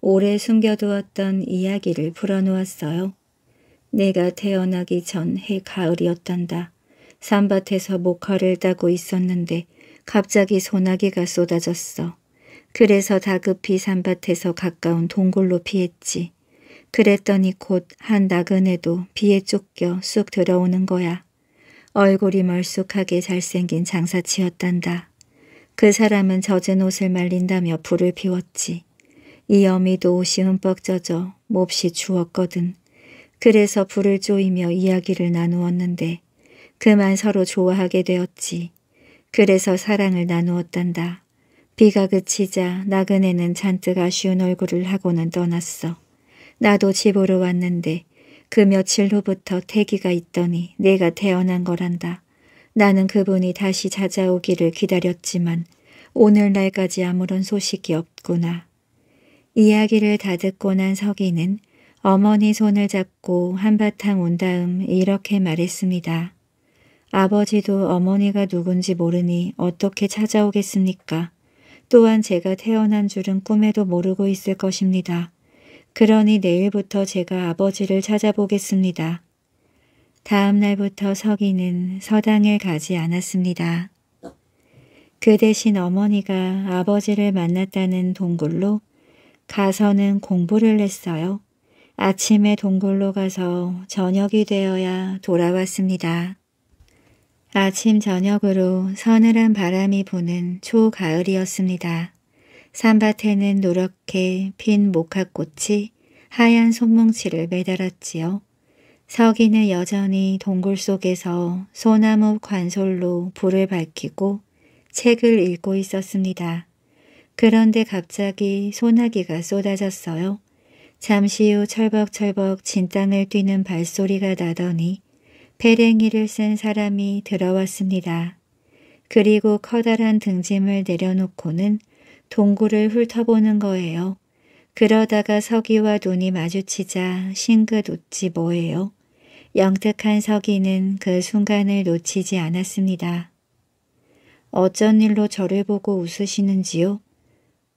오래 숨겨두었던 이야기를 풀어놓았어요. 내가 태어나기 전 해 가을이었단다. 산밭에서 목화를 따고 있었는데 갑자기 소나기가 쏟아졌어. 그래서 다급히 산밭에서 가까운 동굴로 피했지. 그랬더니 곧 한 나그네도 비에 쫓겨 쑥 들어오는 거야. 얼굴이 멀쑥하게 잘생긴 장사치였단다. 그 사람은 젖은 옷을 말린다며 불을 피웠지. 이 어미도 옷이 흠뻑 젖어 몹시 추웠거든. 그래서 불을 조이며 이야기를 나누었는데 그만 서로 좋아하게 되었지. 그래서 사랑을 나누었단다. 비가 그치자 나그네는 잔뜩 아쉬운 얼굴을 하고는 떠났어. 나도 집으로 왔는데 그 며칠 후부터 태기가 있더니 내가 태어난 거란다. 나는 그분이 다시 찾아오기를 기다렸지만 오늘날까지 아무런 소식이 없구나. 이야기를 다 듣고 난 서기는 어머니 손을 잡고 한바탕 온 다음 이렇게 말했습니다. 아버지도 어머니가 누군지 모르니 어떻게 찾아오겠습니까? 또한 제가 태어난 줄은 꿈에도 모르고 있을 것입니다. 그러니 내일부터 제가 아버지를 찾아보겠습니다. 다음 날부터 서기는 서당에 가지 않았습니다. 그 대신 어머니가 아버지를 만났다는 동굴로 가서는 공부를 했어요. 아침에 동굴로 가서 저녁이 되어야 돌아왔습니다. 아침 저녁으로 서늘한 바람이 부는 초가을이었습니다. 산밭에는 노랗게 핀 목화꽃이 하얀 속뭉치를 매달았지요. 서기는 여전히 동굴 속에서 소나무 관솔로 불을 밝히고 책을 읽고 있었습니다. 그런데 갑자기 소나기가 쏟아졌어요. 잠시 후 철벅철벅 진땅을 뛰는 발소리가 나더니 배랭이를 쓴 사람이 들어왔습니다. 그리고 커다란 등짐을 내려놓고는 동굴을 훑어보는 거예요. 그러다가 서기와 눈이 마주치자 싱긋 웃지 뭐예요. 영특한 서기는 그 순간을 놓치지 않았습니다. 어쩐 일로 저를 보고 웃으시는지요?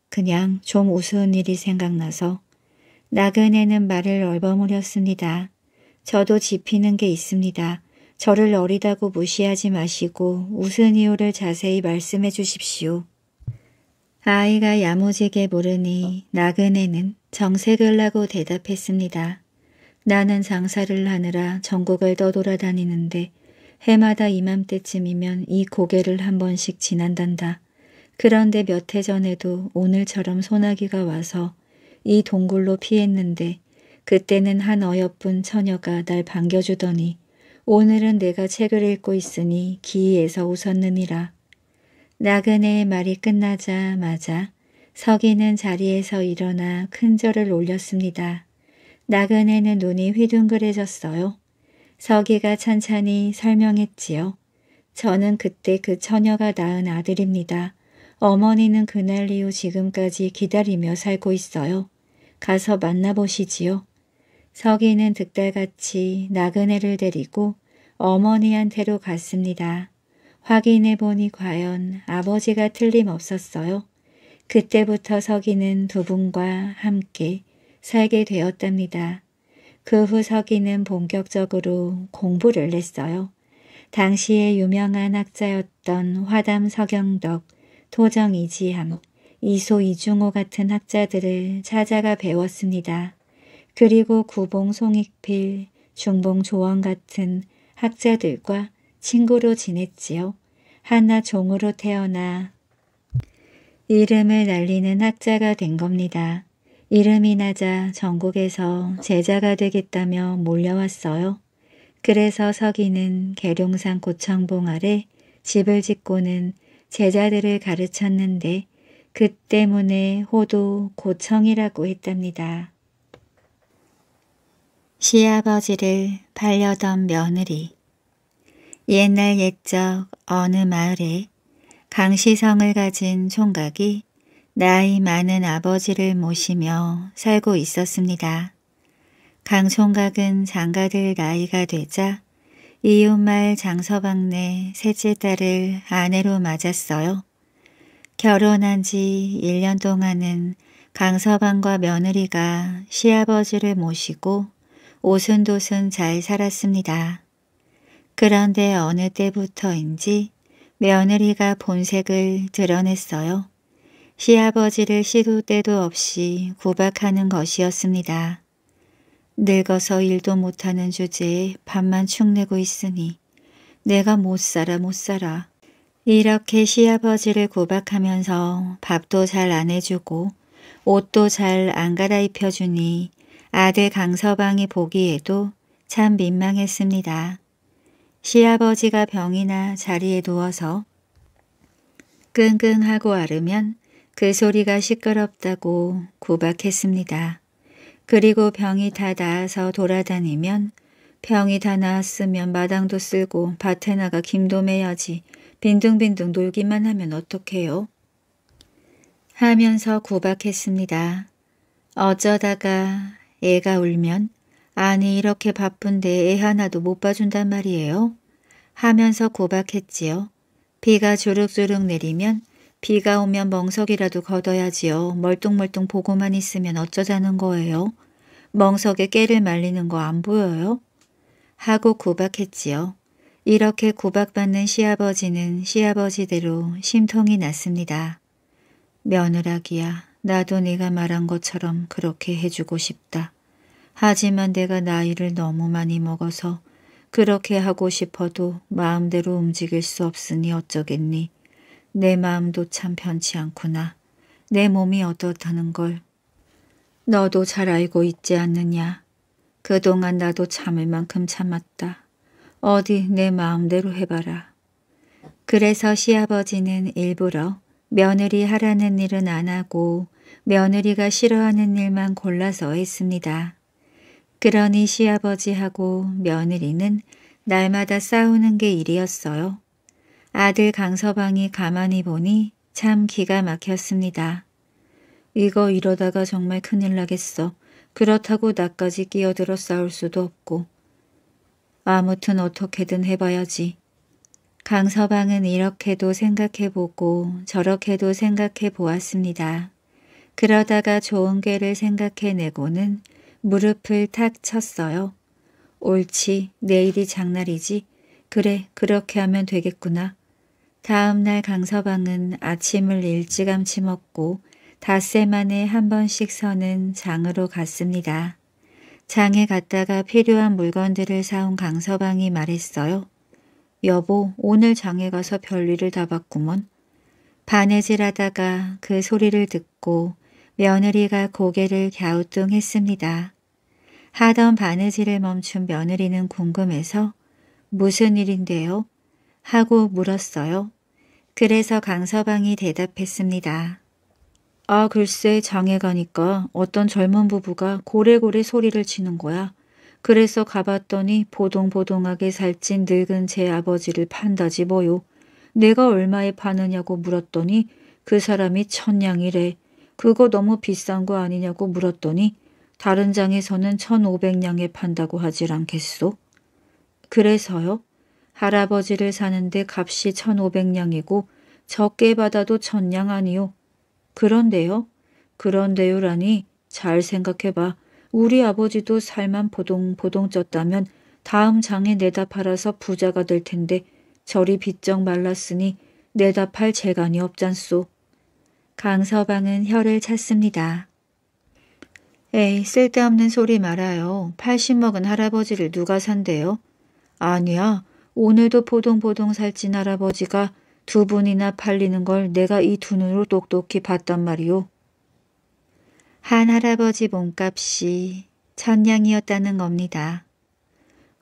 그냥 좀 우스운 일이 생각나서 나그네는 말을 얼버무렸습니다. 저도 지피는 게 있습니다. 저를 어리다고 무시하지 마시고 웃은 이유를 자세히 말씀해 주십시오. 아이가 야무지게 물으니 나그네는 정색을 하고 대답했습니다. 나는 장사를 하느라 전국을 떠돌아다니는데 해마다 이맘때쯤이면 이 고개를 한 번씩 지난단다. 그런데 몇 해 전에도 오늘처럼 소나기가 와서 이 동굴로 피했는데 그때는 한 어여쁜 처녀가 날 반겨주더니 오늘은 내가 책을 읽고 있으니 기이에서 웃었느니라. 나그네의 말이 끝나자마자 서기는 자리에서 일어나 큰 절을 올렸습니다. 나그네는 눈이 휘둥그레졌어요. 서기가 찬찬히 설명했지요. 저는 그때 그 처녀가 낳은 아들입니다. 어머니는 그날 이후 지금까지 기다리며 살고 있어요. 가서 만나보시지요. 서기는 득달같이 나그네를 데리고 어머니한테로 갔습니다. 확인해 보니 과연 아버지가 틀림없었어요. 그때부터 서기는 두 분과 함께 살게 되었답니다. 그 후 서기는 본격적으로 공부를 했어요. 당시에 유명한 학자였던 화담 서경덕, 토정 이지함, 이소 이중호 같은 학자들을 찾아가 배웠습니다. 그리고 구봉 송익필, 중봉 조원 같은 학자들과 친구로 지냈지요. 하나 종으로 태어나 이름을 날리는 학자가 된 겁니다. 이름이 나자 전국에서 제자가 되겠다며 몰려왔어요. 그래서 서기는 계룡산 고창봉 아래 집을 짓고는 제자들을 가르쳤는데 그 때문에 호도 고청이라고 했답니다. 시아버지를 팔려던 며느리 옛날 옛적 어느 마을에 강시성을 가진 총각이 나이 많은 아버지를 모시며 살고 있었습니다. 강 총각은 장가들 나이가 되자 이웃말 장서방네 셋째 딸을 아내로 맞았어요. 결혼한 지 1년 동안은 강서방과 며느리가 시아버지를 모시고 오순도순 잘 살았습니다. 그런데 어느 때부터인지 며느리가 본색을 드러냈어요. 시아버지를 시도 때도 없이 구박하는 것이었습니다. 늙어서 일도 못하는 주제에 밥만 축내고 있으니 내가 못살아 못살아 이렇게 시아버지를 구박하면서 밥도 잘 안 해주고 옷도 잘 안 갈아입혀주니 아들 강서방이 보기에도 참 민망했습니다. 시아버지가 병이나 자리에 누워서 끙끙하고 앓으면 그 소리가 시끄럽다고 구박했습니다. 그리고 병이 다 나아서 돌아다니면 병이 다 나았으면 마당도 쓰고 밭에 나가 김도 매야지 빈둥빈둥 놀기만 하면 어떡해요? 하면서 구박했습니다. 어쩌다가 애가 울면 아니 이렇게 바쁜데 애 하나도 못 봐준단 말이에요. 하면서 고박했지요. 비가 주룩주룩 내리면 비가 오면 멍석이라도 걷어야지요. 멀뚱멀뚱 보고만 있으면 어쩌자는 거예요. 멍석에 깨를 말리는 거 안 보여요? 하고 고박했지요 이렇게 고박받는 시아버지는 시아버지대로 심통이 났습니다. 며느라기야. 나도 네가 말한 것처럼 그렇게 해주고 싶다. 하지만 내가 나이를 너무 많이 먹어서 그렇게 하고 싶어도 마음대로 움직일 수 없으니 어쩌겠니. 내 마음도 참 변치 않구나. 내 몸이 어떻다는 걸. 너도 잘 알고 있지 않느냐. 그동안 나도 참을 만큼 참았다. 어디 내 마음대로 해봐라. 그래서 시아버지는 일부러 며느리 하라는 일은 안 하고 며느리가 싫어하는 일만 골라서 했습니다. 그러니 시아버지하고 며느리는 날마다 싸우는 게 일이었어요. 아들 강서방이 가만히 보니 참 기가 막혔습니다. 이거 이러다가 정말 큰일 나겠어. 그렇다고 나까지 끼어들어 싸울 수도 없고. 아무튼 어떻게든 해봐야지. 강서방은 이렇게도 생각해보고 저렇게도 생각해보았습니다. 그러다가 좋은 꾀를 생각해내고는 무릎을 탁 쳤어요. 옳지, 내일이 장날이지. 그래, 그렇게 하면 되겠구나. 다음날 강서방은 아침을 일찌감치 먹고 닷새 만에 한 번씩 서는 장으로 갔습니다. 장에 갔다가 필요한 물건들을 사온 강서방이 말했어요. 여보 오늘 장에 가서 별일을 다 봤구먼. 바느질하다가 그 소리를 듣고 며느리가 고개를 갸우뚱했습니다. 하던 바느질을 멈춘 며느리는 궁금해서 무슨 일인데요? 하고 물었어요. 그래서 강서방이 대답했습니다. 아 글쎄 장에 가니까 어떤 젊은 부부가 고래고래 소리를 치는 거야. 그래서 가봤더니 보동보동하게 살찐 늙은 제 아버지를 판다지 뭐요. 내가 얼마에 파느냐고 물었더니 그 사람이 천냥이래. 그거 너무 비싼 거 아니냐고 물었더니 다른 장에서는 천오백 냥에 판다고 하질 않겠소? 그래서요? 할아버지를 사는데 값이 천오백 냥이고 적게 받아도 천냥 아니요. 그런데요? 그런데요라니 잘 생각해봐. 우리 아버지도 살만 보동보동 쪘다면 다음 장에 내다 팔아서 부자가 될 텐데 저리 빚쩍 말랐으니 내다 팔 재간이 없잖소. 강서방은 혀를 찼습니다. 에이 쓸데없는 소리 말아요. 팔십 먹은 할아버지를 누가 산대요? 아니야. 오늘도 보동보동 살찐 할아버지가 두 분이나 팔리는 걸 내가 이 두 눈으로 똑똑히 봤단 말이오. 한 할아버지 몸값이 천냥이었다는 겁니다.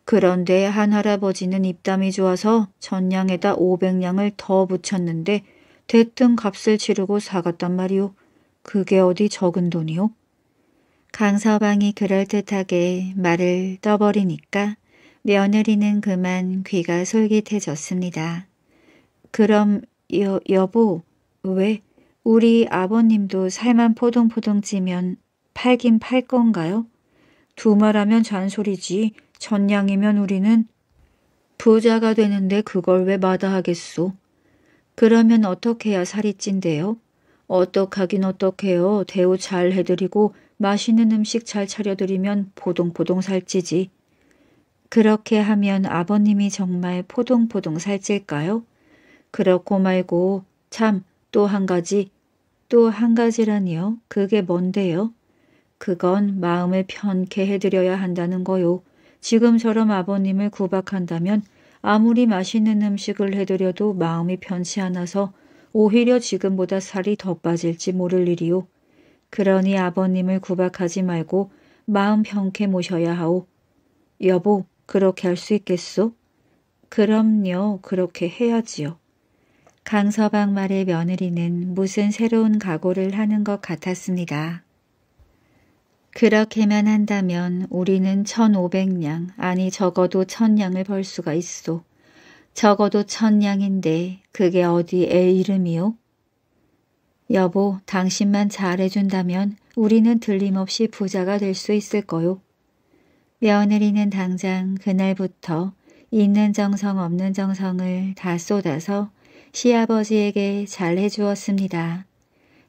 그런데 한 할아버지는 입담이 좋아서 천냥에다 오백냥을더 붙였는데 대뜸 값을 치르고 사갔단 말이오. 그게 어디 적은 돈이오? 강서방이 그럴듯하게 말을 떠버리니까 며느리는 그만 귀가 솔깃해졌습니다. 그럼 여, 여보 왜 우리 아버님도 살만 포동포동 찌면 팔긴 팔 건가요? 두말하면 잔소리지 전량이면 우리는 부자가 되는데 그걸 왜 마다하겠소? 그러면 어떻게 해야 살이 찐대요 어떡하긴 어떡해요. 대우 잘 해드리고 맛있는 음식 잘 차려드리면 포동포동 살찌지. 그렇게 하면 아버님이 정말 포동포동 살찔까요? 그렇고 말고 참 또 한 가지 또한 가지라니요. 그게 뭔데요? 그건 마음을 편케 해드려야 한다는 거요. 지금처럼 아버님을 구박한다면 아무리 맛있는 음식을 해드려도 마음이 편치 않아서 오히려 지금보다 살이 더 빠질지 모를 일이요. 그러니 아버님을 구박하지 말고 마음 편케 모셔야 하오. 여보, 그렇게 할 수 있겠소? 그럼요, 그렇게 해야지요. 강서방 말의 며느리는 무슨 새로운 각오를 하는 것 같았습니다. 그렇게만 한다면 우리는 1500냥 아니 적어도 1000냥을 벌 수가 있어. 적어도 1000냥인데 그게 어디 애 이름이요? 여보 당신만 잘해준다면 우리는 들림없이 부자가 될 수 있을 거요. 며느리는 당장 그날부터 있는 정성 없는 정성을 다 쏟아서 시아버지에게 잘 해주었습니다.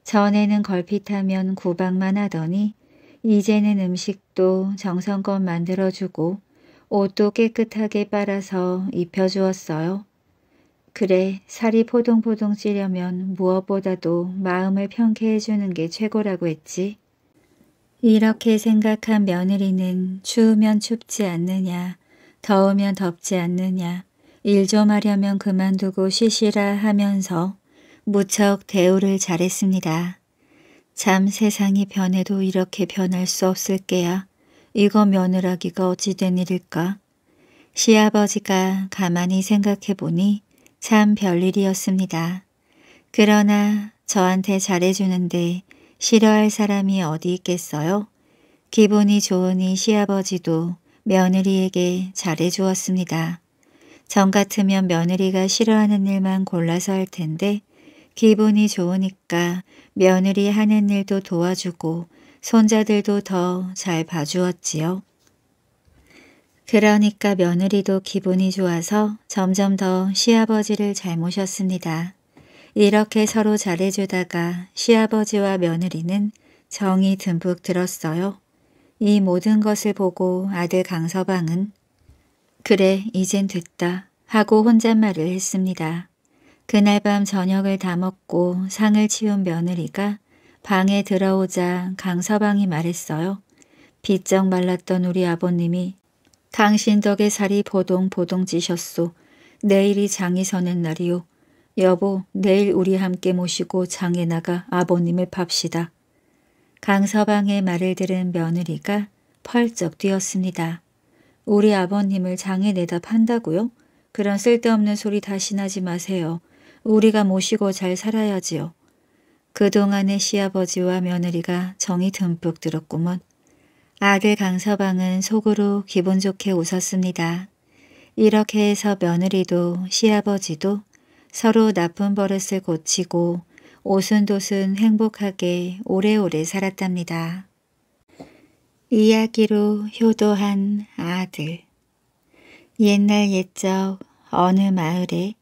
전에는 걸핏하면 구박만 하더니 이제는 음식도 정성껏 만들어주고 옷도 깨끗하게 빨아서 입혀주었어요. 그래 살이 포동포동 찌려면 무엇보다도 마음을 편쾌해주는 게 최고라고 했지. 이렇게 생각한 며느리는 추우면 춥지 않느냐 더우면 덥지 않느냐 일좀 하려면 그만두고 쉬시라 하면서 무척 대우를 잘했습니다. 참 세상이 변해도 이렇게 변할 수 없을 게야. 이거 며느라기가 어찌된 일일까? 시아버지가 가만히 생각해보니 참 별일이었습니다. 그러나 저한테 잘해주는데 싫어할 사람이 어디 있겠어요? 기분이 좋으니 시아버지도 며느리에게 잘해주었습니다. 정 같으면 며느리가 싫어하는 일만 골라서 할 텐데 기분이 좋으니까 며느리 하는 일도 도와주고 손자들도 더 잘 봐주었지요. 그러니까 며느리도 기분이 좋아서 점점 더 시아버지를 잘 모셨습니다. 이렇게 서로 잘해주다가 시아버지와 며느리는 정이 듬뿍 들었어요. 이 모든 것을 보고 아들 강서방은 그래, 이젠 됐다. 하고 혼잣말을 했습니다. 그날 밤 저녁을 다 먹고 상을 치운 며느리가 방에 들어오자 강서방이 말했어요. 비쩍 말랐던 우리 아버님이 당신 덕에 살이 보동보동 지셨소. 내일이 장이 서는 날이오 여보, 내일 우리 함께 모시고 장에 나가 아버님을 팝시다. 강서방의 말을 들은 며느리가 펄쩍 뛰었습니다. 우리 아버님을 장에 내다 판다고요? 그런 쓸데없는 소리 다신 하지 마세요. 우리가 모시고 잘 살아야지요. 그동안의 시아버지와 며느리가 정이 듬뿍 들었구먼. 아들 강서방은 속으로 기분 좋게 웃었습니다. 이렇게 해서 며느리도 시아버지도 서로 나쁜 버릇을 고치고 오순도순 행복하게 오래오래 살았답니다. 이야기로 효도한 아들 옛날 옛적 어느 마을에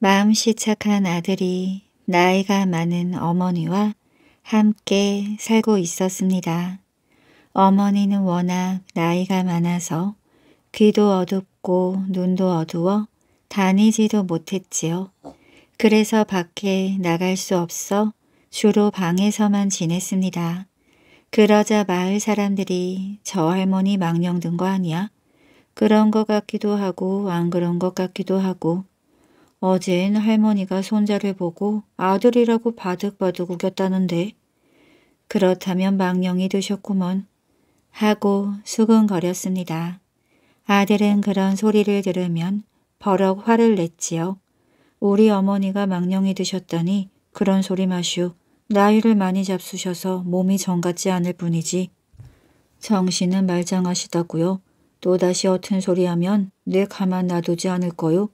마음씨 착한 아들이 나이가 많은 어머니와 함께 살고 있었습니다. 어머니는 워낙 나이가 많아서 귀도 어둡고 눈도 어두워 다니지도 못했지요. 그래서 밖에 나갈 수 없어 주로 방에서만 지냈습니다. 그러자 마을 사람들이 저 할머니 망령 든 거 아니야? 그런 것 같기도 하고 안 그런 것 같기도 하고 어젠 할머니가 손자를 보고 아들이라고 바득바득 우겼다는데 그렇다면 망령이 드셨구먼 하고 수근거렸습니다. 아들은 그런 소리를 들으면 버럭 화를 냈지요. 우리 어머니가 망령이 드셨다니 그런 소리 마슈. 나이를 많이 잡수셔서 몸이 정같지 않을 뿐이지. 정신은 말장하시다고요. 또다시 어떤 소리하면 늘 가만 놔두지 않을 거요.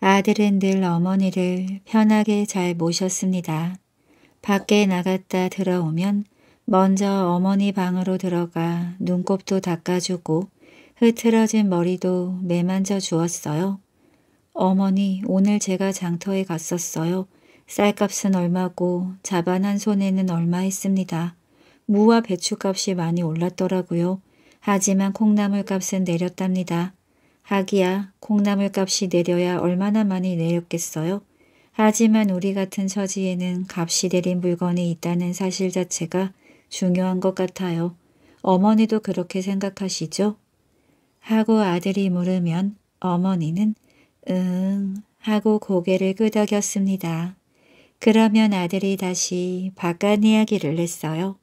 아들은 늘 어머니를 편하게 잘 모셨습니다. 밖에 나갔다 들어오면 먼저 어머니 방으로 들어가 눈곱도 닦아주고 흐트러진 머리도 매만져 주었어요. 어머니 오늘 제가 장터에 갔었어요. 쌀값은 얼마고 자반 한 손에는 얼마 했습니다. 무와 배추값이 많이 올랐더라고요. 하지만 콩나물값은 내렸답니다. 하기야 콩나물값이 내려야 얼마나 많이 내렸겠어요? 하지만 우리 같은 처지에는 값이 내린 물건이 있다는 사실 자체가 중요한 것 같아요. 어머니도 그렇게 생각하시죠? 하고 아들이 물으면 어머니는 응 하고 고개를 끄덕였습니다. 그러면 아들이 다시 바깥 이야기를 했어요.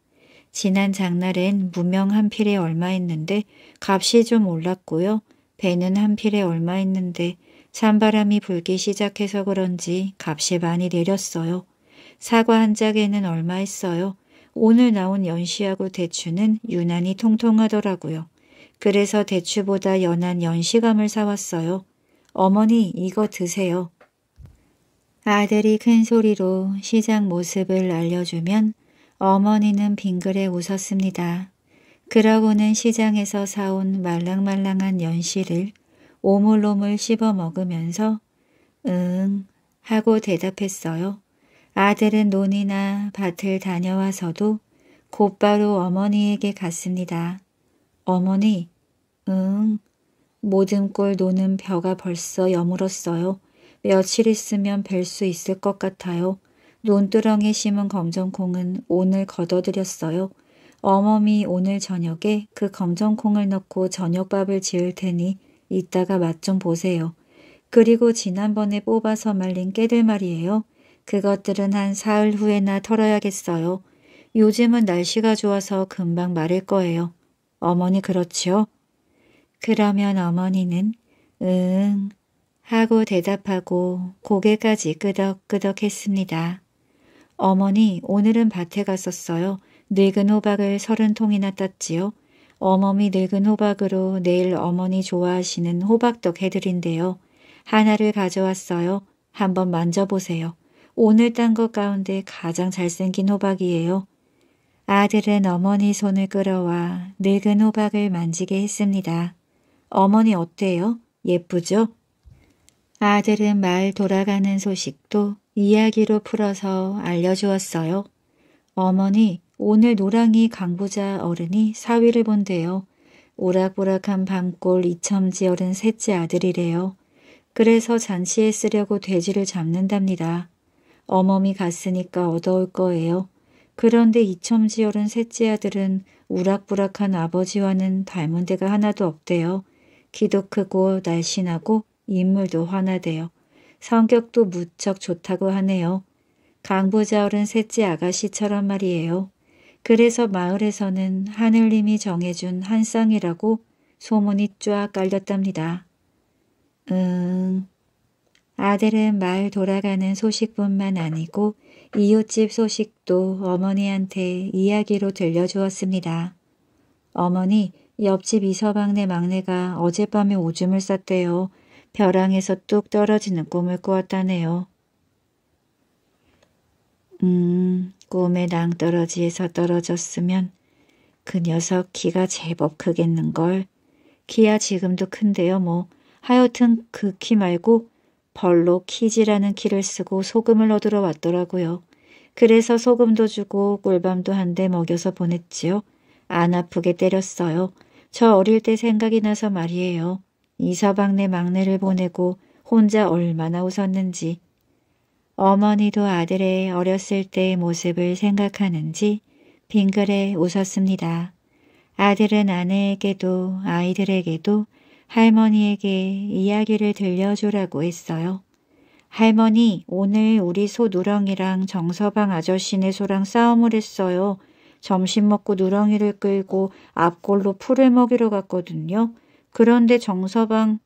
지난 장날엔 무명 한 필에 얼마 했는데 값이 좀 올랐고요. 배는 한 필에 얼마 했는데 찬바람이 불기 시작해서 그런지 값이 많이 내렸어요. 사과 한 짝에는 얼마 했어요. 오늘 나온 연시하고 대추는 유난히 통통하더라고요. 그래서 대추보다 연한 연시감을 사왔어요. 어머니 이거 드세요. 아들이 큰 소리로 시장 모습을 알려주면 어머니는 빙그레 웃었습니다. 그러고는 시장에서 사온 말랑말랑한 연씨를 오물오물 씹어 먹으면서 응 하고 대답했어요. 아들은 논이나 밭을 다녀와서도 곧바로 어머니에게 갔습니다. 어머니, 응, 모든 꼴 노는 벼가 벌써 여물었어요. 며칠 있으면 뵐 수 있을 것 같아요. 논두렁에 심은 검정콩은 오늘 걷어들였어요. 어머니 오늘 저녁에 그 검정콩을 넣고 저녁밥을 지을 테니 이따가 맛 좀 보세요. 그리고 지난번에 뽑아서 말린 깨들 말이에요. 그것들은 한 사흘 후에나 털어야겠어요. 요즘은 날씨가 좋아서 금방 마를 거예요. 어머니 그렇지요? 그러면 어머니는 응 하고 대답하고 고개까지 끄덕끄덕 했습니다. 어머니 오늘은 밭에 갔었어요. 늙은 호박을 서른 통이나 땄지요. 어머니 늙은 호박으로 내일 어머니 좋아하시는 호박떡 해드린대요. 하나를 가져왔어요. 한번 만져보세요. 오늘 딴 것 가운데 가장 잘생긴 호박이에요. 아들은 어머니 손을 끌어와 늙은 호박을 만지게 했습니다. 어머니 어때요? 예쁘죠? 아들은 말 돌아가는 소식도 이야기로 풀어서 알려주었어요. 어머니, 오늘 노랑이 강부자 어른이 사위를 본대요. 오락오락한 밤골 이첨지 어른 셋째 아들이래요. 그래서 잔치에 쓰려고 돼지를 잡는답니다. 어머니 갔으니까 얻어올 거예요. 그런데 이첨지 어른 셋째 아들은 우락부락한 아버지와는 닮은 데가 하나도 없대요. 키도 크고 날씬하고 인물도 환하대요. 성격도 무척 좋다고 하네요. 강부자어른 셋째 아가씨처럼 말이에요. 그래서 마을에서는 하늘님이 정해준 한 쌍이라고 소문이 쫙 깔렸답니다. 응... 아들은 마을 돌아가는 소식뿐만 아니고 이웃집 소식도 어머니한테 이야기로 들려주었습니다. 어머니, 옆집 이서방네 막내가 어젯밤에 오줌을 쌌대요. 벼랑에서 뚝 떨어지는 꿈을 꾸었다네요. 음, 꿈의 낭떠러지에서 떨어졌으면 그 녀석 키가 제법 크겠는걸. 키야 지금도 큰데요 뭐. 하여튼 그 키 말고 벌로 키지라는 키를 쓰고 소금을 얻으러 왔더라고요. 그래서 소금도 주고 꿀밤도 한 대 먹여서 보냈지요. 안 아프게 때렸어요. 저 어릴 때 생각이 나서 말이에요. 이서방네 막내를 보내고 혼자 얼마나 웃었는지 어머니도 아들의 어렸을 때의 모습을 생각하는지 빙글에 웃었습니다. 아들은 아내에게도 아이들에게도 할머니에게 이야기를 들려주라고 했어요. 할머니, 오늘 우리 소 누렁이랑 정서방 아저씨네 소랑 싸움을 했어요. 점심 먹고 누렁이를 끌고 앞골로 풀을 먹이러 갔거든요. 그런데 정서방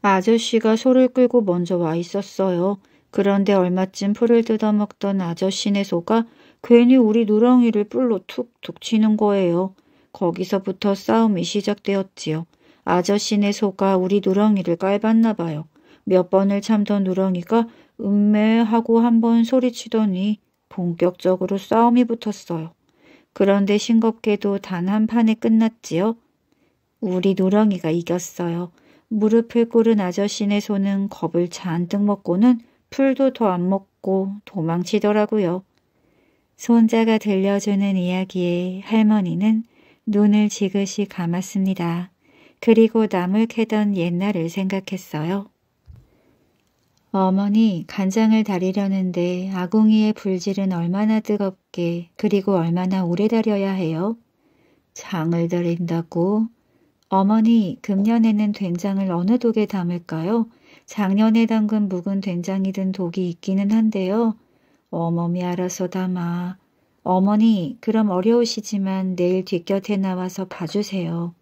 아저씨가 소를 끌고 먼저 와 있었어요. 그런데 얼마쯤 풀을 뜯어먹던 아저씨네 소가 괜히 우리 누렁이를 뿔로 툭툭 치는 거예요. 거기서부터 싸움이 시작되었지요. 아저씨네 소가 우리 누렁이를 깔봤나 봐요. 몇 번을 참던 누렁이가 음메 하고 한 번 소리치더니 본격적으로 싸움이 붙었어요. 그런데 싱겁게도 단 한 판에 끝났지요. 우리 노렁이가 이겼어요. 무릎을 꿇은 아저씨네 손은 겁을 잔뜩 먹고는 풀도 더 안 먹고 도망치더라고요. 손자가 들려주는 이야기에 할머니는 눈을 지그시 감았습니다. 그리고 나물 캐던 옛날을 생각했어요. 어머니 간장을 달이려는데 아궁이의 불질은 얼마나 뜨겁게 그리고 얼마나 오래 달여야 해요? 장을 달인다고 어머니, 금년에는 된장을 어느 독에 담을까요? 작년에 담근 묵은 된장이든 독이 있기는 한데요. 어머니 알아서 담아. 어머니, 그럼 어려우시지만 내일 뒷곁에 나와서 봐주세요.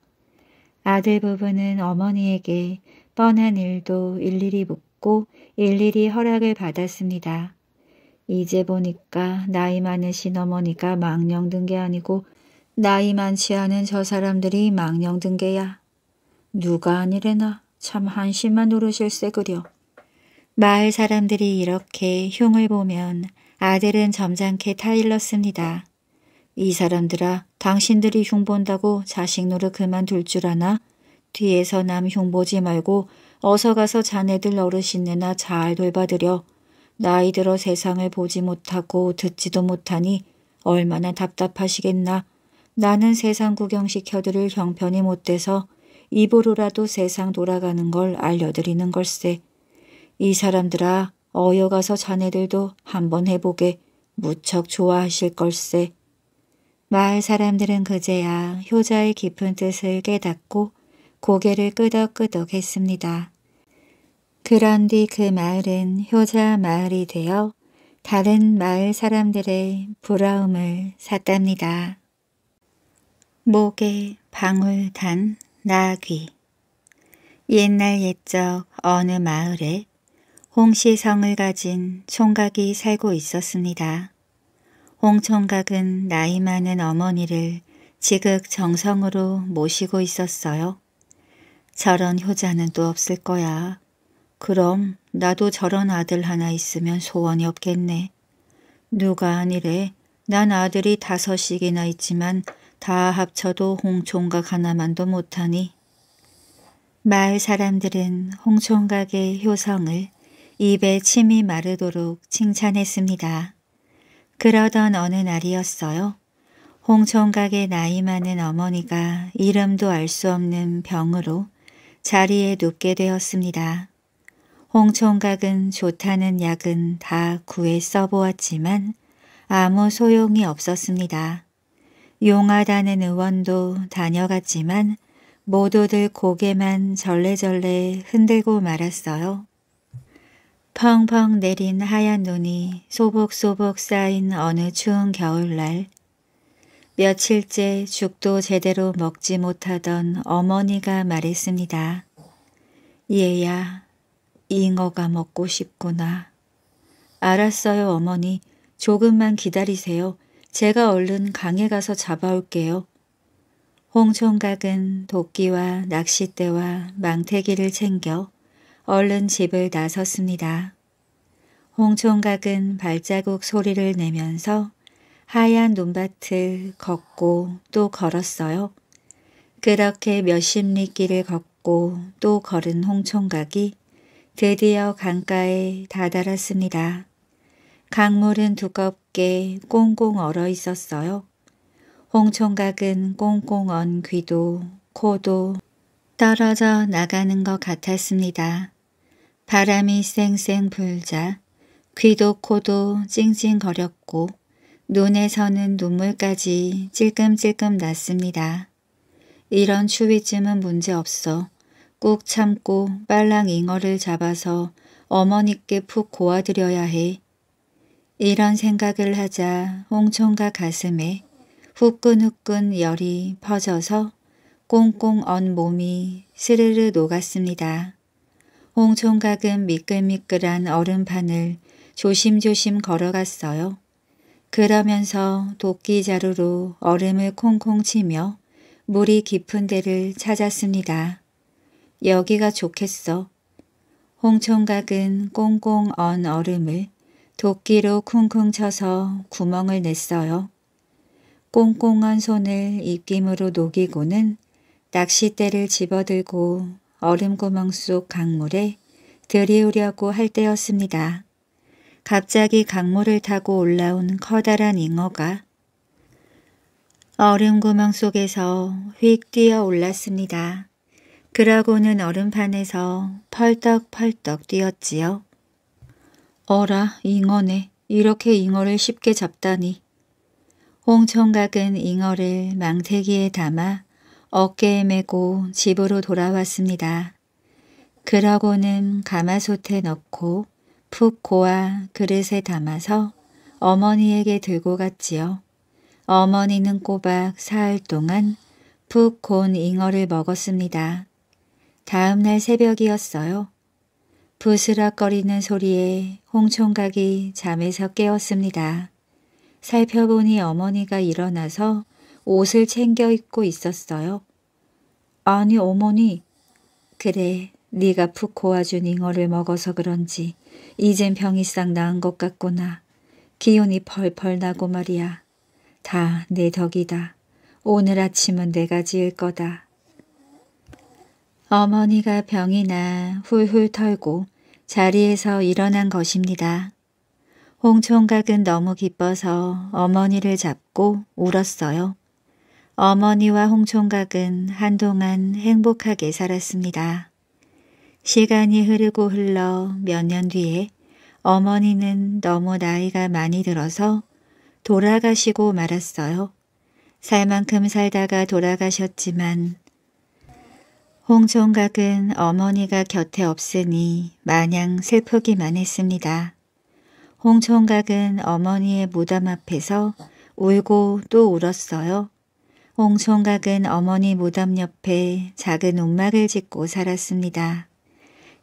아들 부부는 어머니에게 뻔한 일도 일일이 묻고 일일이 허락을 받았습니다. 이제 보니까 나이 많은 신어머니가 망령 든게 아니고 나이 많지 않은 저 사람들이 망령 등게야 누가 아니래나 참 한심한 노릇일세그려. 마을 사람들이 이렇게 흉을 보면 아들은 점잖게 타일렀습니다. 이 사람들아 당신들이 흉 본다고 자식 노릇 그만둘 줄 아나? 뒤에서 남 흉 보지 말고 어서 가서 자네들 어르신느나잘 돌봐드려. 나이 들어 세상을 보지 못하고 듣지도 못하니 얼마나 답답하시겠나. 나는 세상 구경시켜드릴 형편이 못돼서 입으로라도 세상 돌아가는 걸 알려드리는 걸세. 이 사람들아 어여가서 자네들도 한번 해보게 무척 좋아하실 걸세. 마을 사람들은 그제야 효자의 깊은 뜻을 깨닫고 고개를 끄덕끄덕 했습니다. 그런 뒤 그 마을은 효자 마을이 되어 다른 마을 사람들의 부러움을 샀답니다. 목에 방울 단 나귀 옛날 옛적 어느 마을에 홍시성을 가진 총각이 살고 있었습니다. 홍총각은 나이 많은 어머니를 지극정성으로 모시고 있었어요. 저런 효자는 또 없을 거야. 그럼 나도 저런 아들 하나 있으면 소원이 없겠네. 누가 아니래. 난 아들이 다섯씩이나 있지만 다 합쳐도 홍총각 하나만도 못하니 마을 사람들은 홍총각의 효성을 입에 침이 마르도록 칭찬했습니다. 그러던 어느 날이었어요. 홍총각의 나이 많은 어머니가 이름도 알 수 없는 병으로 자리에 눕게 되었습니다. 홍총각은 좋다는 약은 다 구해 써보았지만 아무 소용이 없었습니다. 용하다는 의원도 다녀갔지만 모두들 고개만 절레절레 흔들고 말았어요. 펑펑 내린 하얀 눈이 소복소복 쌓인 어느 추운 겨울날 며칠째 죽도 제대로 먹지 못하던 어머니가 말했습니다. 얘야, 잉어가 먹고 싶구나. 알았어요, 어머니. 조금만 기다리세요. 제가 얼른 강에 가서 잡아올게요. 홍총각은 도끼와 낚싯대와 망태기를 챙겨 얼른 집을 나섰습니다. 홍총각은 발자국 소리를 내면서 하얀 눈밭을 걷고 또 걸었어요. 그렇게 몇십 리 길을 걷고 또 걸은 홍총각이 드디어 강가에 다다랐습니다. 강물은 두껍고 밖에 꽁꽁 얼어 있었어요. 홍총각은 꽁꽁 언 귀도 코도 떨어져 나가는 것 같았습니다. 바람이 쌩쌩 불자 귀도 코도 찡찡거렸고 눈에서는 눈물까지 찔끔찔끔 났습니다. 이런 추위쯤은 문제없어. 꾹 참고 빨랑 잉어를 잡아서 어머니께 푹 고아드려야 해. 이런 생각을 하자 홍천과 가슴에 후끈후끈 열이 퍼져서 꽁꽁 언 몸이 스르르 녹았습니다. 홍촌각은 미끌미끌한 얼음판을 조심조심 걸어갔어요. 그러면서 도끼자루로 얼음을 콩콩 치며 물이 깊은 데를 찾았습니다. 여기가 좋겠어. 홍촌각은 꽁꽁 언 얼음을 도끼로 쿵쿵 쳐서 구멍을 냈어요. 꽁꽁한 손을 입김으로 녹이고는 낚싯대를 집어들고 얼음구멍 속 강물에 들이우려고 할 때였습니다. 갑자기 강물을 타고 올라온 커다란 잉어가 얼음구멍 속에서 휙 뛰어 올랐습니다. 그러고는 얼음판에서 펄떡펄떡 뛰었지요. 어라 잉어네 이렇게 잉어를 쉽게 잡다니. 홍총각은 잉어를 망태기에 담아 어깨에 메고 집으로 돌아왔습니다. 그러고는 가마솥에 넣고 푹 고아 그릇에 담아서 어머니에게 들고 갔지요. 어머니는 꼬박 사흘 동안 푹 고운 잉어를 먹었습니다. 다음날 새벽이었어요. 부스럭거리는 소리에 홍총각이 잠에서 깨었습니다. 살펴보니 어머니가 일어나서 옷을 챙겨 입고 있었어요. 아니 어머니. 그래 네가 푹 고아준 잉어를 먹어서 그런지 이젠 병이 싹 나은 것 같구나. 기운이 펄펄 나고 말이야. 다 내 덕이다. 오늘 아침은 내가 지을 거다. 어머니가 병이 나 훌훌 털고 자리에서 일어난 것입니다. 홍총각은 너무 기뻐서 어머니를 잡고 울었어요. 어머니와 홍총각은 한동안 행복하게 살았습니다. 시간이 흐르고 흘러 몇 년 뒤에 어머니는 너무 나이가 많이 들어서 돌아가시고 말았어요. 살 만큼 살다가 돌아가셨지만 홍종각은 어머니가 곁에 없으니 마냥 슬프기만 했습니다. 홍종각은 어머니의 무덤 앞에서 울고 또 울었어요. 홍종각은 어머니 무덤 옆에 작은 움막을 짓고 살았습니다.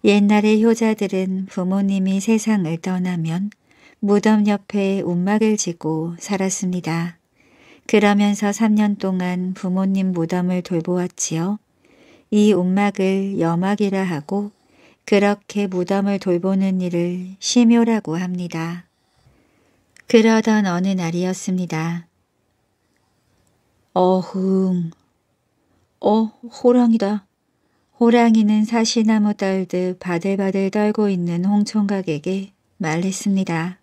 옛날의 효자들은 부모님이 세상을 떠나면 무덤 옆에 움막을 짓고 살았습니다. 그러면서 3년 동안 부모님 무덤을 돌보았지요. 이 움막을 여막이라 하고 그렇게 무덤을 돌보는 일을 심요라고 합니다. 그러던 어느 날이었습니다. 어흥, 어 호랑이다. 호랑이는 사시나무 떨듯 바들바들 떨고 있는 홍총각에게 말했습니다.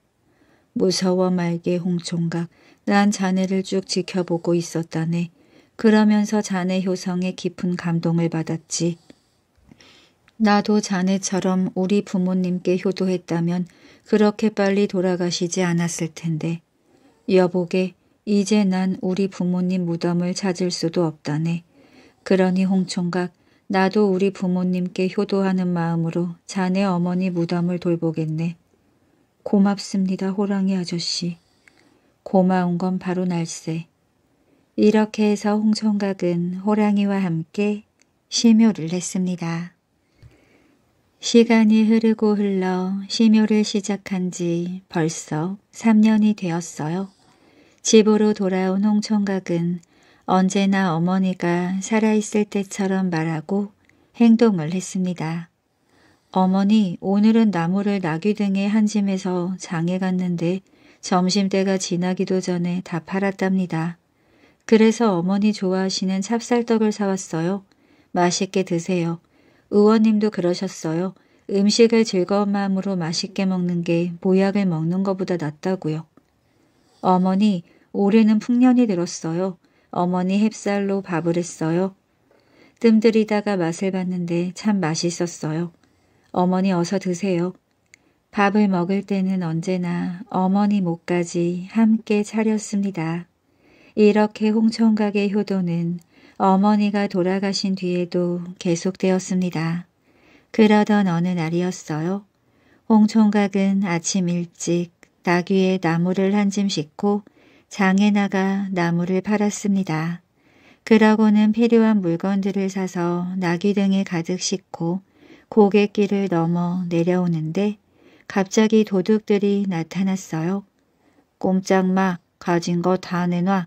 무서워 말게 홍총각, 난 자네를 쭉 지켜보고 있었다네. 그러면서 자네 효성에 깊은 감동을 받았지. 나도 자네처럼 우리 부모님께 효도했다면 그렇게 빨리 돌아가시지 않았을 텐데. 여보게, 이제 난 우리 부모님 무덤을 찾을 수도 없다네. 그러니 홍총각, 나도 우리 부모님께 효도하는 마음으로 자네 어머니 무덤을 돌보겠네. 고맙습니다, 호랑이 아저씨. 고마운 건 바로 날세. 이렇게 해서 홍성각은 호랑이와 함께 심묘를 했습니다. 시간이 흐르고 흘러 심묘를 시작한 지 벌써 3년이 되었어요. 집으로 돌아온 홍청각은 언제나 어머니가 살아있을 때처럼 말하고 행동을 했습니다. 어머니 오늘은 나무를 나귀 등에 한 짐에서 장에 갔는데 점심때가 지나기도 전에 다 팔았답니다. 그래서 어머니 좋아하시는 찹쌀떡을 사왔어요. 맛있게 드세요. 의원님도 그러셨어요. 음식을 즐거운 마음으로 맛있게 먹는 게 모약을 먹는 것보다 낫다고요. 어머니, 올해는 풍년이 들었어요. 어머니 햅쌀로 밥을 했어요. 뜸들이다가 맛을 봤는데 참 맛있었어요. 어머니 어서 드세요. 밥을 먹을 때는 언제나 어머니 목까지 함께 차렸습니다. 이렇게 홍천각의 효도는 어머니가 돌아가신 뒤에도 계속되었습니다. 그러던 어느 날이었어요. 홍총각은 아침 일찍 낙 위에 나무를 한 짐 싣고 장에 나가 나무를 팔았습니다. 그러고는 필요한 물건들을 사서 낙귀 등에 가득 싣고 고갯길을 넘어 내려오는데 갑자기 도둑들이 나타났어요. 꼼짝마 가진 거 다 내놔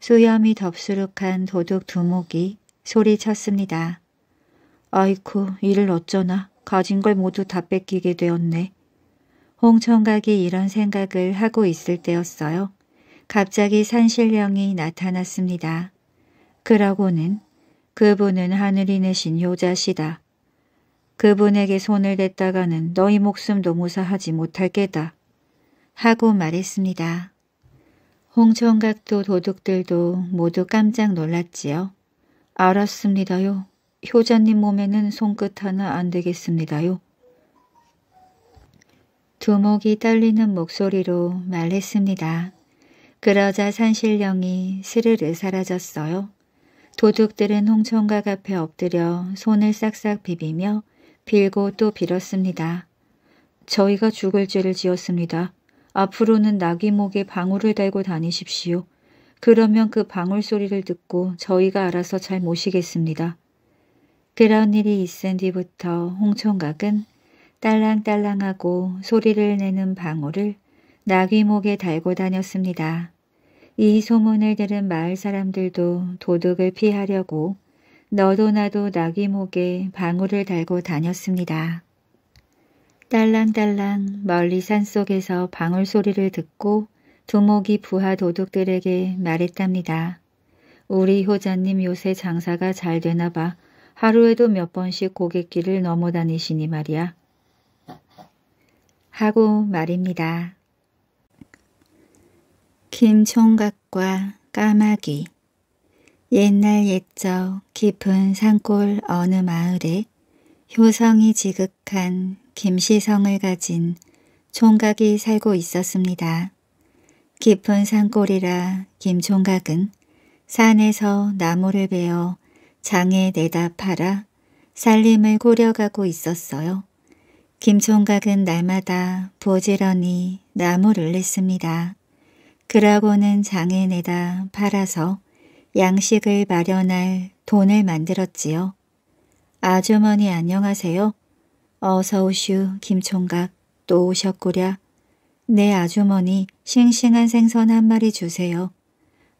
수염이 덥수룩한 도둑 두목이 소리쳤습니다. 아이쿠 이를 어쩌나 가진 걸 모두 다 뺏기게 되었네. 홍청각이 이런 생각을 하고 있을 때였어요. 갑자기 산신령이 나타났습니다. 그러고는 그분은 하늘이 내신 효자시다 그분에게 손을 댔다가는 너희 목숨도 무사하지 못할 게다. 하고 말했습니다. 홍천각도 도둑들도 모두 깜짝 놀랐지요. 알았습니다요. 효자님 몸에는 손끝 하나 안 되겠습니다요. 두목이 떨리는 목소리로 말했습니다. 그러자 산신령이 스르르 사라졌어요. 도둑들은 홍천각 앞에 엎드려 손을 싹싹 비비며 빌고 또 빌었습니다. 저희가 죽을 죄를 지었습니다. 앞으로는 나귀목에 방울을 달고 다니십시오. 그러면 그 방울 소리를 듣고 저희가 알아서 잘 모시겠습니다. 그런 일이 있은 뒤부터 홍총각은 딸랑딸랑하고 소리를 내는 방울을 나귀목에 달고 다녔습니다. 이 소문을 들은 마을 사람들도 도둑을 피하려고 너도 나도 나귀목에 방울을 달고 다녔습니다. 딸랑딸랑 멀리 산속에서 방울 소리를 듣고 두목이 부하 도둑들에게 말했답니다. 우리 효자님 요새 장사가 잘 되나 봐. 하루에도 몇 번씩 고객길을 넘어 다니시니 말이야. 하고 말입니다. 김총각과 까마귀 옛날 옛적 깊은 산골 어느 마을에 효성이 지극한 김씨성을 가진 총각이 살고 있었습니다. 깊은 산골이라 김총각은 산에서 나무를 베어 장에 내다 팔아 살림을 꾸려가고 있었어요. 김총각은 날마다 부지런히 나무를 냈습니다. 그러고는 장에 내다 팔아서 양식을 마련할 돈을 만들었지요. 아주머니 안녕하세요. 어서 오슈 김총각 또 오셨구랴. 네 아주머니 싱싱한 생선 한 마리 주세요.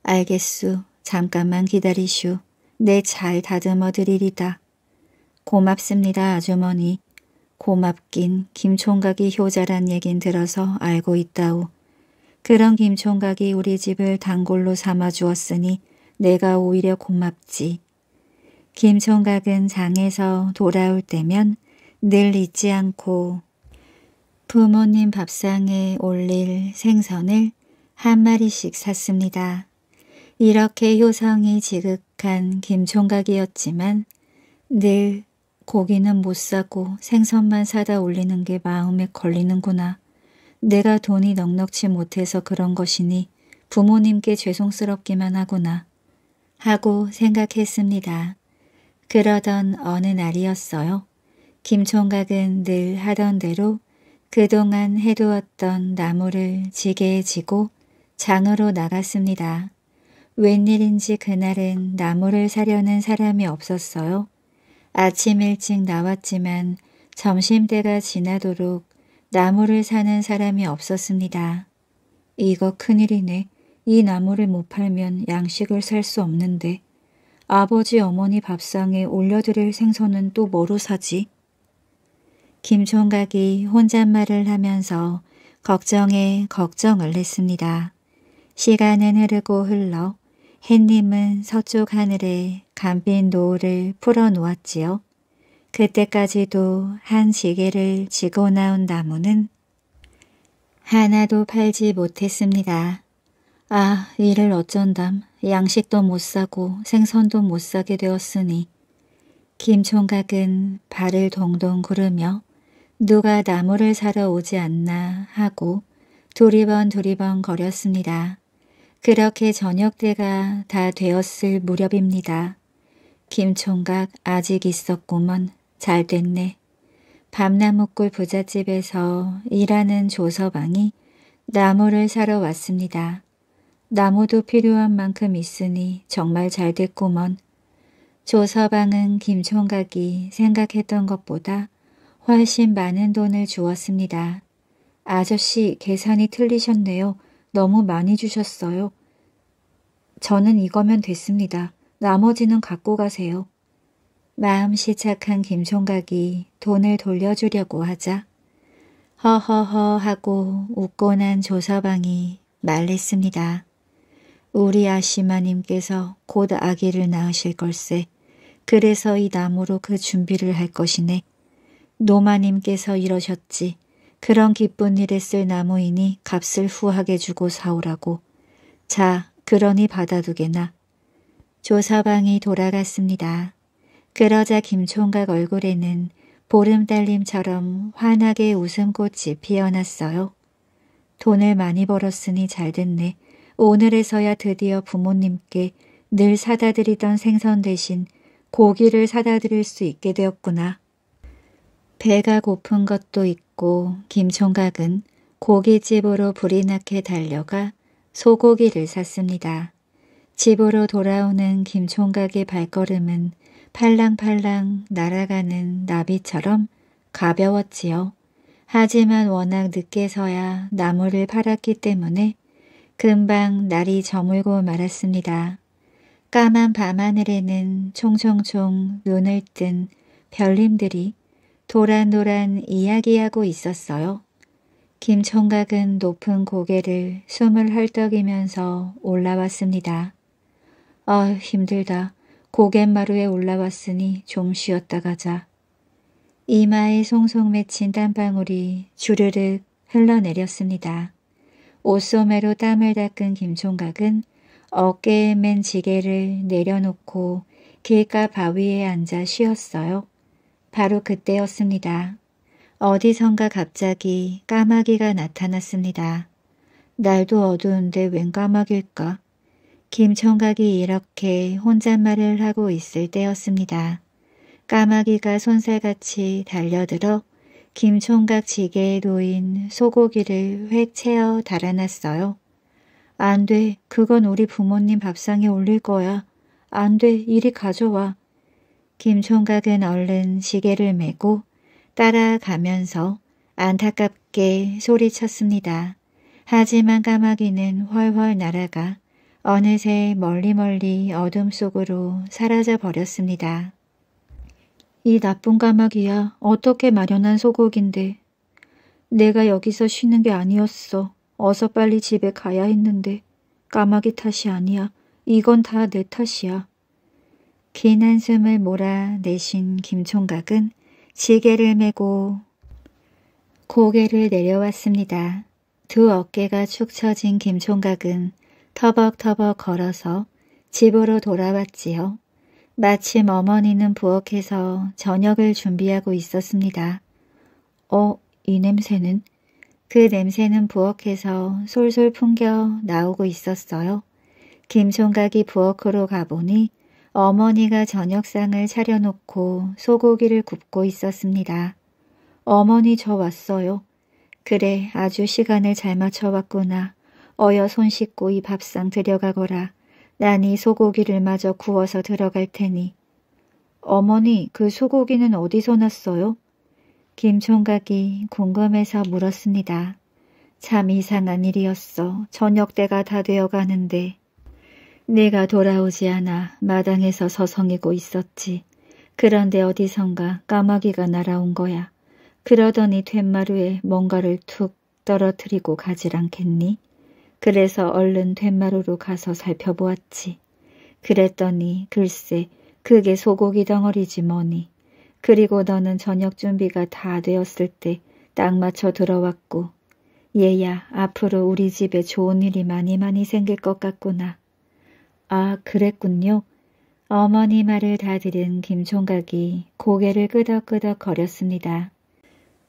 알겠수. 잠깐만 기다리슈. 네잘 다듬어 드리리다. 고맙습니다 아주머니. 고맙긴 김총각이 효자란 얘긴 들어서 알고 있다오. 그런 김총각이 우리 집을 단골로 삼아 주었으니 내가 오히려 고맙지. 김총각은 장에서 돌아올 때면 늘 잊지 않고 부모님 밥상에 올릴 생선을 한 마리씩 샀습니다. 이렇게 효성이 지극한 김총각이었지만 늘 고기는 못 사고 생선만 사다 올리는 게 마음에 걸리는구나. 내가 돈이 넉넉치 못해서 그런 것이니 부모님께 죄송스럽기만 하구나. 하고 생각했습니다. 그러던 어느 날이었어요. 김총각은 늘 하던 대로 그동안 해두었던 나무를 지게 지고 장으로 나갔습니다. 웬일인지 그날은 나무를 사려는 사람이 없었어요. 아침 일찍 나왔지만 점심때가 지나도록 나무를 사는 사람이 없었습니다. 이거 큰일이네. 이 나무를 못 팔면 양식을 살 수 없는데. 아버지 어머니 밥상에 올려드릴 생선은 또 뭐로 사지? 김총각이 혼잣말을 하면서 걱정에 걱정을 했습니다. 시간은 흐르고 흘러 햇님은 서쪽 하늘에 감빈 노을을 풀어놓았지요. 그때까지도 한 시계를 지고 나온 나무는 하나도 팔지 못했습니다. 아, 이를 어쩐담. 양식도 못 사고 생선도 못 사게 되었으니 김 총각은 발을 동동 구르며 누가 나무를 사러 오지 않나 하고 도리번 도리번 거렸습니다. 그렇게 저녁 때가 다 되었을 무렵입니다. 김총각 아직 있었구먼. 잘 됐네. 밤나무골 부잣집에서 일하는 조서방이 나무를 사러 왔습니다. 나무도 필요한 만큼 있으니 정말 잘 됐구먼. 조서방은 김총각이 생각했던 것보다 훨씬 많은 돈을 주었습니다. 아저씨 계산이 틀리셨네요. 너무 많이 주셨어요. 저는 이거면 됐습니다. 나머지는 갖고 가세요. 마음시 착한 김총각이 돈을 돌려주려고 하자 허허허 하고 웃고 난 조서방이 말했습니다 우리 아시마님께서 곧 아기를 낳으실 걸세. 그래서 이 나무로 그 준비를 할 것이네. 노마님께서 이러셨지. 그런 기쁜 일에 쓸 나무이니 값을 후하게 주고 사오라고. 자, 그러니 받아두게나. 조서방이 돌아갔습니다. 그러자 김총각 얼굴에는 보름달님처럼 환하게 웃음꽃이 피어났어요. 돈을 많이 벌었으니 잘 됐네. 오늘에서야 드디어 부모님께 늘 사다 드리던 생선 대신 고기를 사다 드릴 수 있게 되었구나. 배가 고픈 것도 있고 김총각은 고깃집으로 불이 나게 달려가 소고기를 샀습니다. 집으로 돌아오는 김총각의 발걸음은 팔랑팔랑 날아가는 나비처럼 가벼웠지요. 하지만 워낙 늦게서야 나무를 팔았기 때문에 금방 날이 저물고 말았습니다. 까만 밤하늘에는 총총총 눈을 뜬 별님들이 도란도란 이야기하고 있었어요. 김총각은 높은 고개를 숨을 헐떡이면서 올라왔습니다. 아 힘들다. 고갯마루에 올라왔으니 좀 쉬었다 가자. 이마에 송송 맺힌 땀방울이 주르륵 흘러내렸습니다. 옷소매로 땀을 닦은 김총각은 어깨에 맨 지게를 내려놓고 길가 바위에 앉아 쉬었어요. 바로 그때였습니다. 어디선가 갑자기 까마귀가 나타났습니다. 날도 어두운데 웬 까마귀일까? 김청각이 이렇게 혼잣말을 하고 있을 때였습니다. 까마귀가 손살같이 달려들어 김총각 지게에 놓인 소고기를 획채어 달아놨어요. 안 돼, 그건 우리 부모님 밥상에 올릴 거야. 안 돼, 이리 가져와. 김 총각은 얼른 시계를 메고 따라가면서 안타깝게 소리쳤습니다. 하지만 까마귀는 훨훨 날아가 어느새 멀리멀리 어둠 속으로 사라져 버렸습니다. 이 나쁜 까마귀야 어떻게 마련한 소곡인데 내가 여기서 쉬는 게 아니었어. 어서 빨리 집에 가야 했는데 까마귀 탓이 아니야. 이건 다 내 탓이야. 긴 한숨을 몰아내신 김총각은 지게를 메고 고개를 내려왔습니다. 두 어깨가 축 처진 김총각은 터벅터벅 걸어서 집으로 돌아왔지요. 마침 어머니는 부엌에서 저녁을 준비하고 있었습니다. 어, 이 냄새는? 그 냄새는 부엌에서 솔솔 풍겨 나오고 있었어요. 김총각이 부엌으로 가보니 어머니가 저녁상을 차려놓고 소고기를 굽고 있었습니다. 어머니 저 왔어요. 그래 아주 시간을 잘 맞춰 왔구나. 어여 손 씻고 이 밥상 들여가거라. 난 이 소고기를 마저 구워서 들어갈 테니. 어머니 그 소고기는 어디서 났어요? 김총각이 궁금해서 물었습니다. 참 이상한 일이었어. 저녁 때가 다 되어가는데 내가 돌아오지 않아 마당에서 서성이고 있었지. 그런데 어디선가 까마귀가 날아온 거야. 그러더니 된마루에 뭔가를 툭 떨어뜨리고 가지 않겠니? 그래서 얼른 된마루로 가서 살펴보았지. 그랬더니 글쎄 그게 소고기 덩어리지 뭐니. 그리고 너는 저녁 준비가 다 되었을 때 딱 맞춰 들어왔고 얘야 앞으로 우리 집에 좋은 일이 많이 많이 생길 것 같구나. 아, 그랬군요. 어머니 말을 다 들은 김총각이 고개를 끄덕끄덕 거렸습니다.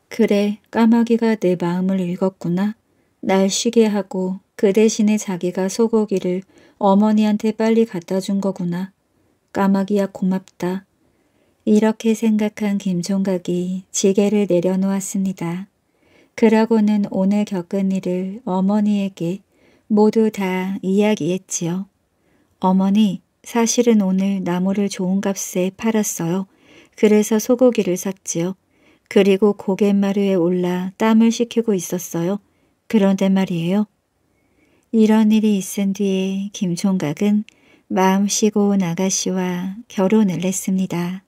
그래, 까마귀가 내 마음을 읽었구나. 날 쉬게 하고 그 대신에 자기가 소고기를 어머니한테 빨리 갖다 준 거구나. 까마귀야 고맙다. 이렇게 생각한 김총각이 지게를 내려놓았습니다. 그러고는 오늘 겪은 일을 어머니에게 모두 다 이야기했지요. 어머니, 사실은 오늘 나무를 좋은 값에 팔았어요. 그래서 소고기를 샀지요. 그리고 고갯마루에 올라 땀을 식히고 있었어요. 그런데 말이에요. 이런 일이 있은 뒤에 김총각은 마음 쉬고온 아가씨와 결혼을 했습니다.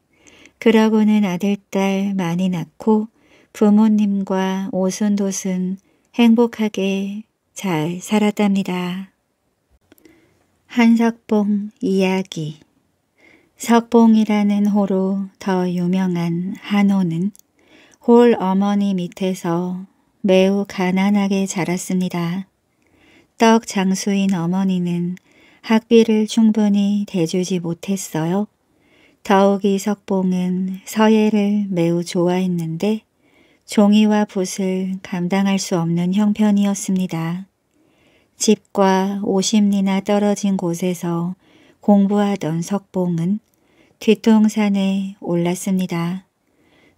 그러고는 아들, 딸 많이 낳고 부모님과 오순도순 행복하게 잘 살았답니다. 한석봉 이야기 석봉이라는 호로 더 유명한 한호는 홀 어머니 밑에서 매우 가난하게 자랐습니다. 떡 장수인 어머니는 학비를 충분히 대주지 못했어요. 더욱이 석봉은 서예를 매우 좋아했는데 종이와 붓을 감당할 수 없는 형편이었습니다. 집과 50리나 떨어진 곳에서 공부하던 석봉은 뒤통산에 올랐습니다.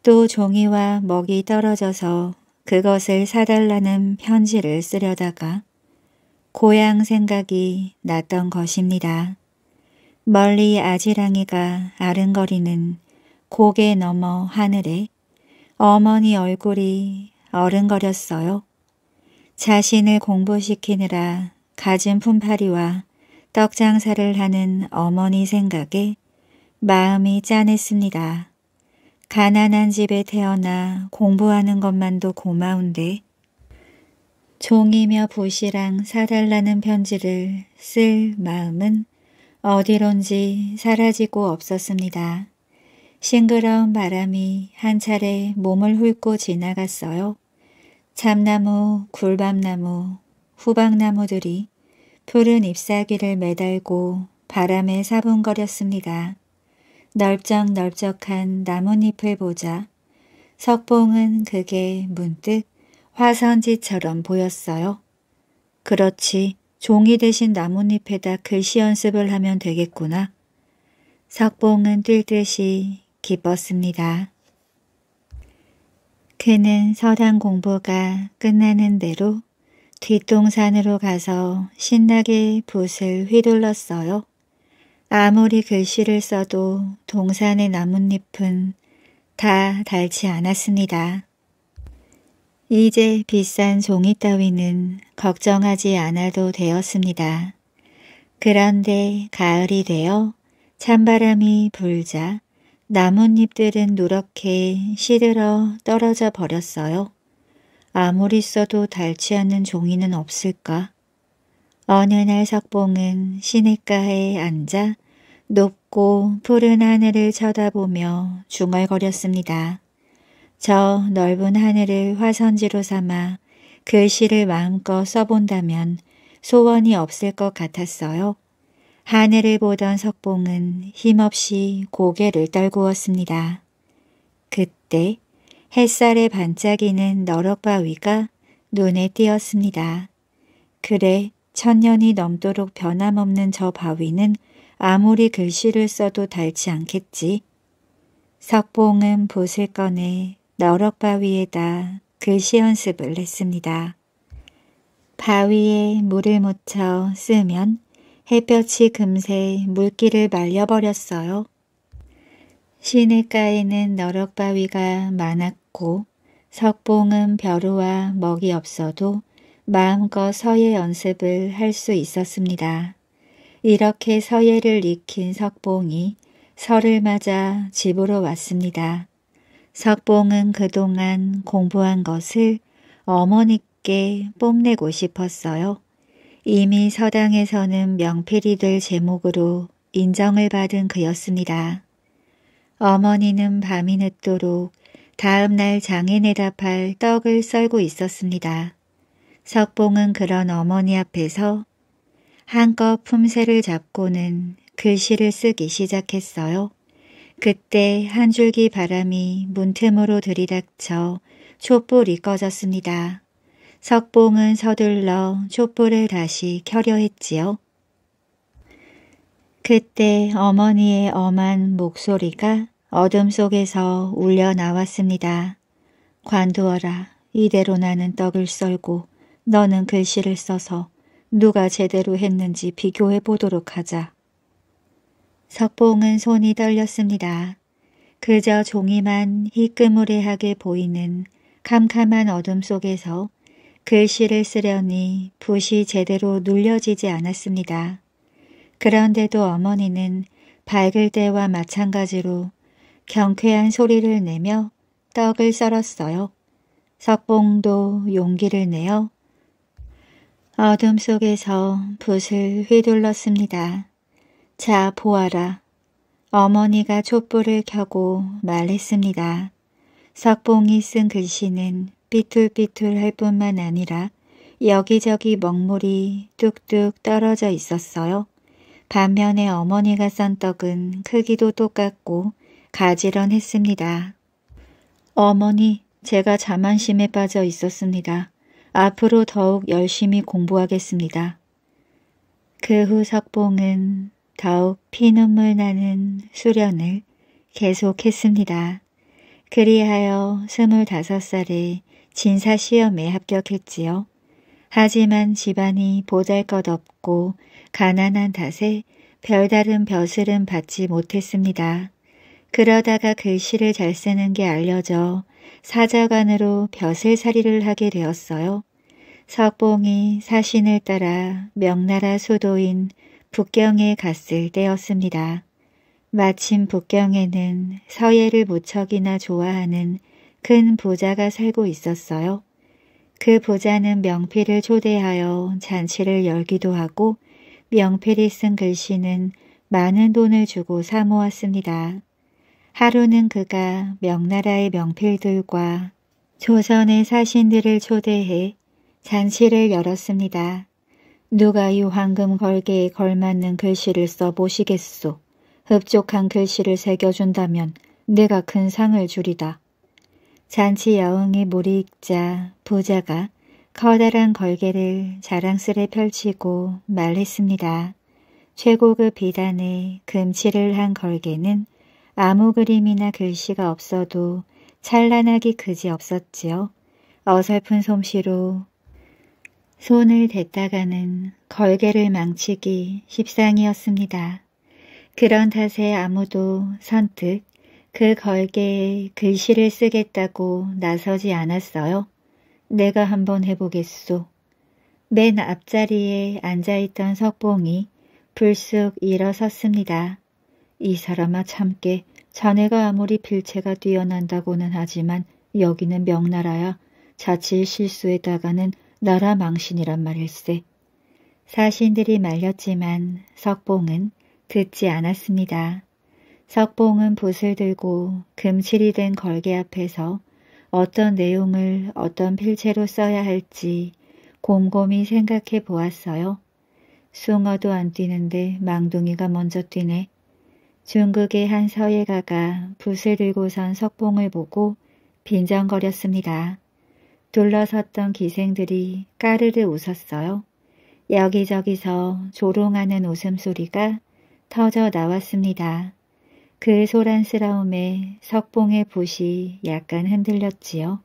또 종이와 먹이 떨어져서 그것을 사달라는 편지를 쓰려다가 고향 생각이 났던 것입니다. 멀리 아지랑이가 아른거리는 고개 넘어 하늘에 어머니 얼굴이 어른거렸어요. 자신을 공부시키느라 가진 품팔이와 떡 장사를 하는 어머니 생각에 마음이 짠했습니다. 가난한 집에 태어나 공부하는 것만도 고마운데 종이며 붓이랑 사달라는 편지를 쓸 마음은 어디론지 사라지고 없었습니다. 싱그러운 바람이 한 차례 몸을 훑고 지나갔어요. 참나무, 굴밤나무, 후박나무들이 푸른 잎사귀를 매달고 바람에 사분거렸습니다. 넓적넓적한 나뭇잎을 보자 석봉은 그게 문득 화선지처럼 보였어요. 그렇지 종이 대신 나뭇잎에다 글씨 연습을 하면 되겠구나. 석봉은 뛸 듯이 기뻤습니다. 그는 서당 공부가 끝나는 대로 뒷동산으로 가서 신나게 붓을 휘둘렀어요. 아무리 글씨를 써도 동산의 나뭇잎은 다 닳지 않았습니다. 이제 비싼 종이 따위는 걱정하지 않아도 되었습니다. 그런데 가을이 되어 찬바람이 불자 나뭇잎들은 노렇게 시들어 떨어져 버렸어요. 아무리 써도 닳지 않는 종이는 없을까? 어느 날 석봉은 시냇가에 앉아 높고 푸른 하늘을 쳐다보며 중얼거렸습니다. 저 넓은 하늘을 화선지로 삼아 글씨를 마음껏 써본다면 소원이 없을 것 같았어요. 하늘을 보던 석봉은 힘없이 고개를 떨구었습니다. 그때 햇살에 반짝이는 너럭바위가 눈에 띄었습니다. 그래 천년이 넘도록 변함없는 저 바위는 아무리 글씨를 써도 닳지 않겠지. 석봉은 붓을 꺼내 너럭바위에다 글씨 연습을 했습니다. 바위에 물을 묻혀 쓰면 햇볕이 금세 물기를 말려버렸어요. 시내가에는 너럭바위가 많았고 석봉은 벼루와 먹이 없어도 마음껏 서예 연습을 할 수 있었습니다. 이렇게 서예를 익힌 석봉이 설을 맞아 집으로 왔습니다. 석봉은 그동안 공부한 것을 어머니께 뽐내고 싶었어요. 이미 서당에서는 명필이 될 제목으로 인정을 받은 그였습니다. 어머니는 밤이 늦도록 다음 날 장에 내답할 떡을 썰고 있었습니다. 석봉은 그런 어머니 앞에서 한껏 품새를 잡고는 글씨를 쓰기 시작했어요. 그때 한 줄기 바람이 문틈으로 들이닥쳐 촛불이 꺼졌습니다. 석봉은 서둘러 촛불을 다시 켜려 했지요. 그때 어머니의 엄한 목소리가 어둠 속에서 울려 나왔습니다. 관두어라. 이대로 나는 떡을 썰고 너는 글씨를 써서 누가 제대로 했는지 비교해 보도록 하자. 석봉은 손이 떨렸습니다. 그저 종이만 희끄무레하게 보이는 캄캄한 어둠 속에서 글씨를 쓰려니 붓이 제대로 눌려지지 않았습니다. 그런데도 어머니는 밝을 때와 마찬가지로 경쾌한 소리를 내며 떡을 썰었어요. 석봉도 용기를 내어 어둠 속에서 붓을 휘둘렀습니다. 자, 보아라. 어머니가 촛불을 켜고 말했습니다. 석봉이 쓴 글씨는 삐뚤삐뚤할 뿐만 아니라 여기저기 먹물이 뚝뚝 떨어져 있었어요. 반면에 어머니가 썬 떡은 크기도 똑같고 가지런했습니다. 어머니, 제가 자만심에 빠져 있었습니다. 앞으로 더욱 열심히 공부하겠습니다. 그 후 석봉은 더욱 피눈물 나는 수련을 계속했습니다. 그리하여 스물다섯 살에 진사시험에 합격했지요. 하지만 집안이 보잘것없고 가난한 탓에 별다른 벼슬은 받지 못했습니다. 그러다가 글씨를 잘 쓰는 게 알려져 사자관으로 벼슬살이를 하게 되었어요. 석봉이 사신을 따라 명나라 수도인 북경에 갔을 때였습니다. 마침 북경에는 서예를 무척이나 좋아하는 큰 부자가 살고 있었어요. 그 부자는 명필을 초대하여 잔치를 열기도 하고 명필이 쓴 글씨는 많은 돈을 주고 사 모았습니다. 하루는 그가 명나라의 명필들과 조선의 사신들을 초대해 잔치를 열었습니다. 누가 이 황금 걸개에 걸맞는 글씨를 써보시겠소. 흡족한 글씨를 새겨준다면 내가 큰 상을 줄이다 잔치 여흥의 물이 익자 부자가 커다란 걸개를 자랑스레 펼치고 말했습니다. 최고급 비단에 금칠을 한 걸개는 아무 그림이나 글씨가 없어도 찬란하기 그지 없었지요. 어설픈 솜씨로 손을 댔다가는 걸개를 망치기 십상이었습니다. 그런 탓에 아무도 선뜻 그 걸개에 글씨를 쓰겠다고 나서지 않았어요. 내가 한번 해보겠소. 맨 앞자리에 앉아있던 석봉이 불쑥 일어섰습니다. 이 사람아 참게 자네가 아무리 필체가 뛰어난다고는 하지만 여기는 명나라야 자칫 실수에다가는 나라 망신이란 말일세. 사신들이 말렸지만 석봉은 듣지 않았습니다. 석봉은 붓을 들고 금칠이 된 걸개 앞에서 어떤 내용을 어떤 필체로 써야 할지 곰곰이 생각해 보았어요. 숭어도 안 뛰는데 망둥이가 먼저 뛰네. 중국의 한 서예가가 붓을 들고선 석봉을 보고 빈정거렸습니다. 둘러섰던 기생들이 까르르 웃었어요. 여기저기서 조롱하는 웃음소리가 터져 나왔습니다. 그 소란스러움에 석봉의 붓이 약간 흔들렸지요.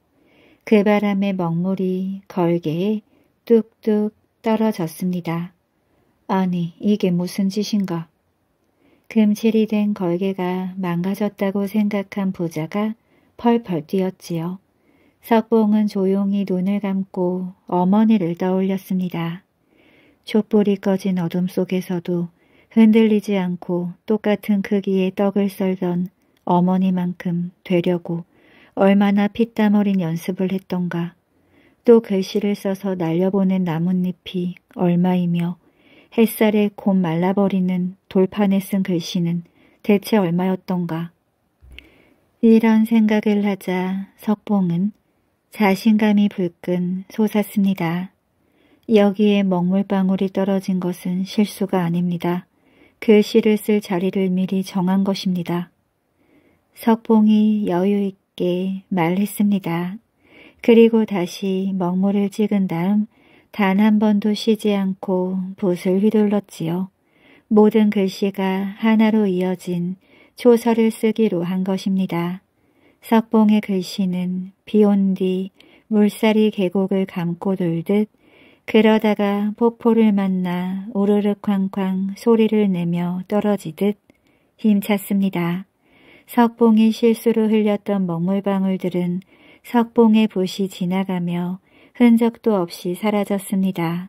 그 바람에 먹물이 걸개에 뚝뚝 떨어졌습니다. 아니 이게 무슨 짓인가. 금칠이 된 걸개가 망가졌다고 생각한 부자가 펄펄 뛰었지요. 석봉은 조용히 눈을 감고 어머니를 떠올렸습니다. 촛불이 꺼진 어둠 속에서도 흔들리지 않고 똑같은 크기의 떡을 썰던 어머니만큼 되려고 얼마나 피땀 어린 연습을 했던가. 또 글씨를 써서 날려보낸 나뭇잎이 얼마이며 햇살에 곧 말라버리는 돌판에 쓴 글씨는 대체 얼마였던가. 이런 생각을 하자 석봉은 자신감이 불끈 솟았습니다. 여기에 먹물방울이 떨어진 것은 실수가 아닙니다. 그 시를 쓸 자리를 미리 정한 것입니다. 석봉이 여유 있게 말했습니다. 그리고 다시 먹물을 찍은 다음 단 한 번도 쉬지 않고 붓을 휘둘렀지요. 모든 글씨가 하나로 이어진 초서를 쓰기로 한 것입니다. 석봉의 글씨는 비온 뒤 물살이 계곡을 감고 돌듯 그러다가 폭포를 만나 우르르 쾅쾅 소리를 내며 떨어지듯 힘찼습니다. 석봉이 실수로 흘렸던 먹물방울들은 석봉의 붓이 지나가며 흔적도 없이 사라졌습니다.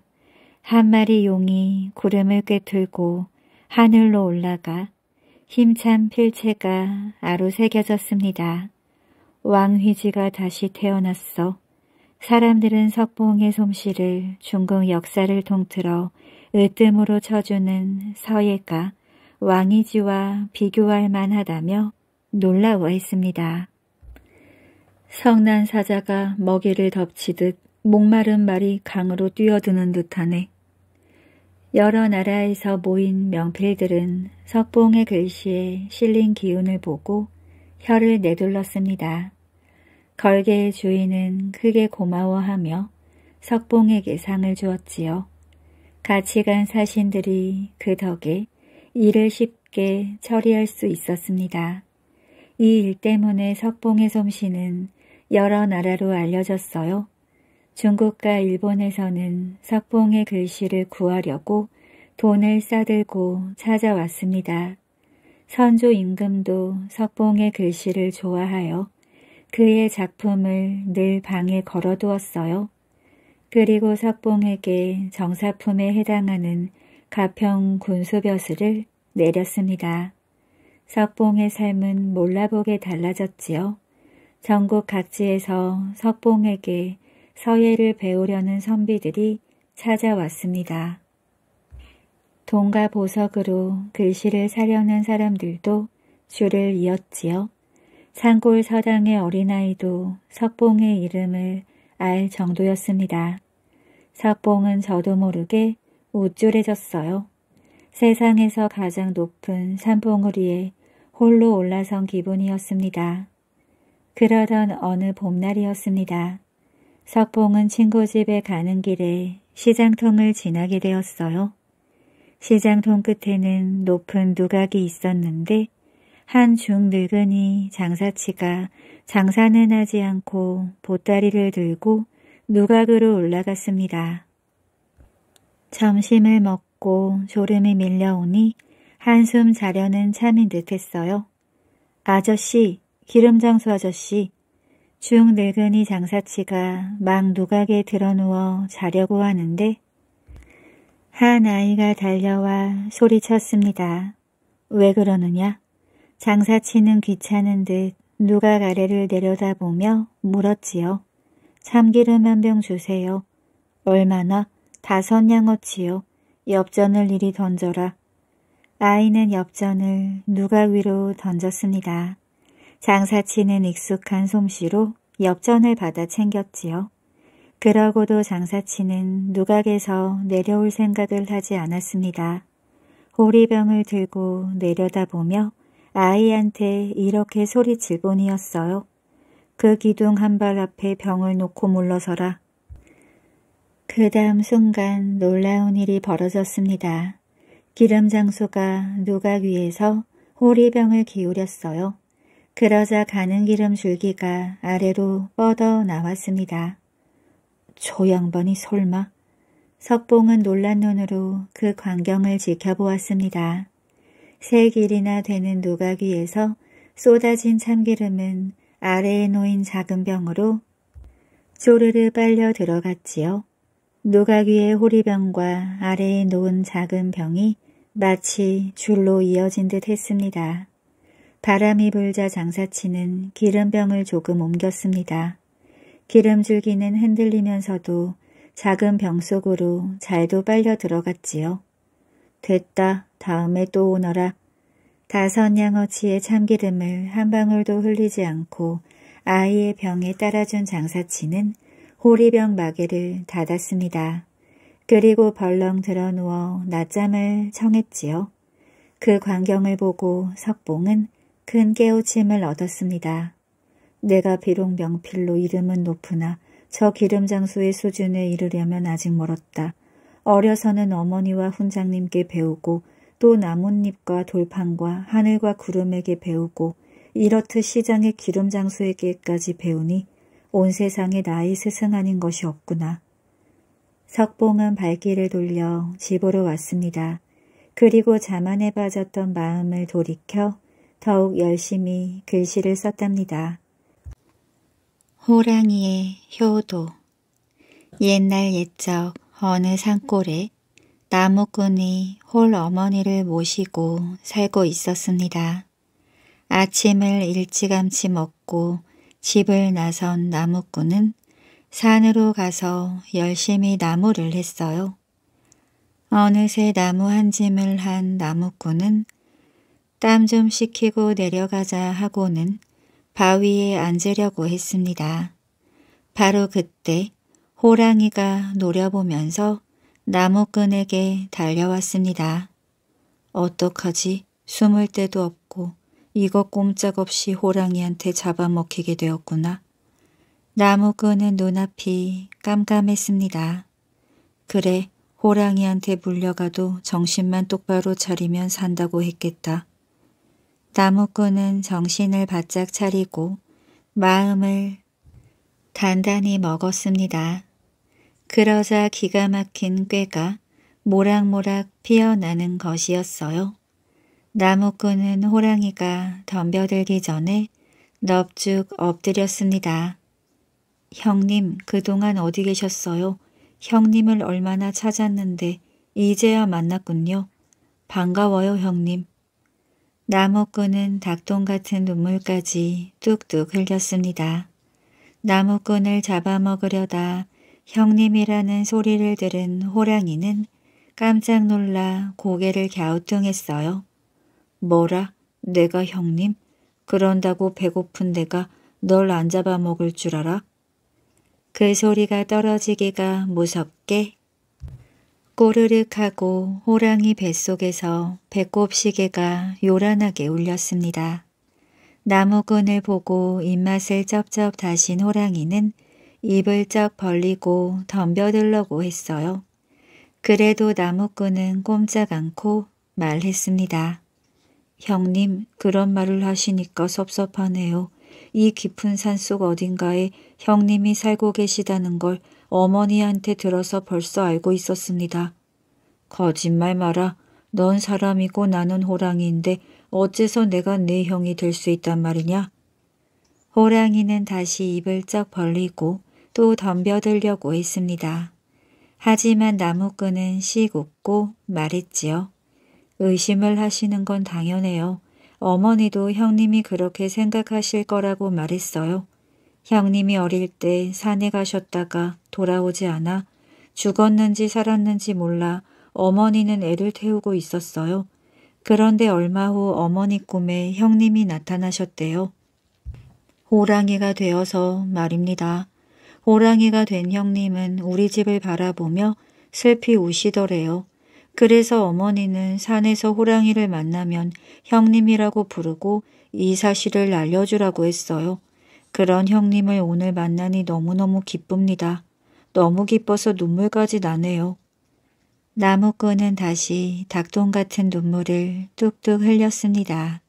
한 마리 용이 구름을 꿰뚫고 하늘로 올라가 힘찬 필체가 아로 새겨졌습니다. 왕휘지가 다시 태어났어. 사람들은 석봉의 솜씨를 중국 역사를 통틀어 으뜸으로 쳐주는 서예가 왕이지와 비교할 만하다며 놀라워했습니다. 성난 사자가 먹이를 덮치듯 목마른 말이 강으로 뛰어드는 듯하네. 여러 나라에서 모인 명필들은 석봉의 글씨에 실린 기운을 보고 혀를 내둘렀습니다. 걸개의 주인은 크게 고마워하며 석봉에게 상을 주었지요. 같이 간 사신들이 그 덕에 일을 쉽게 처리할 수 있었습니다. 이 일 때문에 석봉의 솜씨는 여러 나라로 알려졌어요. 중국과 일본에서는 석봉의 글씨를 구하려고 돈을 싸들고 찾아왔습니다. 선조 임금도 석봉의 글씨를 좋아하여 그의 작품을 늘 방에 걸어두었어요. 그리고 석봉에게 정사품에 해당하는 가평 군수벼슬을 내렸습니다. 석봉의 삶은 몰라보게 달라졌지요. 전국 각지에서 석봉에게 서예를 배우려는 선비들이 찾아왔습니다. 동가 보석으로 글씨를 사려는 사람들도 줄을 이었지요. 산골 서당의 어린아이도 석봉의 이름을 알 정도였습니다. 석봉은 저도 모르게 우쭐해졌어요. 세상에서 가장 높은 산봉우리에 홀로 올라선 기분이었습니다. 그러던 어느 봄날이었습니다. 석봉은 친구 집에 가는 길에 시장통을 지나게 되었어요. 시장통 끝에는 높은 누각이 있었는데 한중 늙은이 장사치가 장사는 하지 않고 보따리를 들고 누각으로 올라갔습니다. 점심을 먹고 졸음이 밀려오니 한숨 자려는 참인 듯했어요. 아저씨, 기름장수 아저씨, 중 늙은이 장사치가 막 누각에 드러누워 자려고 하는데 한 아이가 달려와 소리쳤습니다. 왜 그러느냐? 장사치는 귀찮은 듯 누가 아래를 내려다보며 물었지요. 참기름 한 병 주세요. 얼마나? 다섯 양어치요. 엽전을 이리 던져라. 아이는 엽전을 누가 위로 던졌습니다. 장사치는 익숙한 솜씨로 엽전을 받아 챙겼지요. 그러고도 장사치는 누각에서 내려올 생각을 하지 않았습니다. 호리병을 들고 내려다보며 아이한테 이렇게 소리칠 뿐이었어요. 그 기둥 한 발 앞에 병을 놓고 물러서라. 그 다음 순간 놀라운 일이 벌어졌습니다. 기름 장수가 누각 위에서 호리병을 기울였어요. 그러자 가는 기름 줄기가 아래로 뻗어 나왔습니다. 저 양반이 설마? 석봉은 놀란 눈으로 그 광경을 지켜보았습니다. 세 길이나 되는 노각 위에서 쏟아진 참기름은 아래에 놓인 작은 병으로 조르르 빨려 들어갔지요. 노각 위의 호리병과 아래에 놓은 작은 병이 마치 줄로 이어진 듯 했습니다. 바람이 불자 장사치는 기름병을 조금 옮겼습니다. 기름줄기는 흔들리면서도 작은 병 속으로 잘도 빨려 들어갔지요. 됐다. 다음에 또 오너라. 다섯 양어치의 참기름을 한 방울도 흘리지 않고 아이의 병에 따라준 장사치는 호리병 마개를 닫았습니다. 그리고 벌렁 들어 누워 낮잠을 청했지요. 그 광경을 보고 석봉은 큰 깨우침을 얻었습니다. 내가 비록 명필로 이름은 높으나 저 기름장수의 수준에 이르려면 아직 멀었다. 어려서는 어머니와 훈장님께 배우고 또 나뭇잎과 돌판과 하늘과 구름에게 배우고 이렇듯 시장의 기름 장수에게까지 배우니 온 세상에 나의 스승 하는 것이 없구나. 석봉은 발길을 돌려 집으로 왔습니다. 그리고 자만에 빠졌던 마음을 돌이켜 더욱 열심히 글씨를 썼답니다. 호랑이의 효도 옛날 옛적 어느 산골에 나무꾼이 홀 어머니를 모시고 살고 있었습니다. 아침을 일찌감치 먹고 집을 나선 나무꾼은 산으로 가서 열심히 나무를 했어요. 어느새 나무 한 짐을 한 나무꾼은 땀 좀 식히고 내려가자 하고는 바위에 앉으려고 했습니다. 바로 그때 호랑이가 노려보면서 나무꾼에게 달려왔습니다. 어떡하지? 숨을 데도 없고 이거 꼼짝없이 호랑이한테 잡아먹히게 되었구나. 나무꾼은 눈앞이 깜깜했습니다. 그래, 호랑이한테 물려가도 정신만 똑바로 차리면 산다고 했겠다. 나무꾼은 정신을 바짝 차리고 마음을 단단히 먹었습니다. 그러자 기가 막힌 꾀가 모락모락 피어나는 것이었어요. 나무꾼은 호랑이가 덤벼들기 전에 넙죽 엎드렸습니다. 형님, 그동안 어디 계셨어요? 형님을 얼마나 찾았는데 이제야 만났군요. 반가워요, 형님. 나무꾼은 닭똥 같은 눈물까지 뚝뚝 흘렸습니다. 나무꾼을 잡아먹으려다 형님이라는 소리를 들은 호랑이는 깜짝 놀라 고개를 갸우뚱했어요. 뭐라? 내가 형님? 그런다고 배고픈 내가 널 안 잡아먹을 줄 알아? 그 소리가 떨어지기가 무섭게 꼬르륵 하고 호랑이 뱃속에서 배꼽 시계가 요란하게 울렸습니다. 나무근을 보고 입맛을 쩝쩝 다신 호랑이는 입을 쩍 벌리고 덤벼들려고 했어요. 그래도 나무꾼은 꼼짝 않고 말했습니다. 형님 그런 말을 하시니까 섭섭하네요. 이 깊은 산속 어딘가에 형님이 살고 계시다는 걸 어머니한테 들어서 벌써 알고 있었습니다. 거짓말 마라. 넌 사람이고 나는 호랑이인데 어째서 내가 네 형이 될 수 있단 말이냐? 호랑이는 다시 입을 쩍 벌리고 또 덤벼들려고 했습니다. 하지만 나무꾼은 씩 웃고 말했지요. 의심을 하시는 건 당연해요. 어머니도 형님이 그렇게 생각하실 거라고 말했어요. 형님이 어릴 때 산에 가셨다가 돌아오지 않아 죽었는지 살았는지 몰라 어머니는 애를 태우고 있었어요. 그런데 얼마 후 어머니 꿈에 형님이 나타나셨대요. 호랑이가 되어서 말입니다. 호랑이가 된 형님은 우리 집을 바라보며 슬피 우시더래요. 그래서 어머니는 산에서 호랑이를 만나면 형님이라고 부르고 이 사실을 알려주라고 했어요. 그런 형님을 오늘 만나니 너무너무 기쁩니다. 너무 기뻐서 눈물까지 나네요. 나무꾼은 다시 닭똥 같은 눈물을 뚝뚝 흘렸습니다.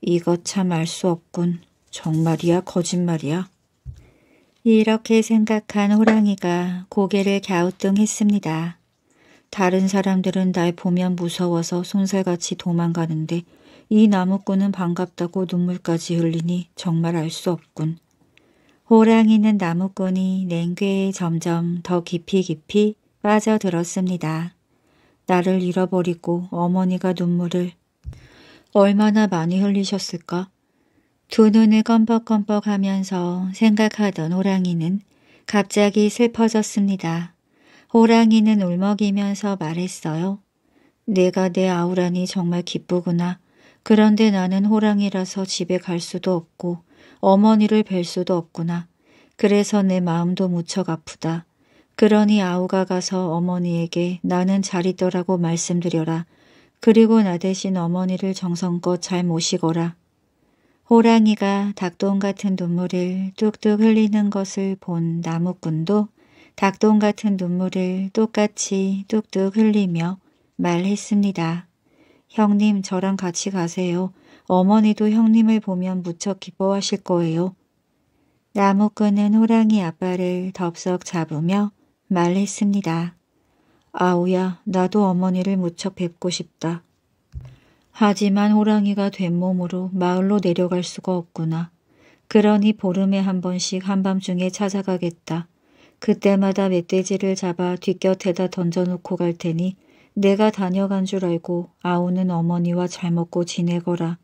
이것 참알 수 없군. 정말이야 거짓말이야. 이렇게 생각한 호랑이가 고개를 갸우뚱했습니다. 다른 사람들은 날 보면 무서워서 손살같이 도망가는데 이 나무꾼은 반갑다고 눈물까지 흘리니 정말 알 수 없군. 호랑이는 나무꾼이 냉괴에 점점 더 깊이 깊이 빠져들었습니다. 나를 잃어버리고 어머니가 눈물을 얼마나 많이 흘리셨을까? 두 눈을 껌뻑껌뻑하면서 생각하던 호랑이는 갑자기 슬퍼졌습니다. 호랑이는 울먹이면서 말했어요. 내가 내 아우라니 정말 기쁘구나. 그런데 나는 호랑이라서 집에 갈 수도 없고 어머니를 뵐 수도 없구나. 그래서 내 마음도 무척 아프다. 그러니 아우가 가서 어머니에게 나는 잘 있더라고 말씀드려라. 그리고 나 대신 어머니를 정성껏 잘 모시거라. 호랑이가 닭똥 같은 눈물을 뚝뚝 흘리는 것을 본 나무꾼도 닭똥 같은 눈물을 똑같이 뚝뚝 흘리며 말했습니다. 형님 저랑 같이 가세요. 어머니도 형님을 보면 무척 기뻐하실 거예요. 나무꾼은 호랑이 아빠를 덥석 잡으며 말했습니다. 아우야 나도 어머니를 무척 뵙고 싶다. 하지만 호랑이가 된 몸으로 마을로 내려갈 수가 없구나. 그러니 보름에 한 번씩 한밤중에 찾아가겠다. 그때마다 멧돼지를 잡아 뒷곁에다 던져놓고 갈 테니 내가 다녀간 줄 알고 아우는 어머니와 잘 먹고 지내거라.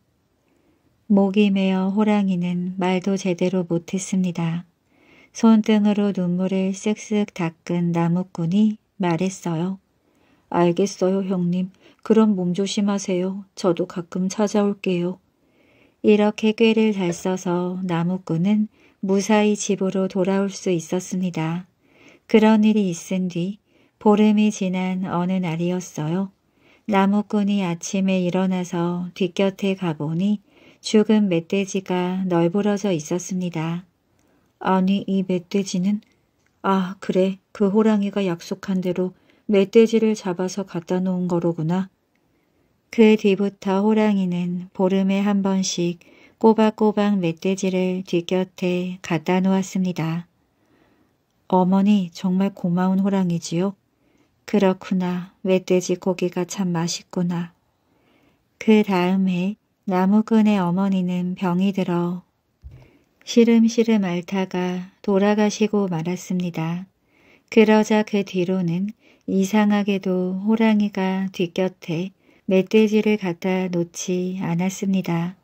목이 메어 호랑이는 말도 제대로 못했습니다. 손등으로 눈물을 쓱쓱 닦은 나무꾼이 말했어요. 알겠어요 형님. 그럼 몸조심하세요. 저도 가끔 찾아올게요. 이렇게 꾀를 잘 써서 나무꾼은 무사히 집으로 돌아올 수 있었습니다. 그런 일이 있은 뒤 보름이 지난 어느 날이었어요. 나무꾼이 아침에 일어나서 뒷곁에 가보니 죽은 멧돼지가 널브러져 있었습니다. 아니 이 멧돼지는? 아 그래 그 호랑이가 약속한 대로 멧돼지를 잡아서 갖다 놓은 거로구나. 그 뒤부터 호랑이는 보름에 한 번씩 꼬박꼬박 멧돼지를 뒤곁에 갖다 놓았습니다. 어머니 정말 고마운 호랑이지요? 그렇구나. 멧돼지 고기가 참 맛있구나. 그 다음 에 나무꾼의 어머니는 병이 들어 시름시름 앓다가 돌아가시고 말았습니다. 그러자 그 뒤로는 이상하게도 호랑이가 뒤곁에 멧돼지를 갖다 놓지 않았습니다.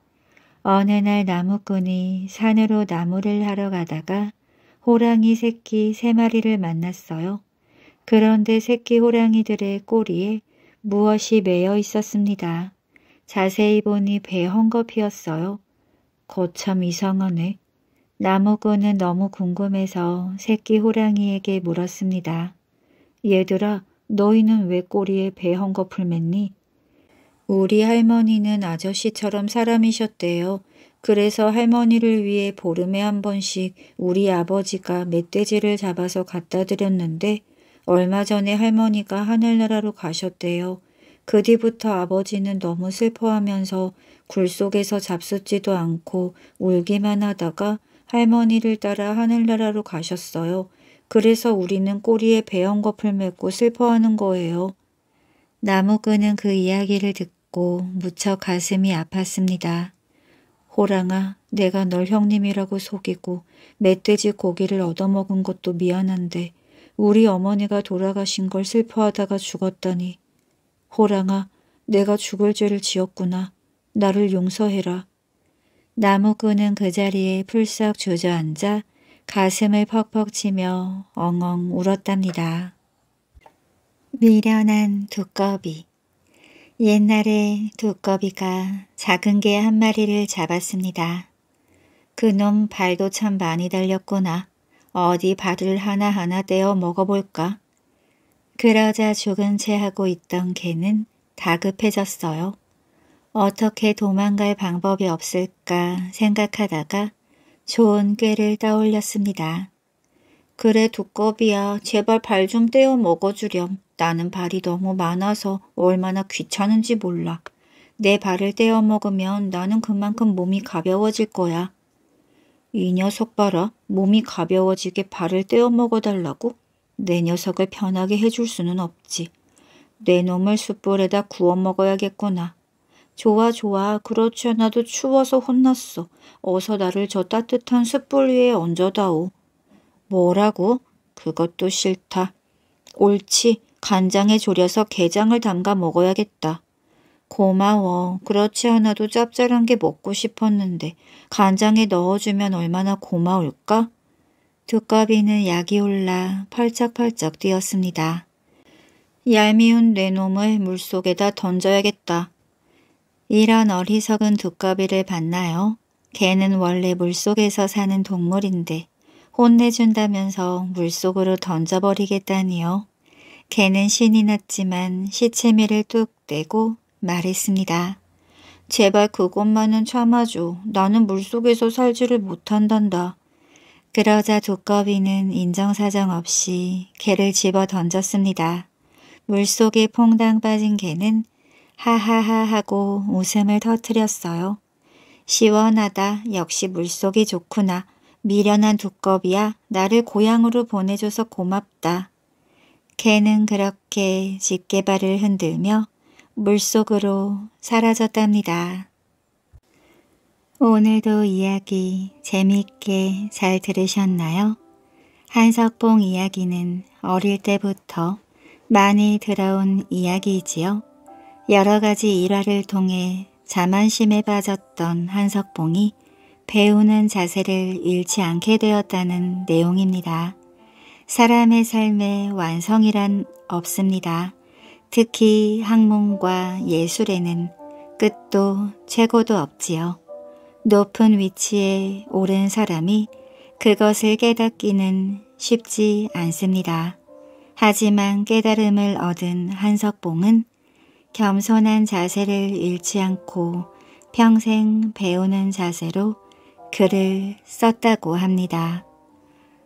어느 날 나무꾼이 산으로 나무를 하러 가다가 호랑이 새끼 세 마리를 만났어요. 그런데 새끼 호랑이들의 꼬리에 무엇이 매여 있었습니다. 자세히 보니 배 헝겊이었어요. 거참 이상하네. 나무꾼은 너무 궁금해서 새끼 호랑이에게 물었습니다. 얘들아, 너희는 왜 꼬리에 배 헝겊을 맸니? 우리 할머니는 아저씨처럼 사람이셨대요. 그래서 할머니를 위해 보름에 한 번씩 우리 아버지가 멧돼지를 잡아서 갖다 드렸는데 얼마 전에 할머니가 하늘나라로 가셨대요. 그 뒤부터 아버지는 너무 슬퍼하면서 굴 속에서 잡수지도 않고 울기만 하다가 할머니를 따라 하늘나라로 가셨어요. 그래서 우리는 꼬리에 배연거풀 맺고 슬퍼하는 거예요. 나무꾼은 그 이야기를 듣고 같고 무척 가슴이 아팠습니다. 호랑아 내가 널 형님이라고 속이고 멧돼지 고기를 얻어먹은 것도 미안한데 우리 어머니가 돌아가신 걸 슬퍼하다가 죽었다니 호랑아 내가 죽을 죄를 지었구나. 나를 용서해라. 나무꾼은 그 자리에 풀썩 주저앉아 가슴을 퍽퍽 치며 엉엉 울었답니다. 미련한 두꺼비 옛날에 두꺼비가 작은 개 한 마리를 잡았습니다. 그놈 발도 참 많이 달렸구나. 어디 발을 하나하나 떼어 먹어볼까? 그러자 죽은 채 하고 있던 개는 다급해졌어요. 어떻게 도망갈 방법이 없을까 생각하다가 좋은 꾀를 떠올렸습니다. 그래 두꺼비야 제발 발 좀 떼어 먹어주렴. 나는 발이 너무 많아서 얼마나 귀찮은지 몰라. 내 발을 떼어 먹으면 나는 그만큼 몸이 가벼워질 거야. 이 녀석 봐라. 몸이 가벼워지게 발을 떼어 먹어달라고? 내 녀석을 편하게 해줄 수는 없지. 내 놈을 숯불에다 구워 먹어야겠구나. 좋아 좋아 그렇지 않아도 추워서 혼났어. 어서 나를 저 따뜻한 숯불 위에 얹어다오. 뭐라고? 그것도 싫다. 옳지 간장에 졸여서 게장을 담가 먹어야겠다. 고마워. 그렇지 않아도 짭짤한 게 먹고 싶었는데 간장에 넣어주면 얼마나 고마울까? 두꺼비는 약이 올라 펄쩍펄쩍 뛰었습니다. 얄미운 뇌놈을 물속에다 던져야겠다. 이런 어리석은 두꺼비를 봤나요? 개는 원래 물속에서 사는 동물인데 혼내준다면서 물속으로 던져버리겠다니요. 개는 신이 났지만 시체미를 뚝 떼고 말했습니다. 제발 그것만은 참아줘. 나는 물속에서 살지를 못한단다. 그러자 두꺼비는 인정사정 없이 개를 집어 던졌습니다. 물속에 퐁당 빠진 개는 하하하 하고 웃음을 터뜨렸어요. 시원하다. 역시 물속이 좋구나. 미련한 두꺼비야. 나를 고향으로 보내줘서 고맙다. 개는 그렇게 집게발을 흔들며 물속으로 사라졌답니다. 오늘도 이야기 재미있게잘 들으셨나요? 한석봉 이야기는 어릴 때부터 많이 들어온 이야기이지요. 여러 가지 일화를 통해 자만심에 빠졌던 한석봉이 배우는 자세를 잃지 않게 되었다는 내용입니다. 사람의 삶에 완성이란 없습니다. 특히 학문과 예술에는 끝도 최고도 없지요. 높은 위치에 오른 사람이 그것을 깨닫기는 쉽지 않습니다. 하지만 깨달음을 얻은 한석봉은 겸손한 자세를 잃지 않고 평생 배우는 자세로 글을 썼다고 합니다.